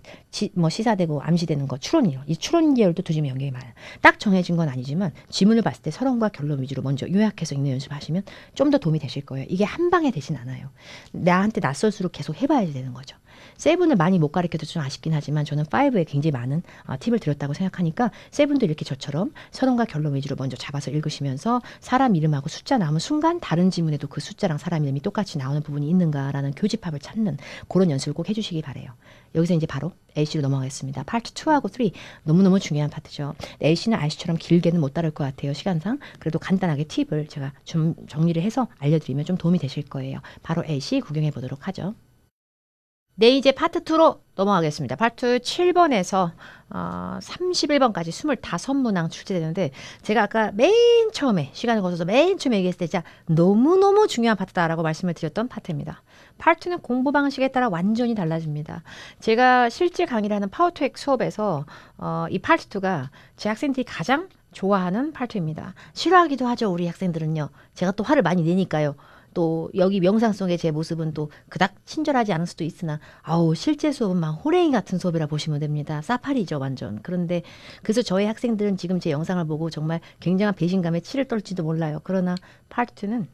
뭐 시사되고 암시되는 거 추론이요. 이 추론 계열도 두 점이 연결이 많아요. 딱 정해진 건 아니지만 지문을 봤을 때 서론과 결론 위주로 먼저 요약해서 읽는 연습하시면 좀 더 도움이 되실 거예요. 이게 한 방에 되진 않아요. 나한테 낯설수록 계속 해봐야 되는 거죠. 세븐을 많이 못 가르쳐도 좀 아쉽긴 하지만 저는 5에 굉장히 많은 어, 팁을 드렸다고 생각하니까 세븐도 이렇게 저처럼 선언과 결론 위주로 먼저 잡아서 읽으시면서 사람 이름하고 숫자 나오면 순간 다른 지문에도 그 숫자랑 사람 이름이 똑같이 나오는 부분이 있는가라는 교집합을 찾는 그런 연습을 꼭 해주시기 바래요. 여기서 이제 바로 L씨로 넘어가겠습니다. 파트 2하고 3 너무너무 중요한 파트죠. L씨는 R씨처럼 길게는 못 다룰 것 같아요. 시간상. 그래도 간단하게 팁을 제가 좀 정리를 해서 알려드리면 좀 도움이 되실 거예요. 바로 L씨 구경해 보도록 하죠. 네, 이제 파트 2로 넘어가겠습니다. 파트 7번에서 어, 31번까지 25문항 출제되는데 제가 아까 맨 처음에 시간을 거쳐서 맨 처음에 얘기했을 때 진짜 너무너무 중요한 파트다라고 말씀을 드렸던 파트입니다. 파트는 공부 방식에 따라 완전히 달라집니다. 제가 실질 강의를 하는 파워트액 수업에서 어, 이 파트 2가 제 학생들이 가장 좋아하는 파트입니다. 싫어하기도 하죠. 우리 학생들은요. 제가 또 화를 많이 내니까요. 또 여기 명상 속의 제 모습은 또 그닥 친절하지 않을 수도 있으나 아우 실제 수업은 막 호랭이 같은 수업이라 보시면 됩니다. 사파리죠 완전. 그런데 그래서 저희 학생들은 지금 제 영상을 보고 정말 굉장한 배신감에 치를 떨지도 몰라요. 그러나 파트는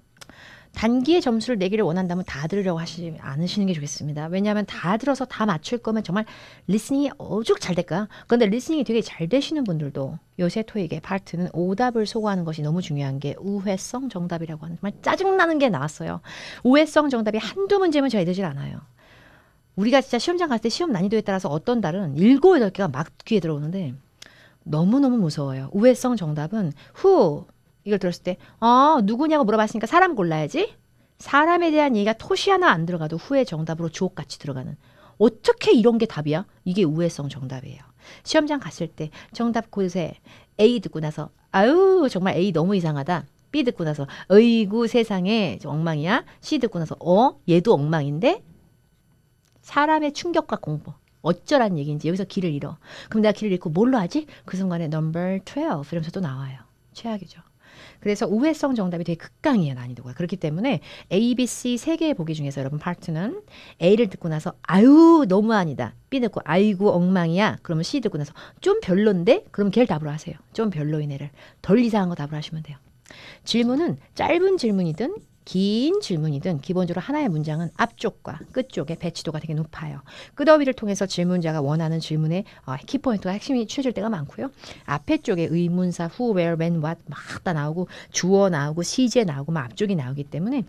단기에 점수를 내기를 원한다면 다 들으려고 하시지 않으시는 게 좋겠습니다. 왜냐하면 다 들어서 다 맞출 거면 정말 리스닝이 오죽 잘 될까? 그런데 리스닝이 되게 잘 되시는 분들도 요새 토익의 파트는 오답을 소구하는 것이 너무 중요한 게 우회성 정답이라고 하는 정말 짜증나는 게 나왔어요. 우회성 정답이 한두 문제면 잘 되질 않아요. 우리가 진짜 시험장 갔을 때 시험 난이도에 따라서 어떤 달은 일곱, 여덟 개가 막 귀에 들어오는데 너무너무 무서워요. 우회성 정답은 후, 이걸 들었을 때, 어, 누구냐고 물어봤으니까 사람 골라야지? 사람에 대한 얘기가 토시 하나 안 들어가도 후에 정답으로 주옥같이 들어가는. 어떻게 이런 게 답이야? 이게 우회성 정답이에요. 시험장 갔을 때 정답 곳에 A 듣고 나서 아유 정말 A 너무 이상하다. B 듣고 나서 어이구 세상에 엉망이야. C 듣고 나서 어 얘도 엉망인데 사람의 충격과 공포. 어쩌란 얘기인지 여기서 길을 잃어. 그럼 내가 길을 잃고 뭘로 하지? 그 순간에 넘 u m b 12 이러면서 또 나와요. 최악이죠. 그래서 우회성 정답이 되게 극강이에요 난이도가. 그렇기 때문에 A, B, C 세 개의 보기 중에서 여러분 파트는 A를 듣고 나서 아유 너무 아니다. B 듣고 아이고 엉망이야. 그러면 C 듣고 나서 좀 별론데? 그럼 걔를 답으로 하세요. 좀 별로인 애를 덜 이상한 거답으로 하시면 돼요. 질문은 짧은 질문이든 긴 질문이든 기본적으로 하나의 문장은 앞쪽과 끝쪽의 배치도가 되게 높아요. 끄더위를 통해서 질문자가 원하는 질문의 어, 키포인트가 핵심이 취해질 때가 많고요. 앞에 쪽에 의문사 who, where, when, what 막 다 나오고 주어 나오고 시제 나오고 막 앞쪽이 나오기 때문에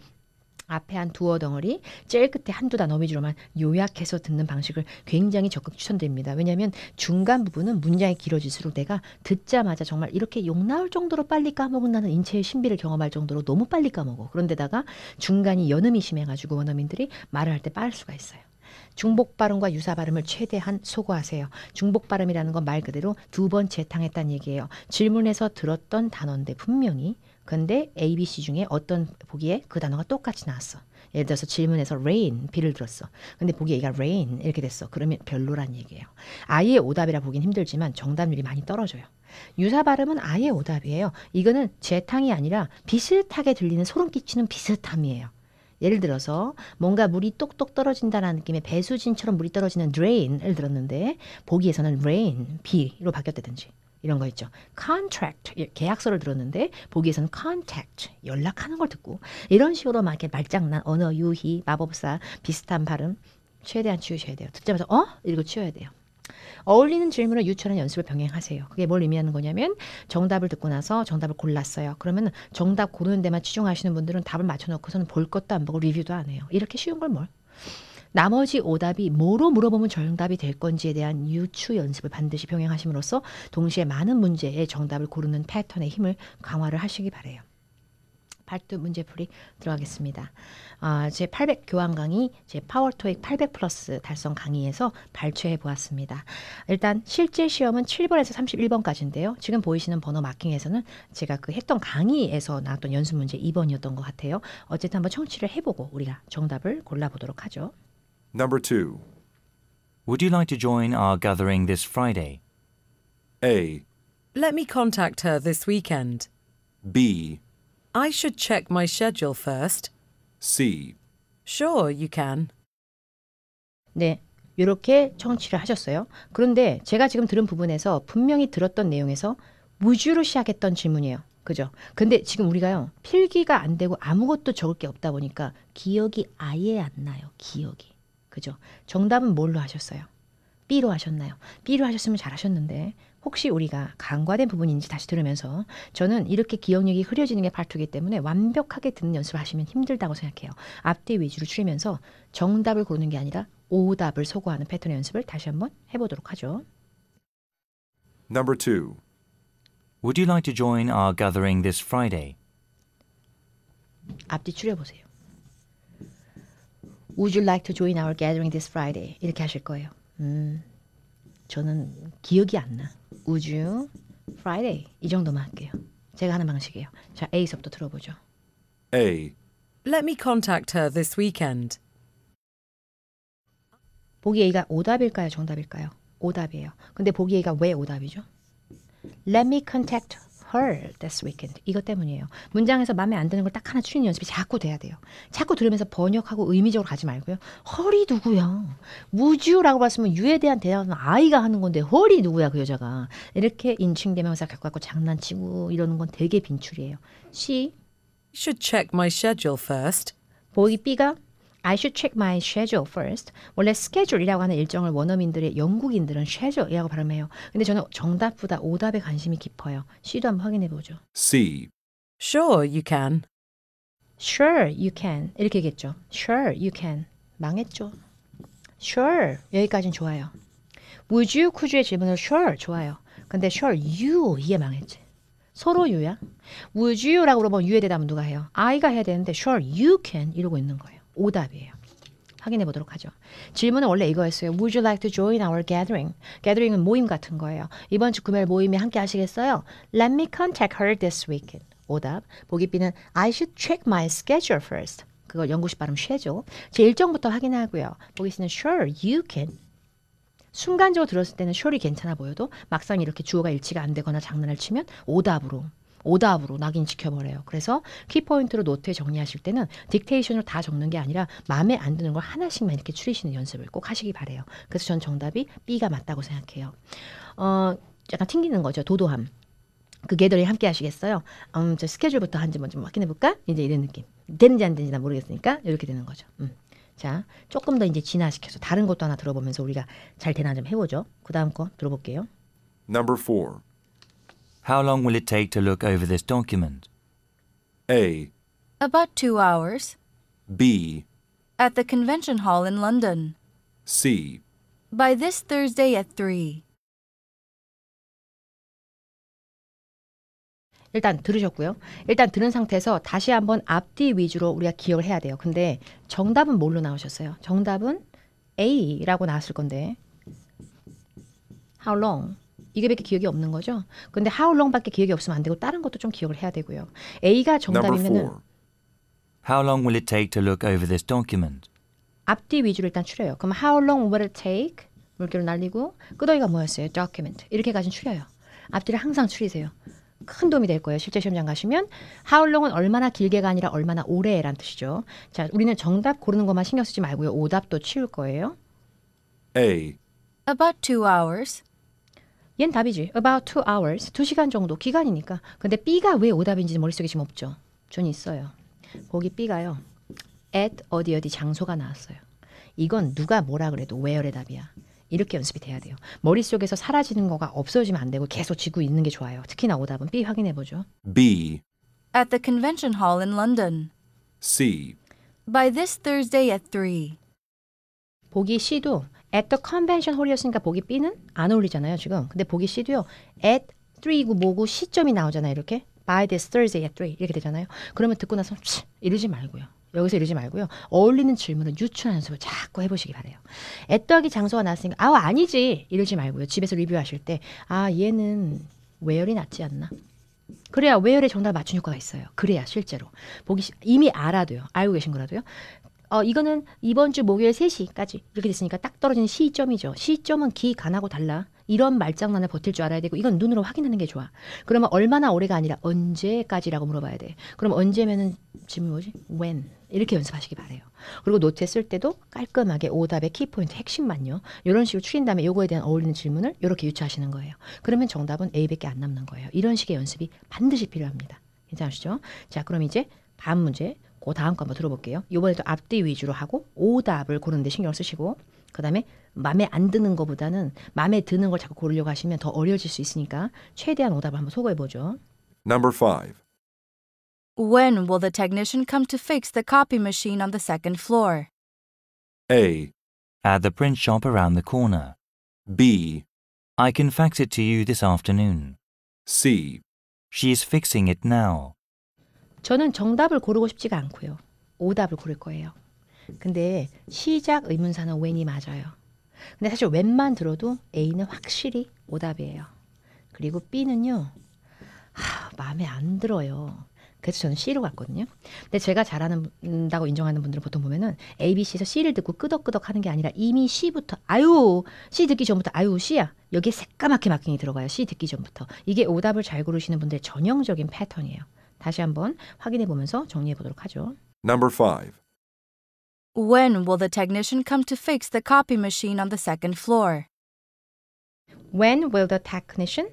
앞에 한 두어 덩어리, 제일 끝에 한두 단어 미주로만 요약해서 듣는 방식을 굉장히 적극 추천드립니다. 왜냐하면 중간 부분은 문장이 길어질수록 내가 듣자마자 정말 이렇게 욕 나올 정도로 빨리 까먹는다는 인체의 신비를 경험할 정도로 너무 빨리 까먹어. 그런데다가 중간이 연음이 심해가지고 원어민들이 말을 할 때 빠를 수가 있어요. 중복 발음과 유사 발음을 최대한 소거하세요. 중복 발음이라는 건 말 그대로 두 번 재탕했다는 얘기예요. 질문에서 들었던 단어인데 분명히 근데 A, B, C 중에 어떤 보기에 그 단어가 똑같이 나왔어. 예를 들어서 질문에서 rain, 비를 들었어. 근데 보기에 얘가 rain 이렇게 됐어. 그러면 별로란 얘기예요. 아예 오답이라 보긴 힘들지만 정답률이 많이 떨어져요. 유사 발음은 아예 오답이에요. 이거는 재탕이 아니라 비슷하게 들리는 소름 끼치는 비슷함이에요. 예를 들어서 뭔가 물이 똑똑 떨어진다라는 느낌의 배수진처럼 물이 떨어지는 drain을 들었는데 보기에서는 rain, 비로 바뀌었다든지 이런 거 있죠. contract 예, 계약서를 들었는데 보기에서는 contact 연락하는 걸 듣고 이런 식으로 막 이렇게 말장난 언어 유희 마법사 비슷한 발음 최대한 치우셔야 돼요. 듣자마자 어? 이러고 치워야 돼요. 어울리는 질문을 유추하는 연습을 병행하세요. 그게 뭘 의미하는 거냐면 정답을 듣고 나서 정답을 골랐어요. 그러면 정답 고르는 데만 치중하시는 분들은 답을 맞춰놓고서는 볼 것도 안 보고 리뷰도 안 해요. 이렇게 쉬운 걸 뭘? 나머지 오답이 뭐로 물어보면 정답이 될 건지에 대한 유추 연습을 반드시 병행하심으로써 동시에 많은 문제의 정답을 고르는 패턴의 힘을 강화를 하시기 바래요. 발두 문제풀이 들어가겠습니다. 아, 제800 교환 강의, 제 파워토익 800 플러스 달성 강의에서 발췌해 보았습니다. 일단 실제 시험은 7번에서 31번까지인데요. 지금 보이시는 번호 마킹에서는 제가 그 했던 강의에서 나왔던 연습 문제 2번이었던 것 같아요. 어쨌든 한번 청취를 해보고 우리가 정답을 골라보도록 하죠. Number two. Would you like to join our gathering this Friday? A. Let me contact her this weekend. B. I should check my schedule first. C. Sure, you can. 네, 이렇게 청취를 하셨어요. 그런데 제가 지금 들은 부분에서 분명히 들었던 내용에서 무주로 시작했던 질문이에요. 그죠? 근데 지금 우리가요, 필기가 안 되고 아무것도 적을 게 없다 보니까 기억이 아예 안 나요. 기억이. 그죠? 정답은 뭘로 하셨어요? B로 하셨나요? B로 하셨으면 잘하셨는데 혹시 우리가 간과된 부분인지 다시 들으면서 저는 이렇게 기억력이 흐려지는 게 발투기 때문에 완벽하게 듣는 연습을 하시면 힘들다고 생각해요. 앞뒤 위주로 추리면서 정답을 고르는 게 아니라 오답을 소구하는 패턴의 연습을 다시 한번 해보도록 하죠. Number two. Would you like to join our gathering this Friday? 앞뒤 추려보세요. Would you like to join our gathering this Friday? 이렇게 하실 거예요. 음, 저는 기억이 안 나. Would you? Friday. 이 정도만 할게요. 제가 하는 방식이에요. 자, A서부터 들어보죠. A. Let me contact her this weekend. 보기 A가 오답일까요? 정답일까요? 오답이에요. 근데 보기 A가 왜 오답이죠? Let me contact her this weekend. 이것 때문이에요. 문장에서 마음에 안 드는 걸 딱 하나 추리는 연습이 자꾸 돼야 돼요. 자꾸 들으면서 번역하고 의미적으로 가지 말고요. 허리 누구야? 무주라고 봤으면 유에 대한 대답은 아이가 하는 건데 허리 누구야 그 여자가. 이렇게 인칭대명사 갖고 갖고 장난치고 이러는 건 되게 빈출이에요. She should check my schedule first. 보이 B가 I should check my schedule first. 원래 스케줄이라고 하는 일정을 원어민들의 영국인들은 schedule이라고 발음해요. 근데 저는 정답보다 오답에 관심이 깊어요. 시도 한번 확인해 보죠. C. Sure you can. Sure you can. 이렇게 얘기했죠. Sure you can. 망했죠. Sure 여기까진 좋아요. Would you, could의 질문을 sure 좋아요. 근데 sure you 이해 망했지. 서로 y o u 야 Would you라고 물어보면 유에 대답은 누가 해요? I가 해야 되는데 sure you can 이러고 있는 거예요. 오답이에요. 확인해 보도록 하죠. 질문은 원래 이거였어요. Would you like to join our gathering? gathering은 모임 같은 거예요. 이번 주 금요일 모임에 함께 하시겠어요? Let me contact her this weekend. 오답. 보기 B는 I should check my schedule first. 그걸 영구식 발음 쉐죠. 제 일정부터 확인하고요. 보기 C는 sure you can. 순간적으로 들었을 때는 sure이 괜찮아 보여도 막상 이렇게 주어가 일치가 안 되거나 장난을 치면 오답으로 오답으로 낙인시켜버려요. 그래서 키포인트로 노트에 정리하실 때는 딕테이션으로 다 적는 게 아니라 마음에 안 드는 걸 하나씩만 이렇게 추리시는 연습을 꼭 하시기 바래요. 그래서 전 정답이 B가 맞다고 생각해요. 어, 약간 튕기는 거죠. 도도함. 그 개들이 함께 하시겠어요? 음, 저 스케줄부터 한지 먼저 확인해 볼까? 이제 이런 느낌. 되는지 안 되는지 나 모르겠으니까 이렇게 되는 거죠. 음. 자, 조금 더 이제 진화시켜서 다른 것도 하나 들어보면서 우리가 잘 되나 좀 해보죠. 그 다음 거 들어볼게요. Number four. How long will it take to look over this document? A. About two hours. B. At the Convention Hall in London. C. By this Thursday at 3. 일단 들으셨고요. 일단 들은 상태에서 다시 한번 앞뒤 위주로 우리가 기억을 해야 돼요. 근데 정답은 뭘로 나오셨어요? 정답은 A라고 나왔을 건데. How long? 이게밖에 기억이 없는 거죠. 근데 how long밖에 기억이 없으면 안 되고 다른 것도 좀 기억을 해야 되고요. A가 정답이면은 How long will it take to look over this document? 앞뒤 위주로 일단 추려요. 그럼 how long will it take? 물결을 날리고 끄덕이가 뭐였어요? document. 이렇게까지 추려요. 앞뒤를 항상 추리세요. 큰 도움이 될 거예요. 실제 시험장 가시면 how long은 얼마나 길게가 아니라 얼마나 오래란 뜻이죠. 자, 우리는 정답 고르는 것만 신경 쓰지 말고요. 오답도 치울 거예요. A. About two hours. 얜 답이지. About two hours. 두 시간 정도 기간이니까. 근데 B가 왜 오답인지 머릿속에 지금 없죠. 전 있어요. 거기 B가요. at 어디 어디 장소가 나왔어요. 이건 누가 뭐라 그래도 where의 답이야. 이렇게 연습이 돼야 돼요. 머릿속에서 사라지는 거가 없어지면 안 되고 계속 지고 있는 게 좋아요. 특히나 오답은 B 확인해 보죠. B. At the convention hall in London. C. By this Thursday at 3. 보기 C도 at the convention 홀이었으니까 보기 B는 안 어울리잖아요 지금. 근데 보기 C도요. at 3이고 뭐고 시점이 나오잖아요 이렇게. by this Thursday at 3 이렇게 되잖아요. 그러면 듣고 나서 치, 이러지 말고요. 여기서 이러지 말고요. 어울리는 질문을 유추한 연습을 자꾸 해보시기 바래요. 애떡이 장소가 나왔으니까 아우 아니지 이러지 말고요. 집에서 리뷰하실 때 아 얘는 외열이 낫지 않나. 그래야 외열에 정답 맞춘 효과가 있어요. 그래야 실제로 보기 이미 알아도요. 알고 계신 거라도요. 어, 이거는 이번 주 목요일 3시까지 이렇게 됐으니까 딱 떨어지는 시점이죠. 시점은 기간하고 달라. 이런 말장난을 버틸 줄 알아야 되고 이건 눈으로 확인하는 게 좋아. 그러면 얼마나 오래가 아니라 언제까지라고 물어봐야 돼. 그럼 언제면은 질문 이 뭐지? when 이렇게 연습하시기 바래요. 그리고 노트에 쓸 때도 깔끔하게 오답의 키포인트 핵심만요. 이런 식으로 추린 다음에 요거에 대한 어울리는 질문을 이렇게 유추하시는 거예요. 그러면 정답은 A밖에 안 남는 거예요. 이런 식의 연습이 반드시 필요합니다. 괜찮으시죠? 자, 그럼 이제 다음 문제 그 다음 거 한번 들어볼게요. 이번에도 앞뒤 위주로 하고 오답을 고르는데 신경 쓰시고 그 다음에 마음에 안 드는 거보다는 마음에 드는 걸 자꾸 고르려고 하시면 더 어려워질 수 있으니까 최대한 오답을 한번 소거해 보죠. Number 5. When will the technician come to fix the copy machine on the second floor? A. At the print shop around the corner. B. I can fax it to you this afternoon. C. She is fixing it now. 저는 정답을 고르고 싶지가 않고요. 오답을 고를 거예요. 근데 시작 의문사는 웬이 맞아요. 근데 사실 웬만 들어도 A는 확실히 오답이에요. 그리고 B는요. 하, 마음에 안 들어요. 그래서 저는 C로 갔거든요. 근데 제가 잘한다고 인정하는 분들을 보통 보면은 A, B, C에서 C를 듣고 끄덕끄덕 하는 게 아니라 이미 C부터 아유 C 듣기 전부터 아유 C야 여기에 새까맣게 마킹이 들어가요. C 듣기 전부터 이게 오답을 잘 고르시는 분들의 전형적인 패턴이에요. 다시 한번 확인해 보면서 정리해 보도록 하죠. Number 5. When will the technician come to fix the copy machine on the second floor? When will the technician?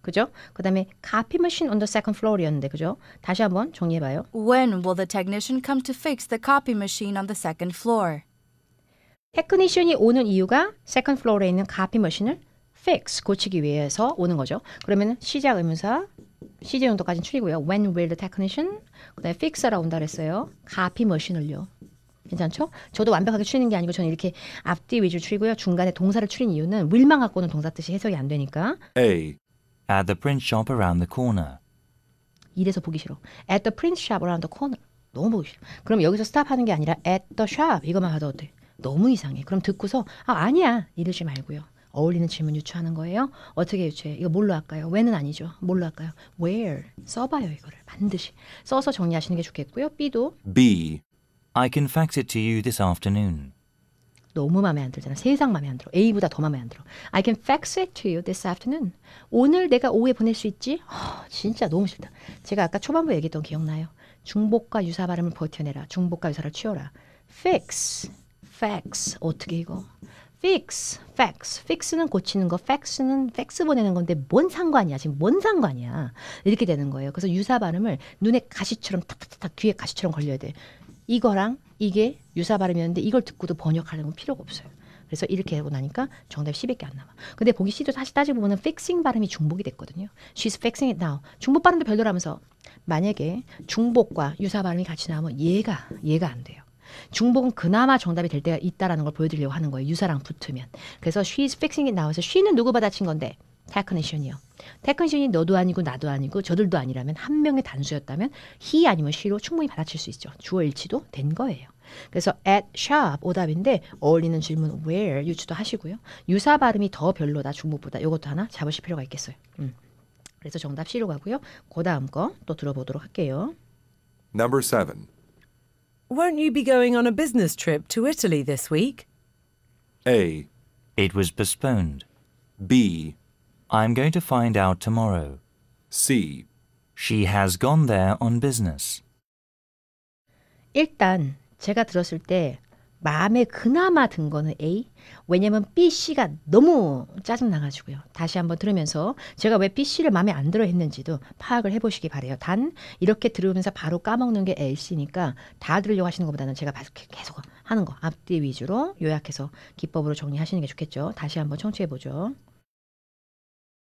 그죠? 그 다음에 copy machine on the second floor이었는데 그죠? 다시 한번 정리해봐요. When will the technician come to fix the copy machine on the second floor? 테크니션이 오는 이유가 second floor에 있는 copy machine을 fix 고치기 위해서 오는 거죠. 그러면 시작 의문사 시 j 용도까지는 틀리고요. When will the technician? 그다음에 fixer라 온다 그랬어요. 가피 머신을요. 괜찮죠? 저도 완벽하게 추리는 게 아니고 저는 이렇게 앞뒤 위주로 추리고요. 중간에 동사를 추린 이유는 will만 갖고는 동사 뜻이 해석이 안 되니까. A. At the print shop around the corner. 이래서 보기 싫어. At the print shop around the corner. 너무 보기 싫어. 그럼 여기서 스탑하는 게 아니라 at the shop 이것만 하도 어때? 너무 이상해. 그럼 듣고서 아 아니야 이러지 말고요. 어울리는 질문 유추하는 거예요. 어떻게 유추해? 요 이거 뭘로 할까요? 왜는 아니죠. 뭘로 할까요? where 써봐요 이거를 반드시 써서 정리하시는 게 좋겠고요. B도 B. I can fax it to you this afternoon. 너무 마음에 안 들잖아. 세상 마음에 안 들어. A보다 더 마음에 안 들어. I can fax it to you this afternoon. 오늘 내가 오후에 보낼 수 있지? 허, 진짜 너무 싫다. 제가 아까 초반부에 얘기했던 기억나요? 중복과 유사 발음을 버텨내라. 중복과 유사를 치워라. fix, fax. 어떻게 이거? fix, fax. fix는 고치는 거, fax는 fax 보내는 건데 뭔 상관이야. 지금 뭔 상관이야. 이렇게 되는 거예요. 그래서 유사 발음을 눈에 가시처럼 탁탁탁 귀에 가시처럼 걸려야 돼. 이거랑 이게 유사 발음이었는데 이걸 듣고도 번역하려면 필요가 없어요. 그래서 이렇게 하고 나니까 정답이 1 0개안 남아. 근데 보기 씨도 다시 따지고 보면 fixing 발음이 중복이 됐거든요. She's fixing it now. 중복 발음도 별로라면서 만약에 중복과 유사 발음이 같이 나오면 얘가 얘가 안 돼요. 중복은 그나마 정답이 될 때가 있다라는 걸 보여드리려고 하는 거예요. 유사랑 붙으면. 그래서 she's fixing이 나와서 she는 누구 받아친 건데? 테크니션이요. 테크니션이 너도 아니고 나도 아니고 저들도 아니라면 한 명의 단수였다면 he 아니면 she로 충분히 받아칠 수 있죠. 주어 일치도 된 거예요. 그래서 at shop 오답인데 어울리는 질문 where 유추도 하시고요. 유사 발음이 더 별로다 중복보다 이것도 하나 잡으실 필요가 있겠어요. 음. 그래서 정답 C로 가고요. 그 다음 거 또 들어보도록 할게요. Number 7. won't you be going on a business trip to Italy this week? A. It was postponed. B. I'm going to find out tomorrow. C. She has gone there on business. 일단 제가 들었을 때 마음에 그나마 든 거는 A. 왜냐면 B, C가 너무 짜증나가지고요. 다시 한번 들으면서 제가 왜 B, C를 마음에 안 들어 했는지도 파악을 해보시기 바래요. 단 이렇게 들으면서 바로 까먹는 게 A, C니까 다 들으려고 하시는 것보다는 제가 계속 하는 거 앞뒤 위주로 요약해서 기법으로 정리하시는 게 좋겠죠. 다시 한번 청취해보죠.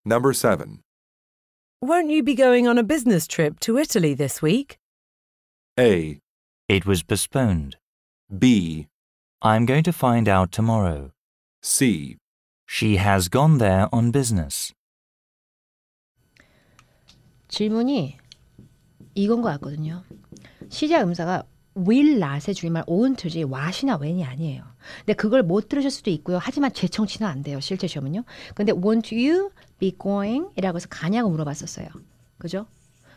Number 7. Won't you be going on a business trip to Italy this week? A. It was postponed. B. I'm going to find out tomorrow. C. She has gone there on business. 질문이 이건 것 같거든요. 시작 음사가 will not의 줄임말 ought지 what이나 when이 아니에요. 근데 그걸 못 들으실 수도 있고요. 하지만 재청취는 안 돼요. 실제 시험은요. 근데 won't you be going? 이라고 해서 가냐고 물어봤었어요. 그죠?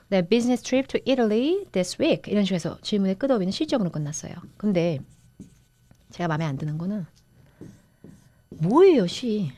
네, business trip to Italy this week 이런 식으로 해서 질문의 끝어비는 실적으로 끝났어요. 근데 제가 마음에 안 드는 거는 뭐예요, 쉬?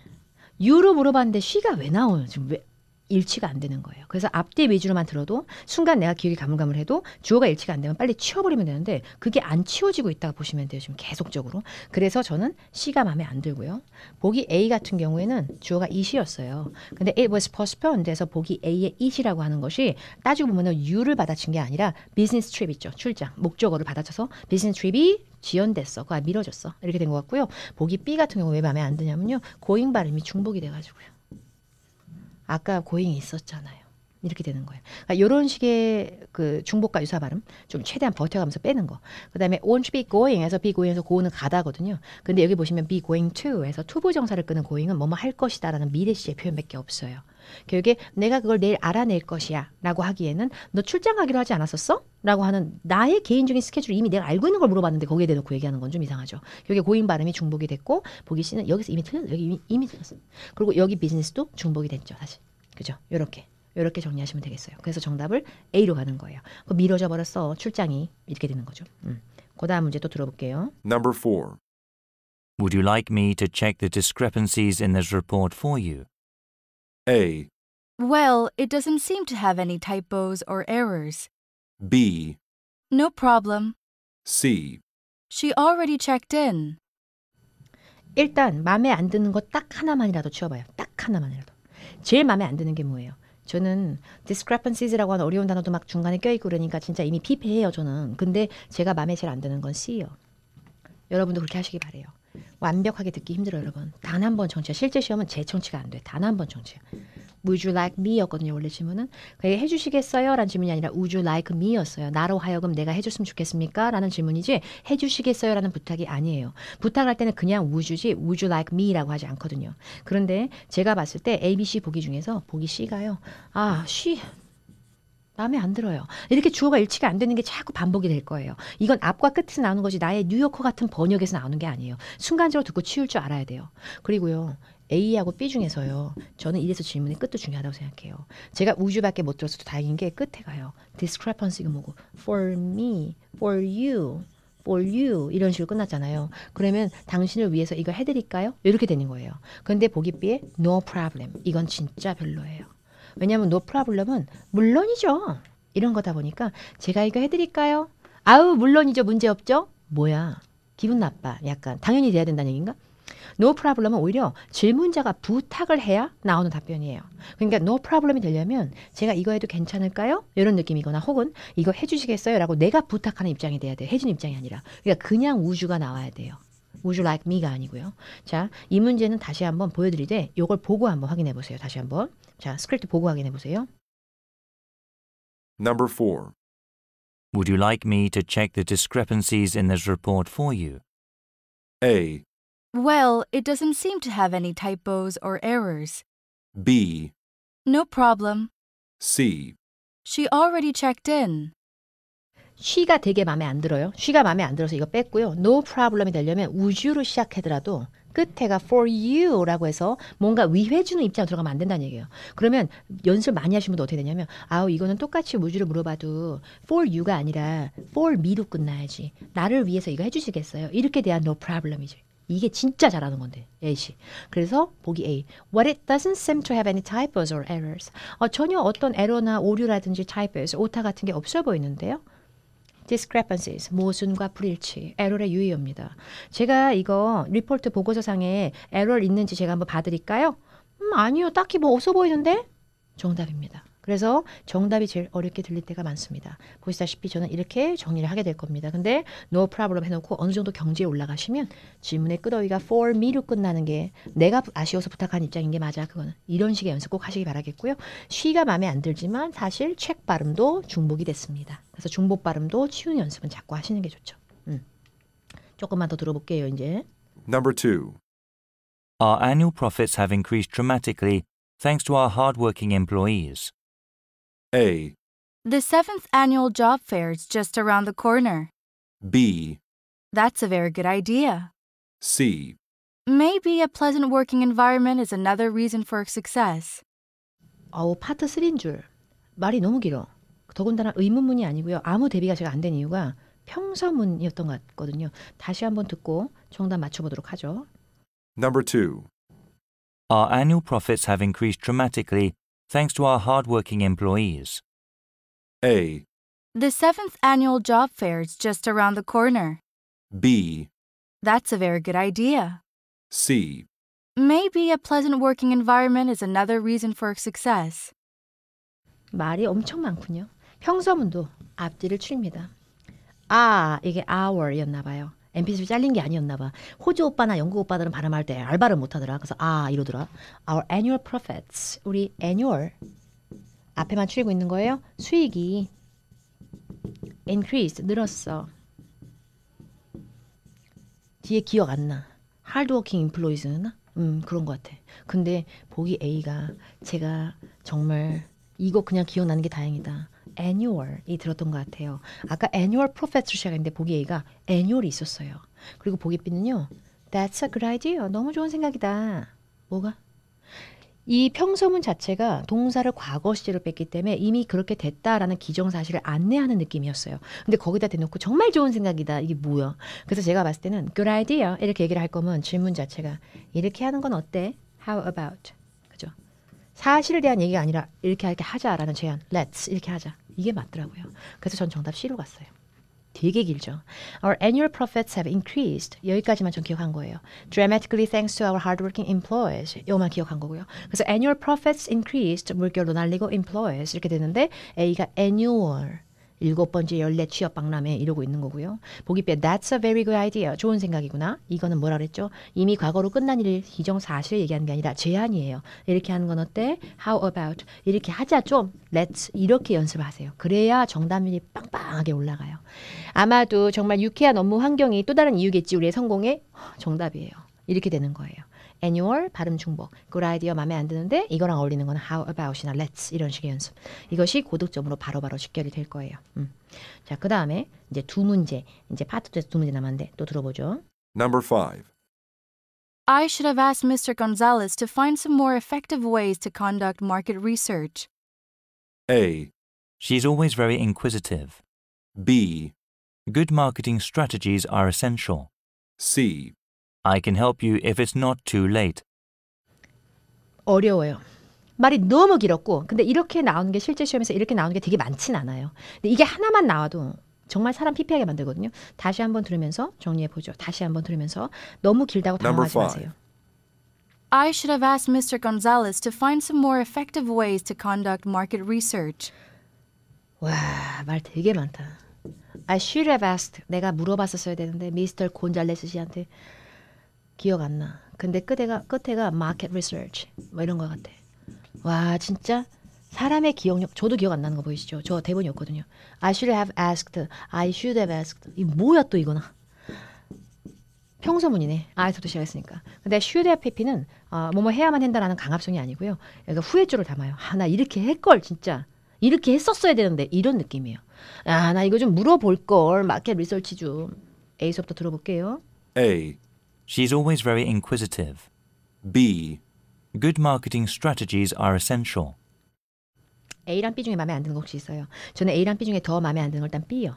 유로 물어봤는데 쉬가 왜 나와요? 지금 왜 일치가 안 되는 거예요. 그래서 앞뒤 위주로만 들어도 순간 내가 기억이 가물가물해도 주어가 일치가 안 되면 빨리 치워버리면 되는데 그게 안 치워지고 있다고 보시면 돼요. 지금 계속적으로. 그래서 저는 C가 마음에 안 들고요. 보기 A 같은 경우에는 주어가 is였어요. 근데 it was postponed 해서 보기 A의 is라고 하는 것이 따지고 보면 U를 받아친 게 아니라 business trip 있죠. 출장. 목적어를 받아쳐서 business trip이 지연됐어. 그거 미뤄졌어. 이렇게 된 것 같고요. 보기 B 같은 경우 왜 마음에 안 드냐면요. 고잉 발음이 중복이 돼가지고요. 아까 고잉이 있었잖아요. 이렇게 되는 거예요. 그러니까 이런 식의 그 중복과 유사 발음 좀 최대한 버텨가면서 빼는 거. 그다음에 won't be going에서 be going에서 go는 가다거든요. 근데 여기 보시면 be going to에서 to 부정사를 끄는 going은 뭐뭐 할 것이다라는 미래시의 표현밖에 없어요. 교육에 내가 그걸 내일 알아낼 것이야 라고 하기에는 너 출장 가기로 하지 않았었어? 라고 하는 나의 개인적인 스케줄을 이미 내가 알고 있는 걸 물어봤는데 거기에 대놓고 그 얘기하는 건 좀 이상하죠. 교육의 고인 발음이 중복이 됐고 보기 씨는 여기서 이미 틀렸어. 여기 이미, 이미 틀렸어. 그리고 여기 비즈니스도 중복이 됐죠. 사실. 그죠? 요렇게. 요렇게 정리하시면 되겠어요. 그래서 정답을 A로 가는 거예요. 그 미뤄져 버렸어. 출장이 이렇게 되는 거죠. 음. 그다음 문제 또 들어볼게요. Number 4. Would you like me to check the discrepancies in this report for you? A. Well, it doesn't seem to have any typos or errors. B. No problem. C. She already checked in. 일단 마음에 안 드는 거 딱 하나만이라도 치워봐요. 딱 하나만이라도. 제일 마음에 안 드는 게 뭐예요? 저는 discrepancies라고 하는 어려운 단어도 막 중간에 껴있고 그러니까 진짜 이미 피폐해요 저는. 근데 제가 마음에 제일 안 드는 건 C예요. 여러분도 그렇게 하시기 바래요. 완벽하게 듣기 힘들어요, 여러분. 단 한 번 정치야. 실제 시험은 제 정치가 안 돼. 단 한 번 정치야. Would you like me? 였거든요, 원래 질문은. 그게 해주시겠어요? 라는 질문이 아니라 Would you like me? 였어요. 나로 하여금 내가 해줬으면 좋겠습니까? 라는 질문이지 해주시겠어요? 라는 부탁이 아니에요. 부탁할 때는 그냥 Would지 Would you like me? 라고 하지 않거든요. 그런데 제가 봤을 때 ABC 보기 중에서 보기 C가요. 아, C 마음에 안 들어요. 이렇게 주어가 일치가 안 되는 게 자꾸 반복이 될 거예요. 이건 앞과 끝에서 나오는 것이 나의 뉴요커 같은 번역에서 나오는 게 아니에요. 순간적으로 듣고 치울 줄 알아야 돼요. 그리고요. A하고 B 중에서요. 저는 이래서 질문의 끝도 중요하다고 생각해요. 제가 우주밖에 못 들었어도 다행인 게 끝에 가요. discrepancy가 그 뭐고 for me, for you, for you 이런 식으로 끝났잖아요. 그러면 당신을 위해서 이거 해드릴까요? 이렇게 되는 거예요. 그런데 보기 B에 no problem 이건 진짜 별로예요. 왜냐하면 노 프라블럼은 물론이죠. 이런 거다 보니까 제가 이거 해드릴까요? 아우 물론이죠. 문제없죠. 뭐야 기분 나빠. 약간 당연히 돼야 된다는 얘기인가? 노 프라블럼은 오히려 질문자가 부탁을 해야 나오는 답변이에요. 그러니까 노 프라블럼이 되려면 제가 이거 해도 괜찮을까요? 이런 느낌이거나 혹은 이거 해주시겠어요? 라고 내가 부탁하는 입장이 돼야 돼. 해준 입장이 아니라. 그러니까 그냥 우주가 나와야 돼요. Would you like me가 아니고요. 자, 이 문제는 다시 한번 보여드리되 이걸 보고 한번 확인해 보세요. 다시 한번. 자, 스크립트 보고 확인해 보세요. Number 4. Would you like me to check the discrepancies in this report for you? A. Well, it doesn't seem to have any typos or errors. B. No problem. C. She already checked in. 쉬가 되게 마음에 안 들어요. 쉬가 마음에 안 들어서 이거 뺐고요. no problem이 되려면 would you로 시작하더라도 끝에가 for you라고 해서 뭔가 위해주는 입장 들어가면 안 된다는 얘기예요. 그러면 연습 많이 하시면 어떻게 되냐면 아우 이거는 똑같이 우주를 물어봐도 for you가 아니라 for me로 끝나야지. 나를 위해서 이거 해주시겠어요? 이렇게 대한 no problem이죠. 이게 진짜 잘하는 건데 A씨. 그래서 보기 A. What it doesn't seem to have any typos or errors. 어, 전혀 어떤 에러나 오류라든지 typos, 오타 같은 게 없어 보이는데요. discrepancies, 모순과 불일치, 에러의 유의어입니다. 제가 이거 리포트 보고서상에 에러 있는지 제가 한번 봐드릴까요? 음, 아니요. 딱히 뭐 없어 보이는데? 정답입니다. 그래서 정답이 제일 어렵게 들릴 때가 많습니다. 보시다시피 저는 이렇게 정리를 하게 될 겁니다. 근데 no problem 해놓고 어느 정도 경지에 올라가시면 질문의 끄더위가 for me로 끝나는 게 내가 아쉬워서 부탁한 입장인 게 맞아. 그거는 이런 식의 연습 꼭 하시기 바라겠고요. she가 마음에 안 들지만 사실 책 발음도 중복이 됐습니다. 그래서 중복 발음도 치우는 연습은 자꾸 하시는 게 좋죠. 음. 조금만 더 들어볼게요. 이제. Number two. Our annual profits have increased dramatically thanks to our hardworking employees. A. The seventh annual job fair is just around the corner. B. That's a very good idea. C. Maybe a pleasant working environment is another reason for success. 어우, 파트 3인 줄. 말이 너무 길어. 더군다나 의문문이 아니고요. 아무 대비가 제가 안 된 이유가 평서문이었던 것 같거든요. 다시 한번 듣고 정답 맞춰보도록 하죠. Number 2. Our annual profits have increased dramatically thanks to our hardworking employees. A. The seventh annual job fair is just around the corner. B. That's a very good idea. C. Maybe a pleasant working environment is another reason for success. 말이 엄청 많군요. 평서문도 앞뒤를 줄입니다. 아, 이게 hour였나 봐요. MPCP 잘린 게 아니었나 봐. 호주 오빠나 영국 오빠들은 발음할 때 알바를 못 하더라. 그래서 아 이러더라. Our annual profits. 우리 annual 앞에만 추리고 있는 거예요. 수익이 increased 늘었어. 뒤에 기억 안 나. hardworking employees나 음 그런 것 같아. 근데 보기 A가 제가 정말 이거 그냥 기억나는 게 다행이다. annual이 들었던 것 같아요. 아까 annual profits 시작했는데 보기 A가 annual이 있었어요. 그리고 보기 B는요. That's a good idea. 너무 좋은 생각이다. 뭐가? 이평소문 자체가 동사를 과거 시제로 뺐기 때문에 이미 그렇게 됐다라는 기정사실을 안내하는 느낌이었어요. 근데 거기다 대놓고 정말 좋은 생각이다. 이게 뭐야? 그래서 제가 봤을 때는 good idea 이렇게 얘기를 할 거면 질문 자체가 이렇게 하는 건 어때? How about? 그죠? 사실에 대한 얘기가 아니라 이렇게 할게 하자라는 제안. Let's 이렇게 하자. 이게 맞더라고요. 그래서 전 정답 C로 갔어요. 되게 길죠. Our annual profits have increased. 여기까지만 전 기억한 거예요. Dramatically thanks to our hardworking employees. 요만 기억한 거고요. 그래서 annual profits increased 물결로 날리고 employees 이렇게 되는데 A가 annual 일곱 번째 열네 취업 박람회 이러고 있는 거고요. 보기 빼 That's a very good idea. 좋은 생각이구나. 이거는 뭐라 그랬죠? 이미 과거로 끝난 일을 기정 사실 얘기하는 게 아니라 제안이에요. 이렇게 하는 건 어때? How about? 이렇게 하자 좀. Let's 이렇게 연습하세요. 그래야 정답률이 빵빵하게 올라가요. 아마도 정말 유쾌한 업무 환경이 또 다른 이유겠지 우리의 성공의 정답이에요. 이렇게 되는 거예요. annual 발음 중복. good idea 마음에 안 드는데 이거랑 어울리는 건 how about이나 let's 이런 식의 연습. 이것이 고득점으로 바로바로 직결이 될 거예요. 음. 자, 그 다음에 이제 두 문제, 이제 파트 2에서 두 문제 남았는데 또 들어보죠. Number 5. I should have asked Mr. Gonzalez to find some more effective ways to conduct market research. A. She's always very inquisitive. B. Good marketing strategies are essential. C. I can help you if it's not too late. 어려워요. 말이 너무 길었고 근데 이렇게 나오는 게 실제 시험에서 이렇게 나오는 게 되게 많진 않아요. 근데 이게 하나만 나와도 정말 사람 피폐하게 만들거든요. 다시 한번 들으면서 정리해 보죠. 다시 한번 들으면서 너무 길다고 당황하지 마세요. I should have asked Mr. Gonzalez to find some more effective ways to conduct market research. 와, 말 되게 많다. I should have asked. 내가 물어봤었어야 되는데 미스터 곤잘레스 씨한테 기억 안 나. 근데 끝에가 끝에가 마켓 리서치 뭐 이런 거 같아. 와 진짜 사람의 기억력 저도 기억 안 나는 거 보이시죠? 저 대본이었거든요. I should have asked. I should have asked. 이 뭐야 또 이거나. 평소문이네. 아에서도 시작했으니까. 근데 should have pp는 어, 뭐뭐 해야만 한다라는 강압성이 아니고요. 그러니후회주를 담아요. 하나 아, 이렇게 했걸 진짜. 이렇게 했었어야 되는데 이런 느낌이에요. 아, 나 이거 좀 물어볼 걸. 마켓 리서치 좀. A서부터 들어볼게요. A. She is always very inquisitive. B. Good marketing strategies are essential. A랑 B 중에 마음에 안 드는 거 혹시 있어요? 저는 A랑 B 중에 더 마음에 안 드는 걸 일단 B요.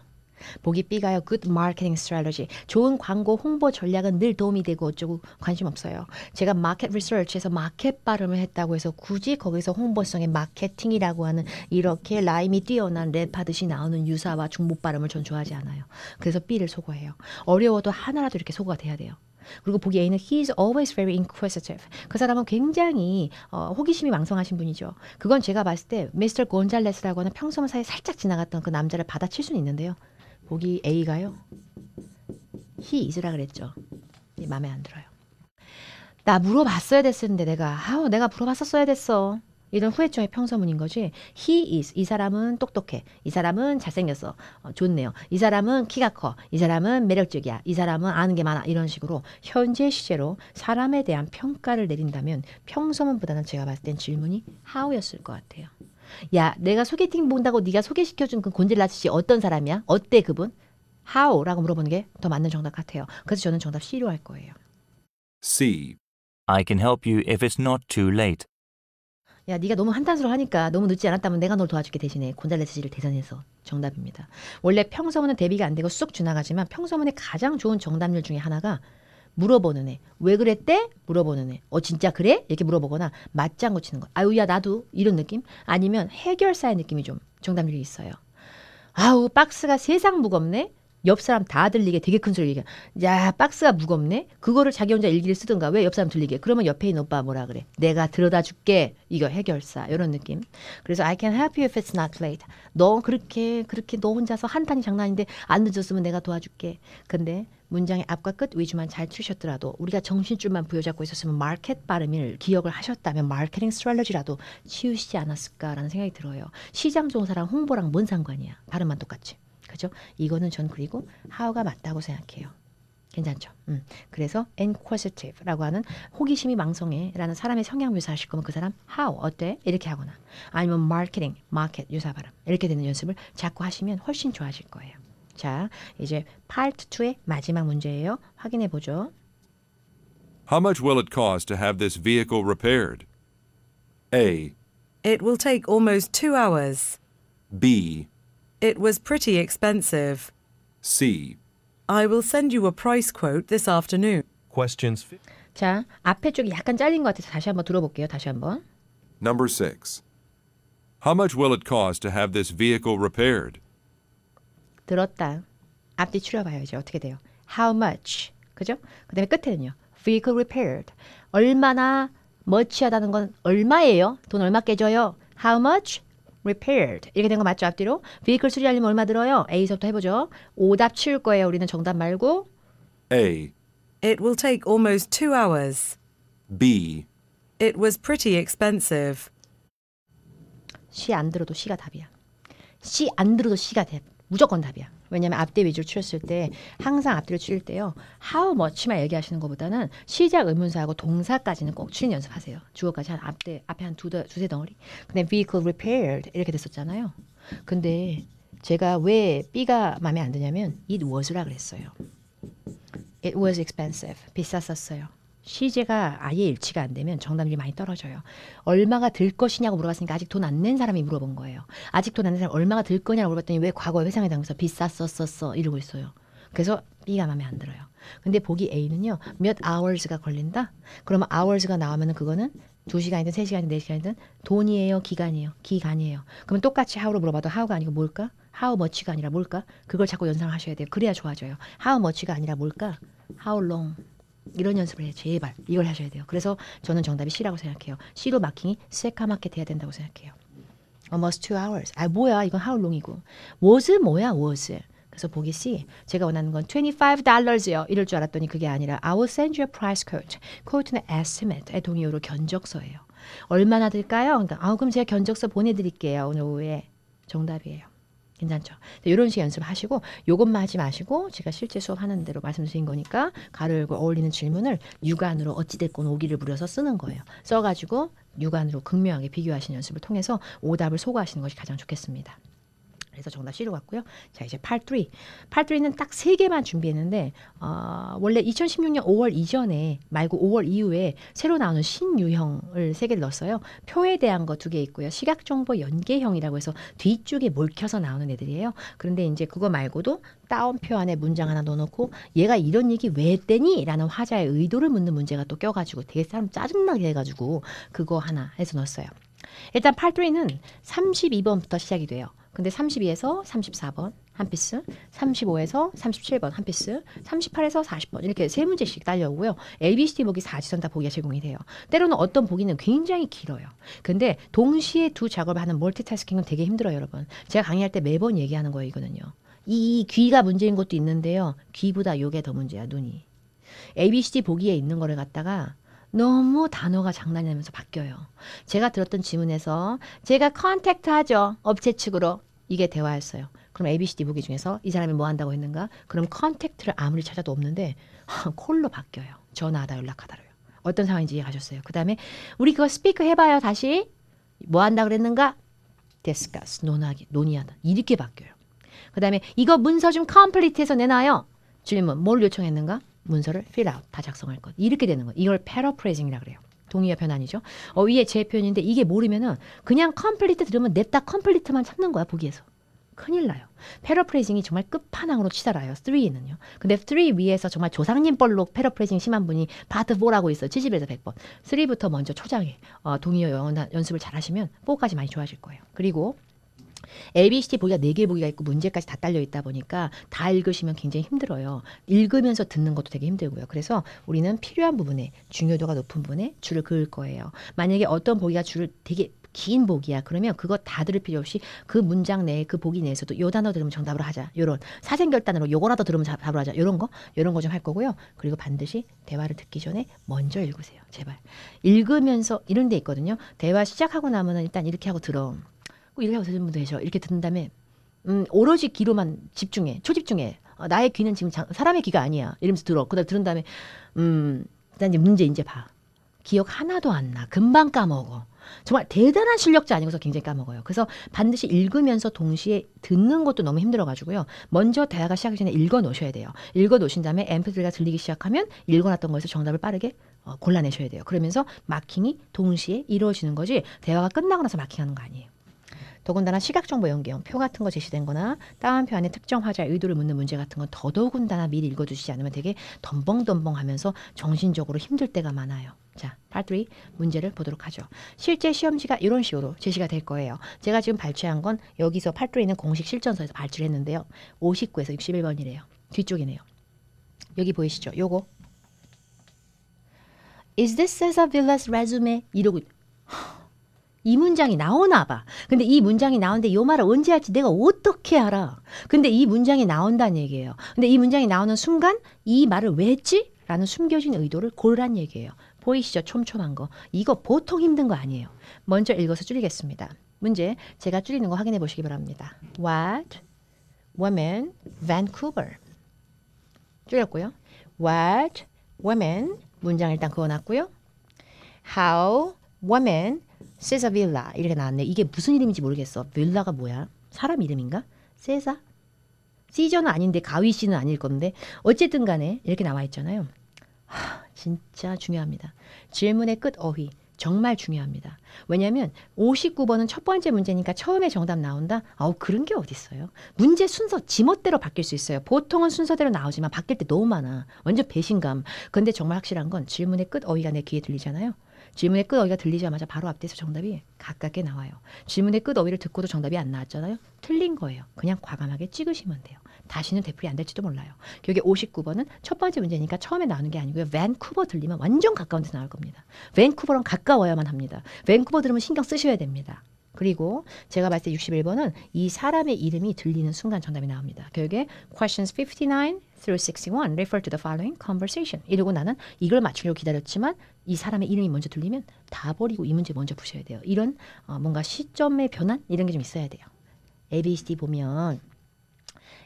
보기 B가요. Good marketing strategy. 좋은 광고 홍보 전략은 늘 도움이 되고 어쩌고 관심 없어요. 제가 마켓 리서치에서 마켓 발음을 했다고 해서 굳이 거기서 홍보성의 마케팅이라고 하는 이렇게 라임이 뛰어난 랩하듯이 나오는 유사와 중복 발음을 전 좋아하지 않아요. 그래서 B를 소거해요. 어려워도 하나라도 이렇게 소거가 돼야 돼요. 그리고 보기 A는 he is always very inquisitive. 그 사람은 굉장히 어, 호기심이 왕성하신 분이죠. 그건 제가 봤을 때 미스터 곤잘레스라고 하는 평소사에 이 살짝 지나갔던 그 남자를 받아칠 수는 있는데요. 보기 A가요. he is라 그랬죠. 마음에 안 들어요. 나 물어봤어야 됐었는데 내가 아우 내가 물어봤었어야 됐어. 이런 후회초의 평서문인 거지. He is. 이 사람은 똑똑해. 이 사람은 잘생겼어. 어, 좋네요. 이 사람은 키가 커. 이 사람은 매력적이야. 이 사람은 아는 게 많아. 이런 식으로 현재 시제로 사람에 대한 평가를 내린다면 평서문보다는 제가 봤을 땐 질문이 how였을 것 같아요. 야, 내가 소개팅 본다고 네가 소개시켜준 그 곤질라 씨 어떤 사람이야? 어때 그분? How라고 물어보는 게 더 맞는 정답 같아요. 그래서 저는 정답 C로 할 거예요. C. I can help you if it's not too late. 야 네가 너무 한탄스러워 하니까 너무 늦지 않았다면 내가 널 도와줄게 대신에 곤잘레스지를 대선해서 정답입니다. 원래 평서문은 대비가 안 되고 쑥 지나가지만 평서문의 가장 좋은 정답률 중에 하나가 물어보는 애. 왜 그랬대? 물어보는 애. 어 진짜 그래? 이렇게 물어보거나 맞장구 치는 거. 아유야 나도 이런 느낌? 아니면 해결사의 느낌이 좀 정답률이 있어요. 아우 박스가 세상 무겁네. 옆 사람 다 들리게 되게 큰소리 얘기해. 야, 박스가 무겁네? 그거를 자기 혼자 일기를 쓰든가. 왜 옆 사람 들리게? 그러면 옆에 있는 오빠 뭐라 그래? 내가 들여다 줄게. 이거 해결사. 이런 느낌. 그래서 I can help you if it's not late. 너 그렇게, 그렇게 너 혼자서 한탄이 장난인데 안 늦었으면 내가 도와줄게. 근데 문장의 앞과 끝 위주만 잘 치우셨더라도 우리가 정신줄만 부여잡고 있었으면 마켓 발음을 기억을 하셨다면 마케팅 스트레지라도 치우시지 않았을까라는 생각이 들어요. 시장 종사랑 홍보랑 뭔 상관이야. 발음만 똑같이. 그죠? 이거는 전 그리고 how가 맞다고 생각해요. 괜찮죠? 음. 그래서 inquisitive라고 하는 호기심이 망성해라는 사람의 성향 묘사하실 거면 그 사람 how 어때? 이렇게 하거나 아니면 marketing, market 유사 발음 이렇게 되는 연습을 자꾸 하시면 훨씬 좋아질 거예요. 자, 이제 part 2의 마지막 문제예요. 확인해 보죠. How much will it cost to have this vehicle repaired? A. It will take almost two hours. B. It was pretty expensive. C. I will send you a price quote this afternoon. Questions. 자, 앞에 쪽이 약간 잘린 것 같아서 다시 한번 들어볼게요. 다시 한번. Number 6. How much will it cost to have this vehicle repaired? 들었다. 앞뒤 추려봐요. 이제 어떻게 돼요? How much? 그죠? 그 다음에 끝에는요. Vehicle repaired. 얼마나 much 건 얼마예요? 돈 얼마 깨져요? How much? repaired 이렇게 된 거 맞죠 앞뒤로 vehicle 수리하려면 얼마 들어요? A서부터 해보죠 오답 치울 거예요 우리는 정답 말고 A It will take almost two hours B It was pretty expensive 시안 들어도 시가 답이야 시안 들어도 시가 답 무조건 답이야 왜냐하면 앞뒤 위주로 추렸을 때 항상 앞뒤로 추릴 때요. how much만 얘기하시는 것보다는 시작 의문사하고 동사까지는 꼭 추린 연습하세요. 주어까지 한 앞대 앞에 한두 두세 덩어리. 근데 vehicle repaired 이렇게 됐었잖아요. 근데 제가 왜 B가 마음에 안 드냐면 it was라 그랬어요. It was expensive. 비쌌었어요. 시제가 아예 일치가 안 되면 정답률이 많이 떨어져요. 얼마가 들 것이냐고 물어봤으니까 아직 돈 안 낸 사람이 물어본 거예요. 아직 돈 안 낸 사람 이 얼마가 들 거냐고 물어봤더니 왜 과거에 회상에 당해서 비쌌었었어 이러고 있어요. 그래서 B가 마음에 안 들어요. 근데 보기 A는요. 몇 hours가 걸린다? 그러면 hours가 나오면 그거는 두시간이든세시간이든네시간이든 네 돈이에요, 기간이에요, 기간이에요. 그러면 똑같이 how로 물어봐도 how가 아니고 뭘까? how much가 아니라 뭘까? 그걸 자꾸 연상하셔야 돼요. 그래야 좋아져요. how much가 아니라 뭘까? how long. 이런 연습을 해요. 제발 이걸 하셔야 돼요. 그래서 저는 정답이 C라고 생각해요. C로 마킹이 새카맣게 돼야 된다고 생각해요. Almost two hours. 아 뭐야 이건 how long이고. was 뭐야 was. 그래서 보기 C. 제가 원하는 건 25달러즈요. 이럴 줄 알았더니 그게 아니라 I will send you a price quote. quote는 estimate의 동의어로 견적서예요. 얼마나 들까요 그러니까 아 그럼 제가 견적서 보내드릴게요. 오늘 오후에. 정답이에요. 괜찮죠? 이런 식의 연습하시고 요것만 하지 마시고 제가 실제 수업하는 대로 말씀드린 거니까 가르고 어울리는 질문을 육안으로 어찌됐건 오기를 부려서 쓰는 거예요. 써가지고 육안으로 극명하게 비교하시는 연습을 통해서 오답을 소화하시는 것이 가장 좋겠습니다. 그래서 정답 C로 갔고요. 자, 이제 팔3. 팔3는 딱 세 개만 준비했는데 어, 원래 2016년 5월 이전에 말고 5월 이후에 새로 나오는 신유형을 세 개를 넣었어요. 표에 대한 거 두 개 있고요. 시각 정보 연계형이라고 해서 뒤쪽에 몰켜서 나오는 애들이에요. 그런데 이제 그거 말고도 따옴표 안에 문장 하나 넣어놓고 얘가 이런 얘기 왜 했더니? 라는 화자의 의도를 묻는 문제가 또 껴가지고 되게 사람 짜증나게 해가지고 그거 하나 해서 넣었어요. 일단 팔3는 32번부터 시작이 돼요. 근데 32에서 34번 한 피스, 35에서 37번 한 피스, 38에서 40번 이렇게 세 문제씩 딸려오고요. A, B, C, D 보기 4지선 다 보기가 제공이 돼요. 때로는 어떤 보기는 굉장히 길어요. 근데 동시에 두 작업을 하는 멀티태스킹은 되게 힘들어요, 여러분. 제가 강의할 때 매번 얘기하는 거예요, 이거는요. 이 귀가 문제인 것도 있는데요. 귀보다 요게 더 문제야, 눈이. A, B, C, D 보기에 있는 거를 갖다가 너무 단어가 장난이 나면서 바뀌어요. 제가 들었던 질문에서 제가 컨택트 하죠. 업체 측으로. 이게 대화였어요. 그럼 ABCD 보기 중에서 이 사람이 뭐 한다고 했는가? 그럼 컨택트를 아무리 찾아도 없는데 콜로 바뀌어요. 전화하다 연락하다로요. 어떤 상황인지 이해가셨어요. 그 다음에 우리 그거 스피크 해봐요. 다시 뭐 한다 그랬는가? 데스카스 논하기 논의하다 이렇게 바뀌어요. 그 다음에 이거 문서 좀 컴플리트해서 내놔요. 질문 뭘 요청했는가? 문서를 fill out 다 작성할 것 이렇게 되는 거 이걸 paraphrasing이라 그래요. 동의와 변환이죠. 어, 위에 제 표현인데 이게 모르면은 그냥 컴플리트 들으면 냅다 컴플리트만 찾는 거야 보기에서. 큰일 나요. 패러프레이징이 정말 끝판왕으로 치달아요. 3는요. 근데 3 위에서 정말 조상님 뻘로 패러프레이징 심한 분이 파트 4라고 있어. 70에서 100번. 3부터 먼저 초장에 어, 동의어 연습을 잘하시면 4까지 많이 좋아질 거예요. 그리고 ABCD 보기가 네 개 보기가 있고 문제까지 다 딸려 있다 보니까 다 읽으시면 굉장히 힘들어요. 읽으면서 듣는 것도 되게 힘들고요. 그래서 우리는 필요한 부분에 중요도가 높은 부분에 줄을 그을 거예요. 만약에 어떤 보기가 줄을 되게 긴 보기야. 그러면 그거 다 들을 필요 없이 그 문장 내에 그 보기 내에서도 요 단어 들으면 정답으로 하자. 요런 사생결단으로 요거라도 들으면 답으로 하자. 요런 거 요런 거 좀 할 거고요. 그리고 반드시 대화를 듣기 전에 먼저 읽으세요. 제발. 읽으면서 이런 데 있거든요. 대화 시작하고 나면은 일단 이렇게 하고 들어. 꼭 일하고 되는 분도 계셔. 이렇게 듣는 다음에 음, 오로지 귀로만 집중해. 초집중해. 어, 나의 귀는 지금 장, 사람의 귀가 아니야. 이러면서 들어. 그다음 들은 다음에 음, 일단 이제 문제 이제 봐. 기억 하나도 안 나. 금방 까먹어. 정말 대단한 실력자 아니고서 굉장히 까먹어요. 그래서 반드시 읽으면서 동시에 듣는 것도 너무 힘들어가지고요. 먼저 대화가 시작하기 전에 읽어 놓으셔야 돼요. 읽어 놓으신 다음에 앰프들가 들리기 시작하면 읽어놨던 거에서 정답을 빠르게 어, 골라내셔야 돼요. 그러면서 마킹이 동시에 이루어지는 거지 대화가 끝나고 나서 마킹하는 거 아니에요. 더군다나 시각정보 연계형 표 같은 거 제시된 거나 따옴표 안에 특정 화자의 의도를 묻는 문제 같은 건 더더군다나 미리 읽어주시지 않으면 되게 덤벙덤벙 하면서 정신적으로 힘들 때가 많아요. 자, 파트리 문제를 보도록 하죠. 실제 시험지가 이런 식으로 제시가 될 거예요. 제가 지금 발췌한 건 여기서 파트리에 있는 공식 실전서에서 발췌를 했는데요. 59에서 61번이래요. 뒤쪽이네요. 여기 보이시죠? 요거. Is this Cesar Villa's resume? 이러고 이 문장이 나오나 봐. 근데 이 문장이 나오는데 요 말을 언제 할지 내가 어떻게 알아? 근데 이 문장이 나온다는 얘기예요. 근데 이 문장이 나오는 순간 이 말을 왜 했지? 라는 숨겨진 의도를 고르란 얘기예요. 보이시죠? 촘촘한 거. 이거 보통 힘든 거 아니에요. 먼저 읽어서 줄이겠습니다. 문제 제가 줄이는 거 확인해 보시기 바랍니다. What woman Vancouver 줄였고요. What woman 문장 일단 그어놨고요. How woman 세사 빌라 이렇게 나왔네. 이게 무슨 이름인지 모르겠어. 빌라가 뭐야? 사람 이름인가? 세사? 시저는 아닌데 가위 씨는 아닐 건데 어쨌든 간에 이렇게 나와 있잖아요. 하, 진짜 중요합니다. 질문의 끝 어휘 정말 중요합니다. 왜냐하면 59번은 첫 번째 문제니까 처음에 정답 나온다. 아우 그런 게 어디 있어요? 문제 순서 지멋대로 바뀔 수 있어요. 보통은 순서대로 나오지만 바뀔 때 너무 많아. 완전 배신감. 근데 정말 확실한 건 질문의 끝 어휘가 내 귀에 들리잖아요. 질문의 끝 어휘가 들리자마자 바로 앞뒤에서 정답이 가깝게 나와요. 질문의 끝 어휘를 듣고도 정답이 안 나왔잖아요. 틀린 거예요. 그냥 과감하게 찍으시면 돼요. 다시는 대풀이 안 될지도 몰라요. 여기 59번은 첫 번째 문제니까 처음에 나오는 게 아니고요. 밴쿠버 들리면 완전 가까운 데서 나올 겁니다. 밴쿠버랑 가까워야만 합니다. 밴쿠버 들으면 신경 쓰셔야 됩니다. 그리고 제가 봤을 때 61번은 이 사람의 이름이 들리는 순간 정답이 나옵니다. 결국에 questions 59 through 61 refer to the following conversation. 이러고 나는 이걸 맞추려고 기다렸지만 이 사람의 이름이 먼저 들리면 다 버리고 이 문제 먼저 푸셔야 돼요. 이런 어, 뭔가 시점의 변환 이런 게 좀 있어야 돼요. ABCD 보면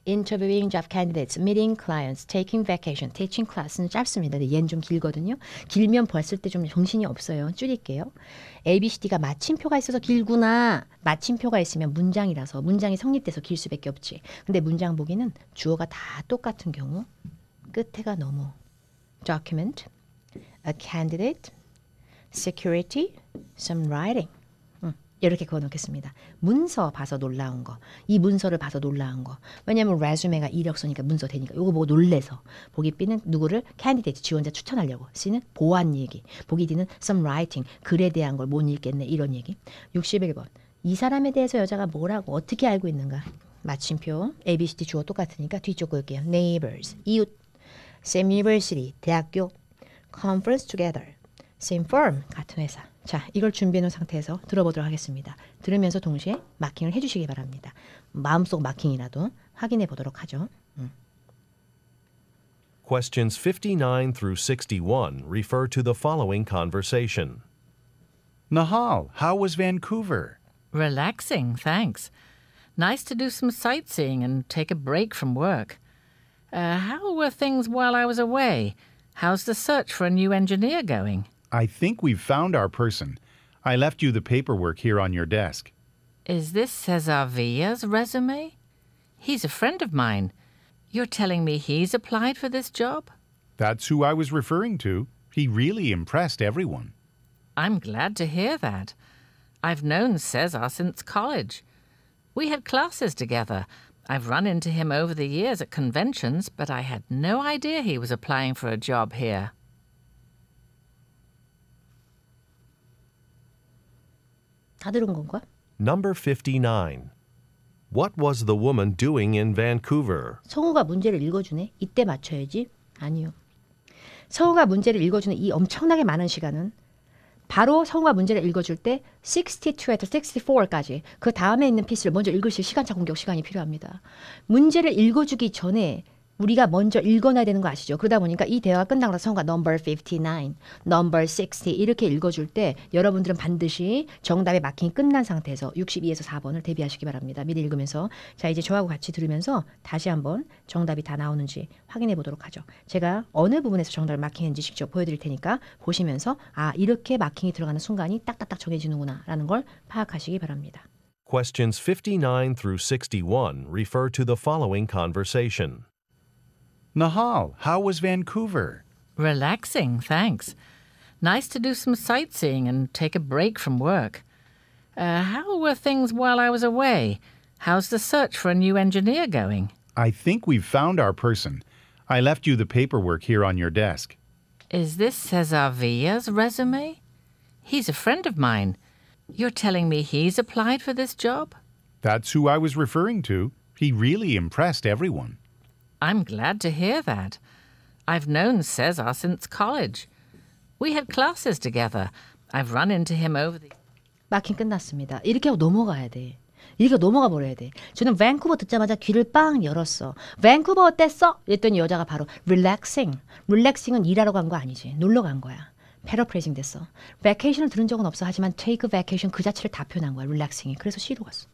interviewing job candidates, meeting clients, taking vacation, teaching class는 짧습니다. 근데 얘는 좀 길거든요. 길면 벌쓸 때좀 정신이 없어요. 줄일게요. A, B, C, D가 마침표가 있어서 길구나. 마침표가 있으면 문장이라서 문장이 성립돼서 길 수밖에 없지. 근데 문장 보기는 주어가 다 똑같은 경우 끝에가 너무 document, a candidate, security, some writing. 이렇게 그어놓겠습니다. 문서 봐서 놀라운 거, 이 문서를 봐서 놀라운 거. 왜냐하면 레주메가 이력서니까 문서 되니까 이거 보고 놀래서 보기 B는 누구를 캔디데이트 지원자 추천하려고 C는 보안 얘기, 보기 D는 some writing 글에 대한 걸 못 읽겠네 이런 얘기. 61번 이 사람에 대해서 여자가 뭐라고 어떻게 알고 있는가? 마침표 A, B, C, D 주어 똑같으니까 뒤쪽 볼게요. neighbors 이웃 same university 대학교 conference together same firm 같은 회사 자, 이걸 준비해 놓은 상태에서 들어보도록 하겠습니다. 들으면서 동시에 마킹을 해주시기 바랍니다. 마음속 마킹이라도 확인해 보도록 하죠. 음. Questions 59 through 61 refer to the following conversation. Nahal, how was Vancouver? Relaxing, thanks. Nice to do some sightseeing and take a break from work. Uh, how were things while I was away? How's the search for a new engineer going? I think we've found our person. I left you the paperwork here on your desk. Is this Cesar Villa's resume? He's a friend of mine. You're telling me he's applied for this job? That's who I was referring to. He really impressed everyone. I'm glad to hear that. I've known Cesar since college. We had classes together. I've run into him over the years at conventions, but I had no idea he was applying for a job here. 다 들은 건가? Number 59. What was the woman doing in Vancouver? 성우가 문제를 읽어주네. 이때 맞춰야지. 아니요. 성우가 문제를 읽어주는 이 엄청나게 많은 시간은 바로 성우가 문제를 읽어줄 때 62에서 64까지 그 다음에 있는 피스를 먼저 읽으실 시간차 공격 시간이 필요합니다. 문제를 읽어주기 전에 우리가 먼저 읽어놔야 되는 거 아시죠? 그러다 보니까 이 대화가 끝나고 나서 성과 number 59, number 60 이렇게 읽어줄 때 여러분들은 반드시 정답의 마킹이 끝난 상태에서 62에서 4번을 대비하시기 바랍니다. 미리 읽으면서 자 이제 저하고 같이 들으면서 다시 한번 정답이 다 나오는지 확인해 보도록 하죠. 제가 어느 부분에서 정답을 마킹했는지 직접 보여드릴 테니까 보시면서 아 이렇게 마킹이 들어가는 순간이 딱딱딱 정해지는구나 라는 걸 파악하시기 바랍니다. Questions 59 through 61 refer to the following conversation. Nahal, how was Vancouver? Relaxing, thanks. Nice to do some sightseeing and take a break from work. Uh, how were things while I was away? How's the search for a new engineer going? I think we've found our person. I left you the paperwork here on your desk. Is this Cesar Villa's resume? He's a friend of mine. You're telling me he's applied for this job? That's who I was referring to. He really impressed everyone. I'm glad to hear that. I've known Cesar since college. We had classes together. I've run into him over the... 마킹 끝났습니다. 이렇게 하고 넘어가야 돼. 이렇게 넘어가 버려야 돼. 저는 밴쿠버 듣자마자 귀를 빵 열었어. 밴쿠버 어땠어? 이랬더니 여자가 바로 relaxing. relaxing은 일하러 간 거 아니지. 놀러 간 거야. 패러프레이징 됐어. vacation을 들은 적은 없어. 하지만 take vacation 그 자체를 다 표현한 거야. relaxing이. 그래서 C로 갔어.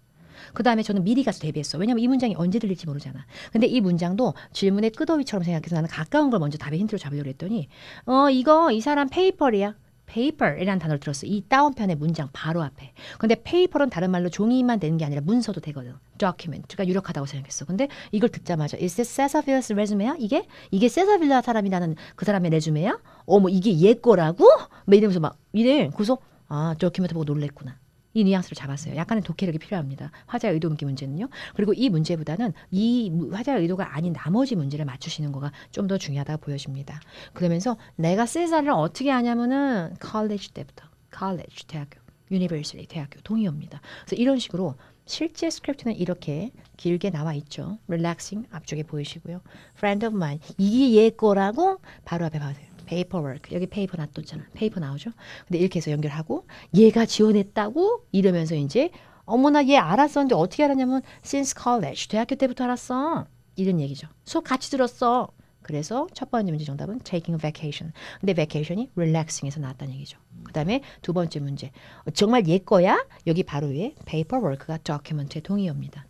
그 다음에 저는 미리 가서 대비했어. 왜냐면 이 문장이 언제 들릴지 모르잖아. 근데 이 문장도 질문의 끄어휘처럼 생각해서 나는 가까운 걸 먼저 답의 힌트로 잡으려고 했더니 어 이거 이 사람 페이퍼리야. 페이퍼이라는 단어를 들었어. 이 다운편의 문장 바로 앞에. 근데 페이퍼는 다른 말로 종이만 되는 게 아니라 문서도 되거든. document가 그러니까 유력하다고 생각했어. 근데 이걸 듣자마자 is this c e s a r s resume야? 이게 이게 세사빌라 사람이라는 그 사람의 레주메야? 어머 뭐 이게 얘 거라고? 막 이러면서 막 이래. 그래서 아 document 보고 놀랬구나. 이 뉘앙스를 잡았어요. 약간의 독해력이 필요합니다. 화자의 의도 묻기 문제는요. 그리고 이 문제보다는 이 화자의 의도가 아닌 나머지 문제를 맞추시는 거가 좀 더 중요하다고 보여집니다. 그러면서 내가 세사를 어떻게 하냐면은 college 때부터 college 대학교, university 대학교 동의어입니다. 그래서 이런 식으로 실제 스크립트는 이렇게 길게 나와 있죠. relaxing 앞쪽에 보이시고요. friend of mine 이게 얘 거라고 바로 앞에 봐세요 paperwork 여기 페이퍼 놔뒀잖아 페이퍼 나오죠 근데 이렇게 해서 연결하고 얘가 지원했다고 이러면서 이제 어머나 얘 알았었는데 어떻게 알았냐면 since college 대학교 때부터 알았어 이런 얘기죠 수업 같이 들었어 그래서 첫 번째 문제 정답은 taking a vacation 근데 vacation이 relaxing에서 나왔다는 얘기죠 그 다음에 두 번째 문제 정말 얘 거야? 여기 바로 위에 paperwork가 document의 동의어입니다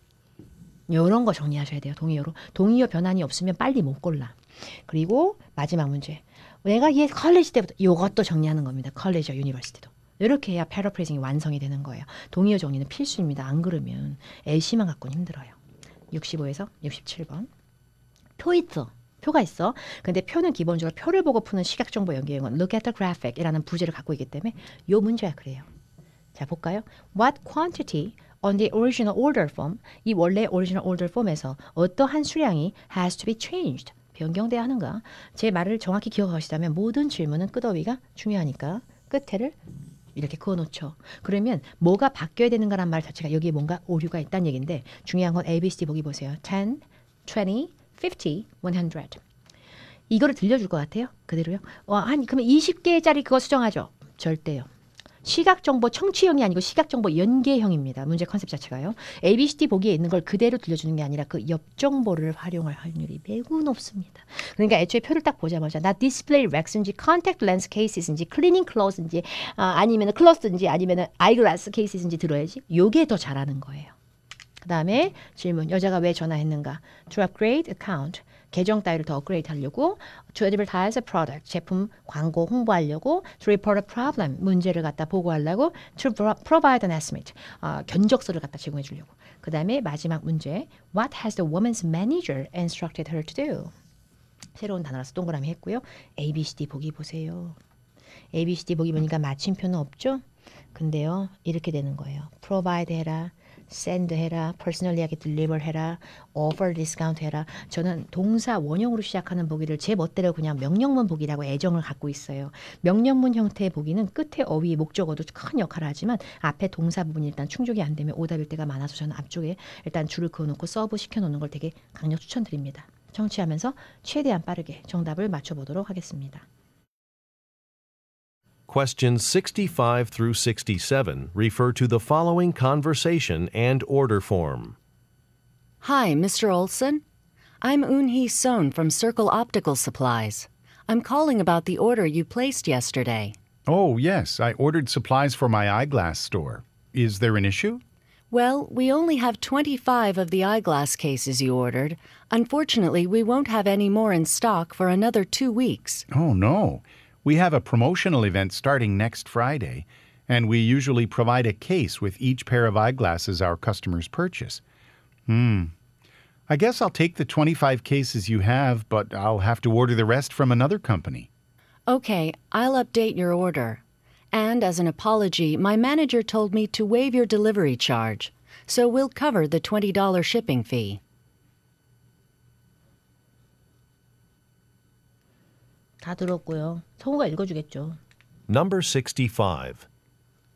요런 거 정리하셔야 돼요 동의어로 동의어 변환이 없으면 빨리 못 골라 그리고 마지막 문제 내가 얘 컬리지 때부터 이것도 정리하는 겁니다. 컬리지와 유니버시티도. 이렇게 해야 패러프레이징이 완성이 되는 거예요. 동의어 정리는 필수입니다. 안 그러면 LC만 갖고는 힘들어요. 65에서 67번. 토이어 표가 있어. 근데 표는 기본적으로 표를 보고 푸는 시각정보 연계용은 look at the graphic 이라는 부제를 갖고 있기 때문에 요 문제야 그래요. 자 볼까요? What quantity on the original order form 이 원래 original order form에서 어떠한 수량이 has to be changed 변경돼야 하는가? 제 말을 정확히 기억하시다면 모든 질문은 끄더위가 중요하니까 끝에를 이렇게 그어놓죠. 그러면 뭐가 바뀌어야 되는가란 말 자체가 여기에 뭔가 오류가 있다는 얘기인데 중요한 건 A, B, C, D 보기 보세요. 10, 20, 50, 100. 이거를 들려줄 것 같아요. 그대로요. 와, 어, 한, 그러면 20개짜리 그거 수정하죠. 절대요. 시각정보 청취형이 아니고 시각정보 연계형입니다. 문제 컨셉 자체가요. ABCD 보기에 있는 걸 그대로 들려주는 게 아니라 그 옆 정보를 활용할 확률이 매우 높습니다. 그러니까 애초에 표를 딱 보자마자 나 디스플레이 렉스인지 컨택트 렌즈 케이스인지 클리닝 클로스인지 아, 아니면 클로스인지 아니면 아이글라스 케이스인지 들어야지. 요게 더 잘하는 거예요. 그 다음에 질문 여자가 왜 전화했는가? To upgrade account. 계정 따위를 더 업그레이드 하려고 주어집을 다해서 product 제품 광고 홍보하려고 to report a problem 문제를 갖다 보고하려고 to provide an estimate 어, 견적서를 갖다 제공해 주려고 그 다음에 마지막 문제 what has the woman's manager instructed her to do 새로운 단어라서 동그라미 했고요 A, B, C, D 보기 보세요 A, B, C, D 보기 보니까 마침표는 없죠 근데요 이렇게 되는 거예요 provide 해라 샌드 n 해라, 퍼스널리하게딜리 l i 해라, o f f 스카운트 s 해라. 저는 동사 원형으로 시작하는 보기를 제 멋대로 그냥 명령문 보기라고 애정을 갖고 있어요. 명령문 형태의 보기는 끝에 어휘 목적어도 큰 역할을 하지만 앞에 동사 부분이 일단 충족이 안 되면 오답일 때가 많아서 저는 앞쪽에 일단 줄을 그어놓고 서브 시켜놓는 걸 되게 강력 추천드립니다. 청취하면서 최대한 빠르게 정답을 맞춰보도록 하겠습니다. Questions 65 through 67 refer to the following conversation and order form. Hi, Mr. Olson. I'm Unhee Sohn from Circle Optical Supplies. I'm calling about the order you placed yesterday. Oh, yes. I ordered supplies for my eyeglass store. Is there an issue? Well, we only have 25 of the eyeglass cases you ordered. Unfortunately, we won't have any more in stock for another two weeks. Oh, no. We have a promotional event starting next Friday, and we usually provide a case with each pair of eyeglasses our customers purchase. Hmm. I guess I'll take the 25 cases you have, but I'll have to order the rest from another company. Okay, I'll update your order. And as an apology, my manager told me to waive your delivery charge, so we'll cover the $20 shipping fee. 다 들었고요. 성우가 읽어주겠죠. Number 65.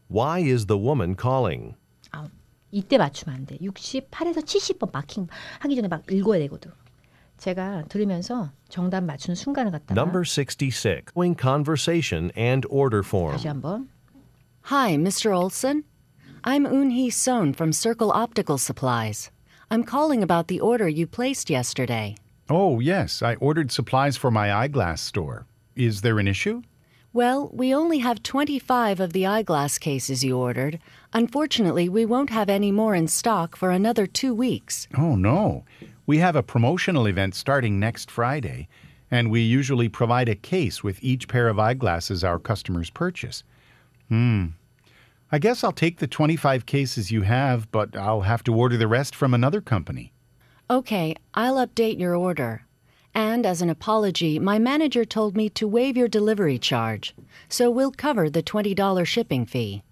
Why is the woman calling? 아, 이때 맞추면 안 돼. 68에서 70번 마킹 하기 전에 막 읽어야 되거든. 제가 들으면서 정답 맞추는 순간을 갖다가 Number 66. Following conversation and order form. 다시 한번. Hi, Mr. Olson. I'm Eunhee Sohn from Circle Optical Supplies. I'm calling about the order you placed yesterday. Oh, yes. I ordered supplies for my eyeglass store. Is there an issue? Well, we only have 25 of the eyeglass cases you ordered. Unfortunately, we won't have any more in stock for another two weeks. Oh, no. We have a promotional event starting next Friday, and we usually provide a case with each pair of eyeglasses our customers purchase. Hmm. I guess I'll take the 25 cases you have, but I'll have to order the rest from another company. Okay, I'll update your order. And as an apology, my manager told me to waive your delivery charge, so we'll cover the $20 shipping fee.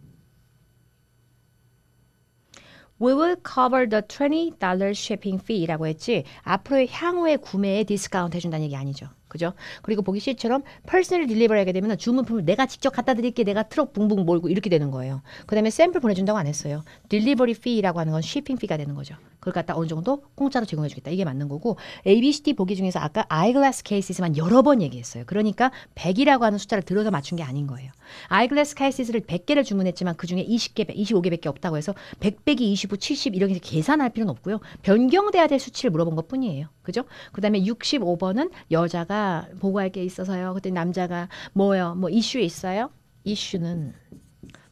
We will cover the $20 shipping fee라고 했지. 앞으로 향후의 구매에 디스카운트 해준다는 얘기 아니죠. 그죠? 그리고 보기 C처럼 personal delivery 하게 되면 주문품을 내가 직접 갖다 드릴게 내가 트럭 붕붕 몰고 이렇게 되는 거예요. 그 다음에 샘플 보내준다고 안 했어요. delivery fee라고 하는 건 shipping fee가 되는 거죠. 그걸 갖다 어느 정도 공짜로 제공해 주겠다. 이게 맞는 거고 A, B, C, D 보기 중에서 아까 eyeglass cases만 여러 번 얘기했어요. 그러니까 100이라고 하는 숫자를 들어서 맞춘 게 아닌 거예요. eyeglass cases를 100개를 주문했지만 그중에 20개, 25개밖에 없다고 해서 100 빼기 25, 70 이렇게 계산할 필요는 없고요. 변경돼야 될 수치를 물어본 것뿐이에요. 그죠? 그 다음에 65번은 여자가 제 보고할 게 있어서요. 그때 남자가 뭐요? 뭐 이슈 있어요? 이슈는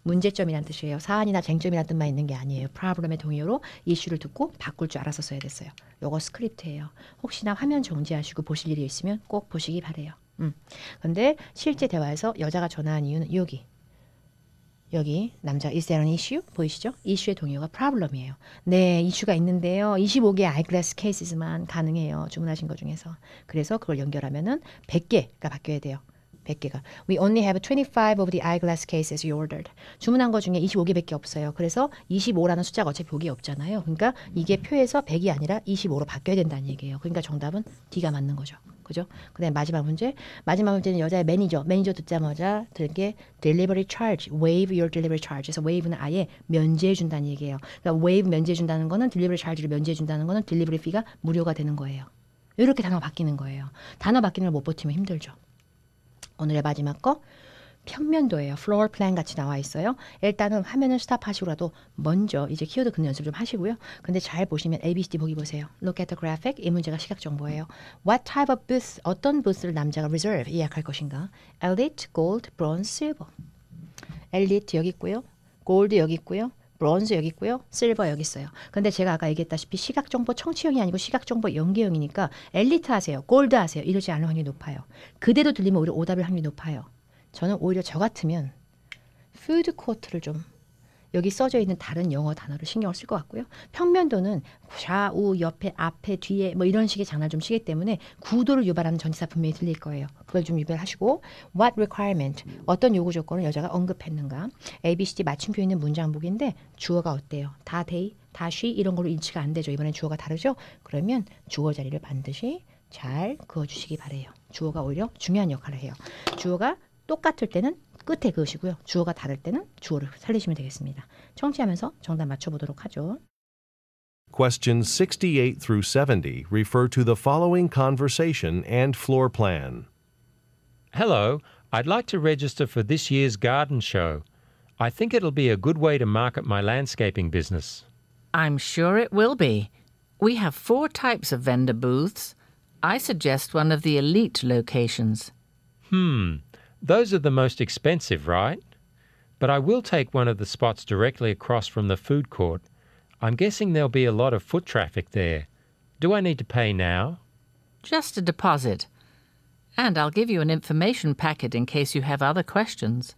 문제점이란 뜻이에요. 사안이나 쟁점이란 뜻만 있는 게 아니에요. 프라블럼의 동요로 이슈를 듣고 바꿀 줄 알아서 써야 됐어요. 요거 스크립트예요. 혹시나 화면 정지하시고 보실 일이 있으면 꼭 보시기 바래요. 음. 근데 실제 대화에서 여자가 전화한 이유는 여기 여기 남자 is there an issue 보이시죠? 이슈 s u 의 동요가 problem이에요. 네, 이슈가 있는데요. 25개 eyeglass cases만 가능해요. 주문하신 것 중에서. 그래서 그걸 연결하면은 100개가 바뀌어야 돼요. 100개가. We only have 25 of the eyeglass cases you ordered. 주문한 거 중에 25개밖에 없어요. 그래서 25라는 숫자가 어차피 여기 없잖아요. 그러니까 이게 표에서 100이 아니라 25로 바뀌어야 된다는 얘기예요. 그러니까 정답은 D가 맞는 거죠. 그죠? 그다음 마지막 문제. 마지막 문제는 여자의 매니저. 매니저 듣자마자 들게 delivery charge, waive your delivery charge. 그래서 waive는 아예 면제해 준다는 얘기예요. 그러니까 waive 면제해 준다는 거는 delivery charge를 면제해 준다는 거는 delivery fee가 무료가 되는 거예요. 이렇게 단어 바뀌는 거예요. 단어 바뀌는 걸 못 버티면 힘들죠. 오늘의 마지막 거 평면도예요. 플로어 플랜 같이 나와 있어요. 일단은 화면을 스탑하시고라도 먼저 이제 키워드 근 연습 좀 하시고요. 근데 잘 보시면 ABCD 보기 보세요. Look at the graphic. 이 문제가 시각 정보예요. What type of booth? 어떤 부스를 남자가 reserve 예약할 것인가? Elite, gold, bronze, silver. Elite 여기 있고요. 골드 여기 있고요. 브론즈 여기 있고요. 실버 여기 있어요. 근데 제가 아까 얘기했다시피 시각정보 청취형이 아니고 시각정보 연계형이니까 엘리트 하세요. 골드 하세요. 이러지 않을 확률이 높아요. 그대로 들리면 오히려 오답일 확률이 높아요. 저는 오히려 저 같으면 푸드 코트를 좀 여기 써져 있는 다른 영어 단어를 신경을 쓸 것 같고요. 평면도는 좌우 옆에 앞에 뒤에 뭐 이런 식의 장난을 좀 치기 때문에 구도를 유발하는 전치사 분명히 들릴 거예요. 그걸 좀 유발하시고 what requirement 어떤 요구 조건을 여자가 언급했는가 A, B, C, D 맞춤표 있는 문장복인데 주어가 어때요? 다 t h y 다 she 이런 걸로 인치가 안 되죠. 이번엔 주어가 다르죠? 그러면 주어 자리를 반드시 잘 그어주시기 바래요. 주어가 오히려 중요한 역할을 해요. 주어가 똑같을 때는 끝에 그으시고요. 주어가 다를 때는 주어를 살리시면 되겠습니다. 청취하면서 정답 맞춰보도록 하죠. Questions 68 through 70 refer to the following conversation and floor plan. Hello, I'd like to register for this year's garden show. I think it'll be a good way to market my landscaping business. I'm sure it will be. We have four types of vendor booths. I suggest one of the elite locations. Hmm. Those are the most expensive, right? But I will take one of the spots directly across from the food court. I'm guessing there'll be a lot of foot traffic there. Do I need to pay now? Just a deposit. And I'll give you an information packet in case you have other questions.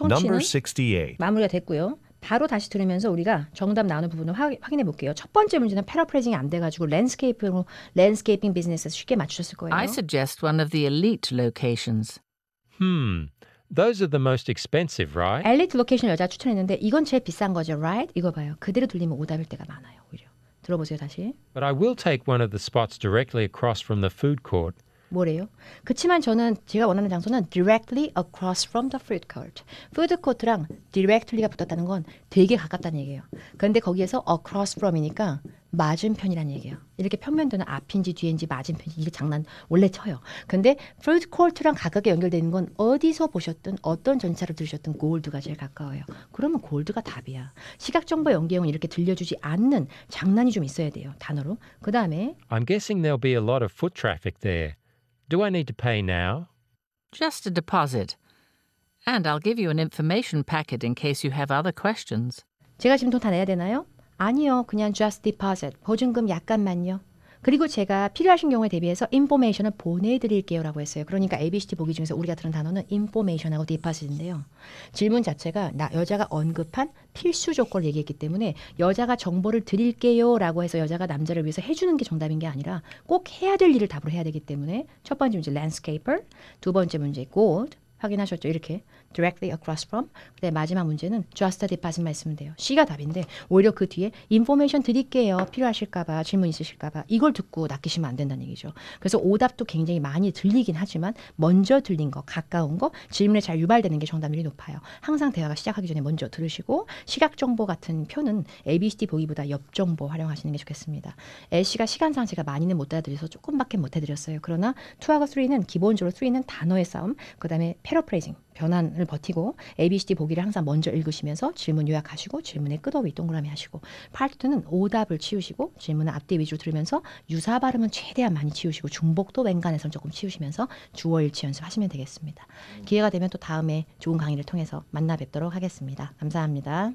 Number 68. 마무리가 됐고요. 바로 다시 들으면서 우리가 정답 나누는 부분을 화, 확인해 볼게요. 첫 번째 문제는 패러프레징이 안 돼가지고 랜스케이핑으로 랜스케이핑 비즈니스에서 쉽게 맞추셨을 거예요. I suggest one of the elite locations. Hmm. Those are the most expensive, right? 엘리트 로케이션 여자 추천했는데 이건 제일 비싼 거죠, right? 이거 봐요. 그대로 돌리면 오답일 때가 많아요, 오히려. 들어보세요 다시. But I will take one of the spots directly across from the food court. 뭐래요? 그치만 저는 제가 원하는 장소는 directly across from the food court. food c o u r t 랑 directly가 붙었다는 건 되게 가깝다는 얘기예요. 그런데 거기에서 across from이니까 맞은편이라는 얘기예요. 이렇게 평면도는 앞인지 뒤인지 맞은편인지 이게 장난 원래 쳐요. 근데 food c o u r t 랑 가깝게 연결되는 건 어디서 보셨든 어떤 전차를 들으셨든 골드가 제일 가까워요. 그러면 골드가 답이야. 시각 정보 연계용은 이렇게 들려주지 않는 장난이 좀 있어야 돼요. 단어로. 그다음에 I'm guessing there'll be a lot of foot traffic there. Do I need to pay now? Just a deposit. And I'll give you an information packet in case you have other questions. 제가 지금 돈 다 내야 되나요? 아니요. 그냥 just deposit. 보증금 약간만요. 그리고 제가 필요하신 경우에 대비해서 인포메이션을 보내드릴게요라고 했어요. 그러니까 ABCT 보기 중에서 우리가 들은 단어는 인포메이션하고 디파스인데요. 질문 자체가 나 여자가 언급한 필수 조건을 얘기했기 때문에 여자가 정보를 드릴게요라고 해서 여자가 남자를 위해서 해주는 게 정답인 게 아니라 꼭 해야 될 일을 답으로 해야 되기 때문에 첫 번째 문제 landscaper, 두 번째 문제 gold, 확인하셨죠? 이렇게 directly across from. 그다 마지막 문제는 just a deposit만 있으면 돼요. C가 답인데 오히려 그 뒤에 information 드릴게요. 필요하실까봐 질문 있으실까봐 이걸 듣고 낚이시면 안 된다는 얘기죠. 그래서 오답도 굉장히 많이 들리긴 하지만 먼저 들린 거, 가까운 거, 질문에 잘 유발되는 게 정답률이 높아요. 항상 대화가 시작하기 전에 먼저 들으시고 시각 정보 같은 표는 ABCD 보기보다 옆 정보 활용하시는 게 좋겠습니다. L씨가 시간상 제가 많이는 못 따라드려서 조금밖에 못 해드렸어요. 그러나 투하고 3는 기본적으로 3는 단어의 싸움, 그 다음에 패러프레이징, 변환을 버티고 ABCD 보기를 항상 먼저 읽으시면서 질문 요약하시고 질문의 끝어이 동그라미 하시고 파트 2는 오답을 치우시고 질문은 앞뒤 위주로 들으면서 유사 발음은 최대한 많이 치우시고 중복도 웬간에서 조금 치우시면서 주어 일치 연습하시면 되겠습니다. 기회가 되면 또 다음에 좋은 강의를 통해서 만나 뵙도록 하겠습니다. 감사합니다.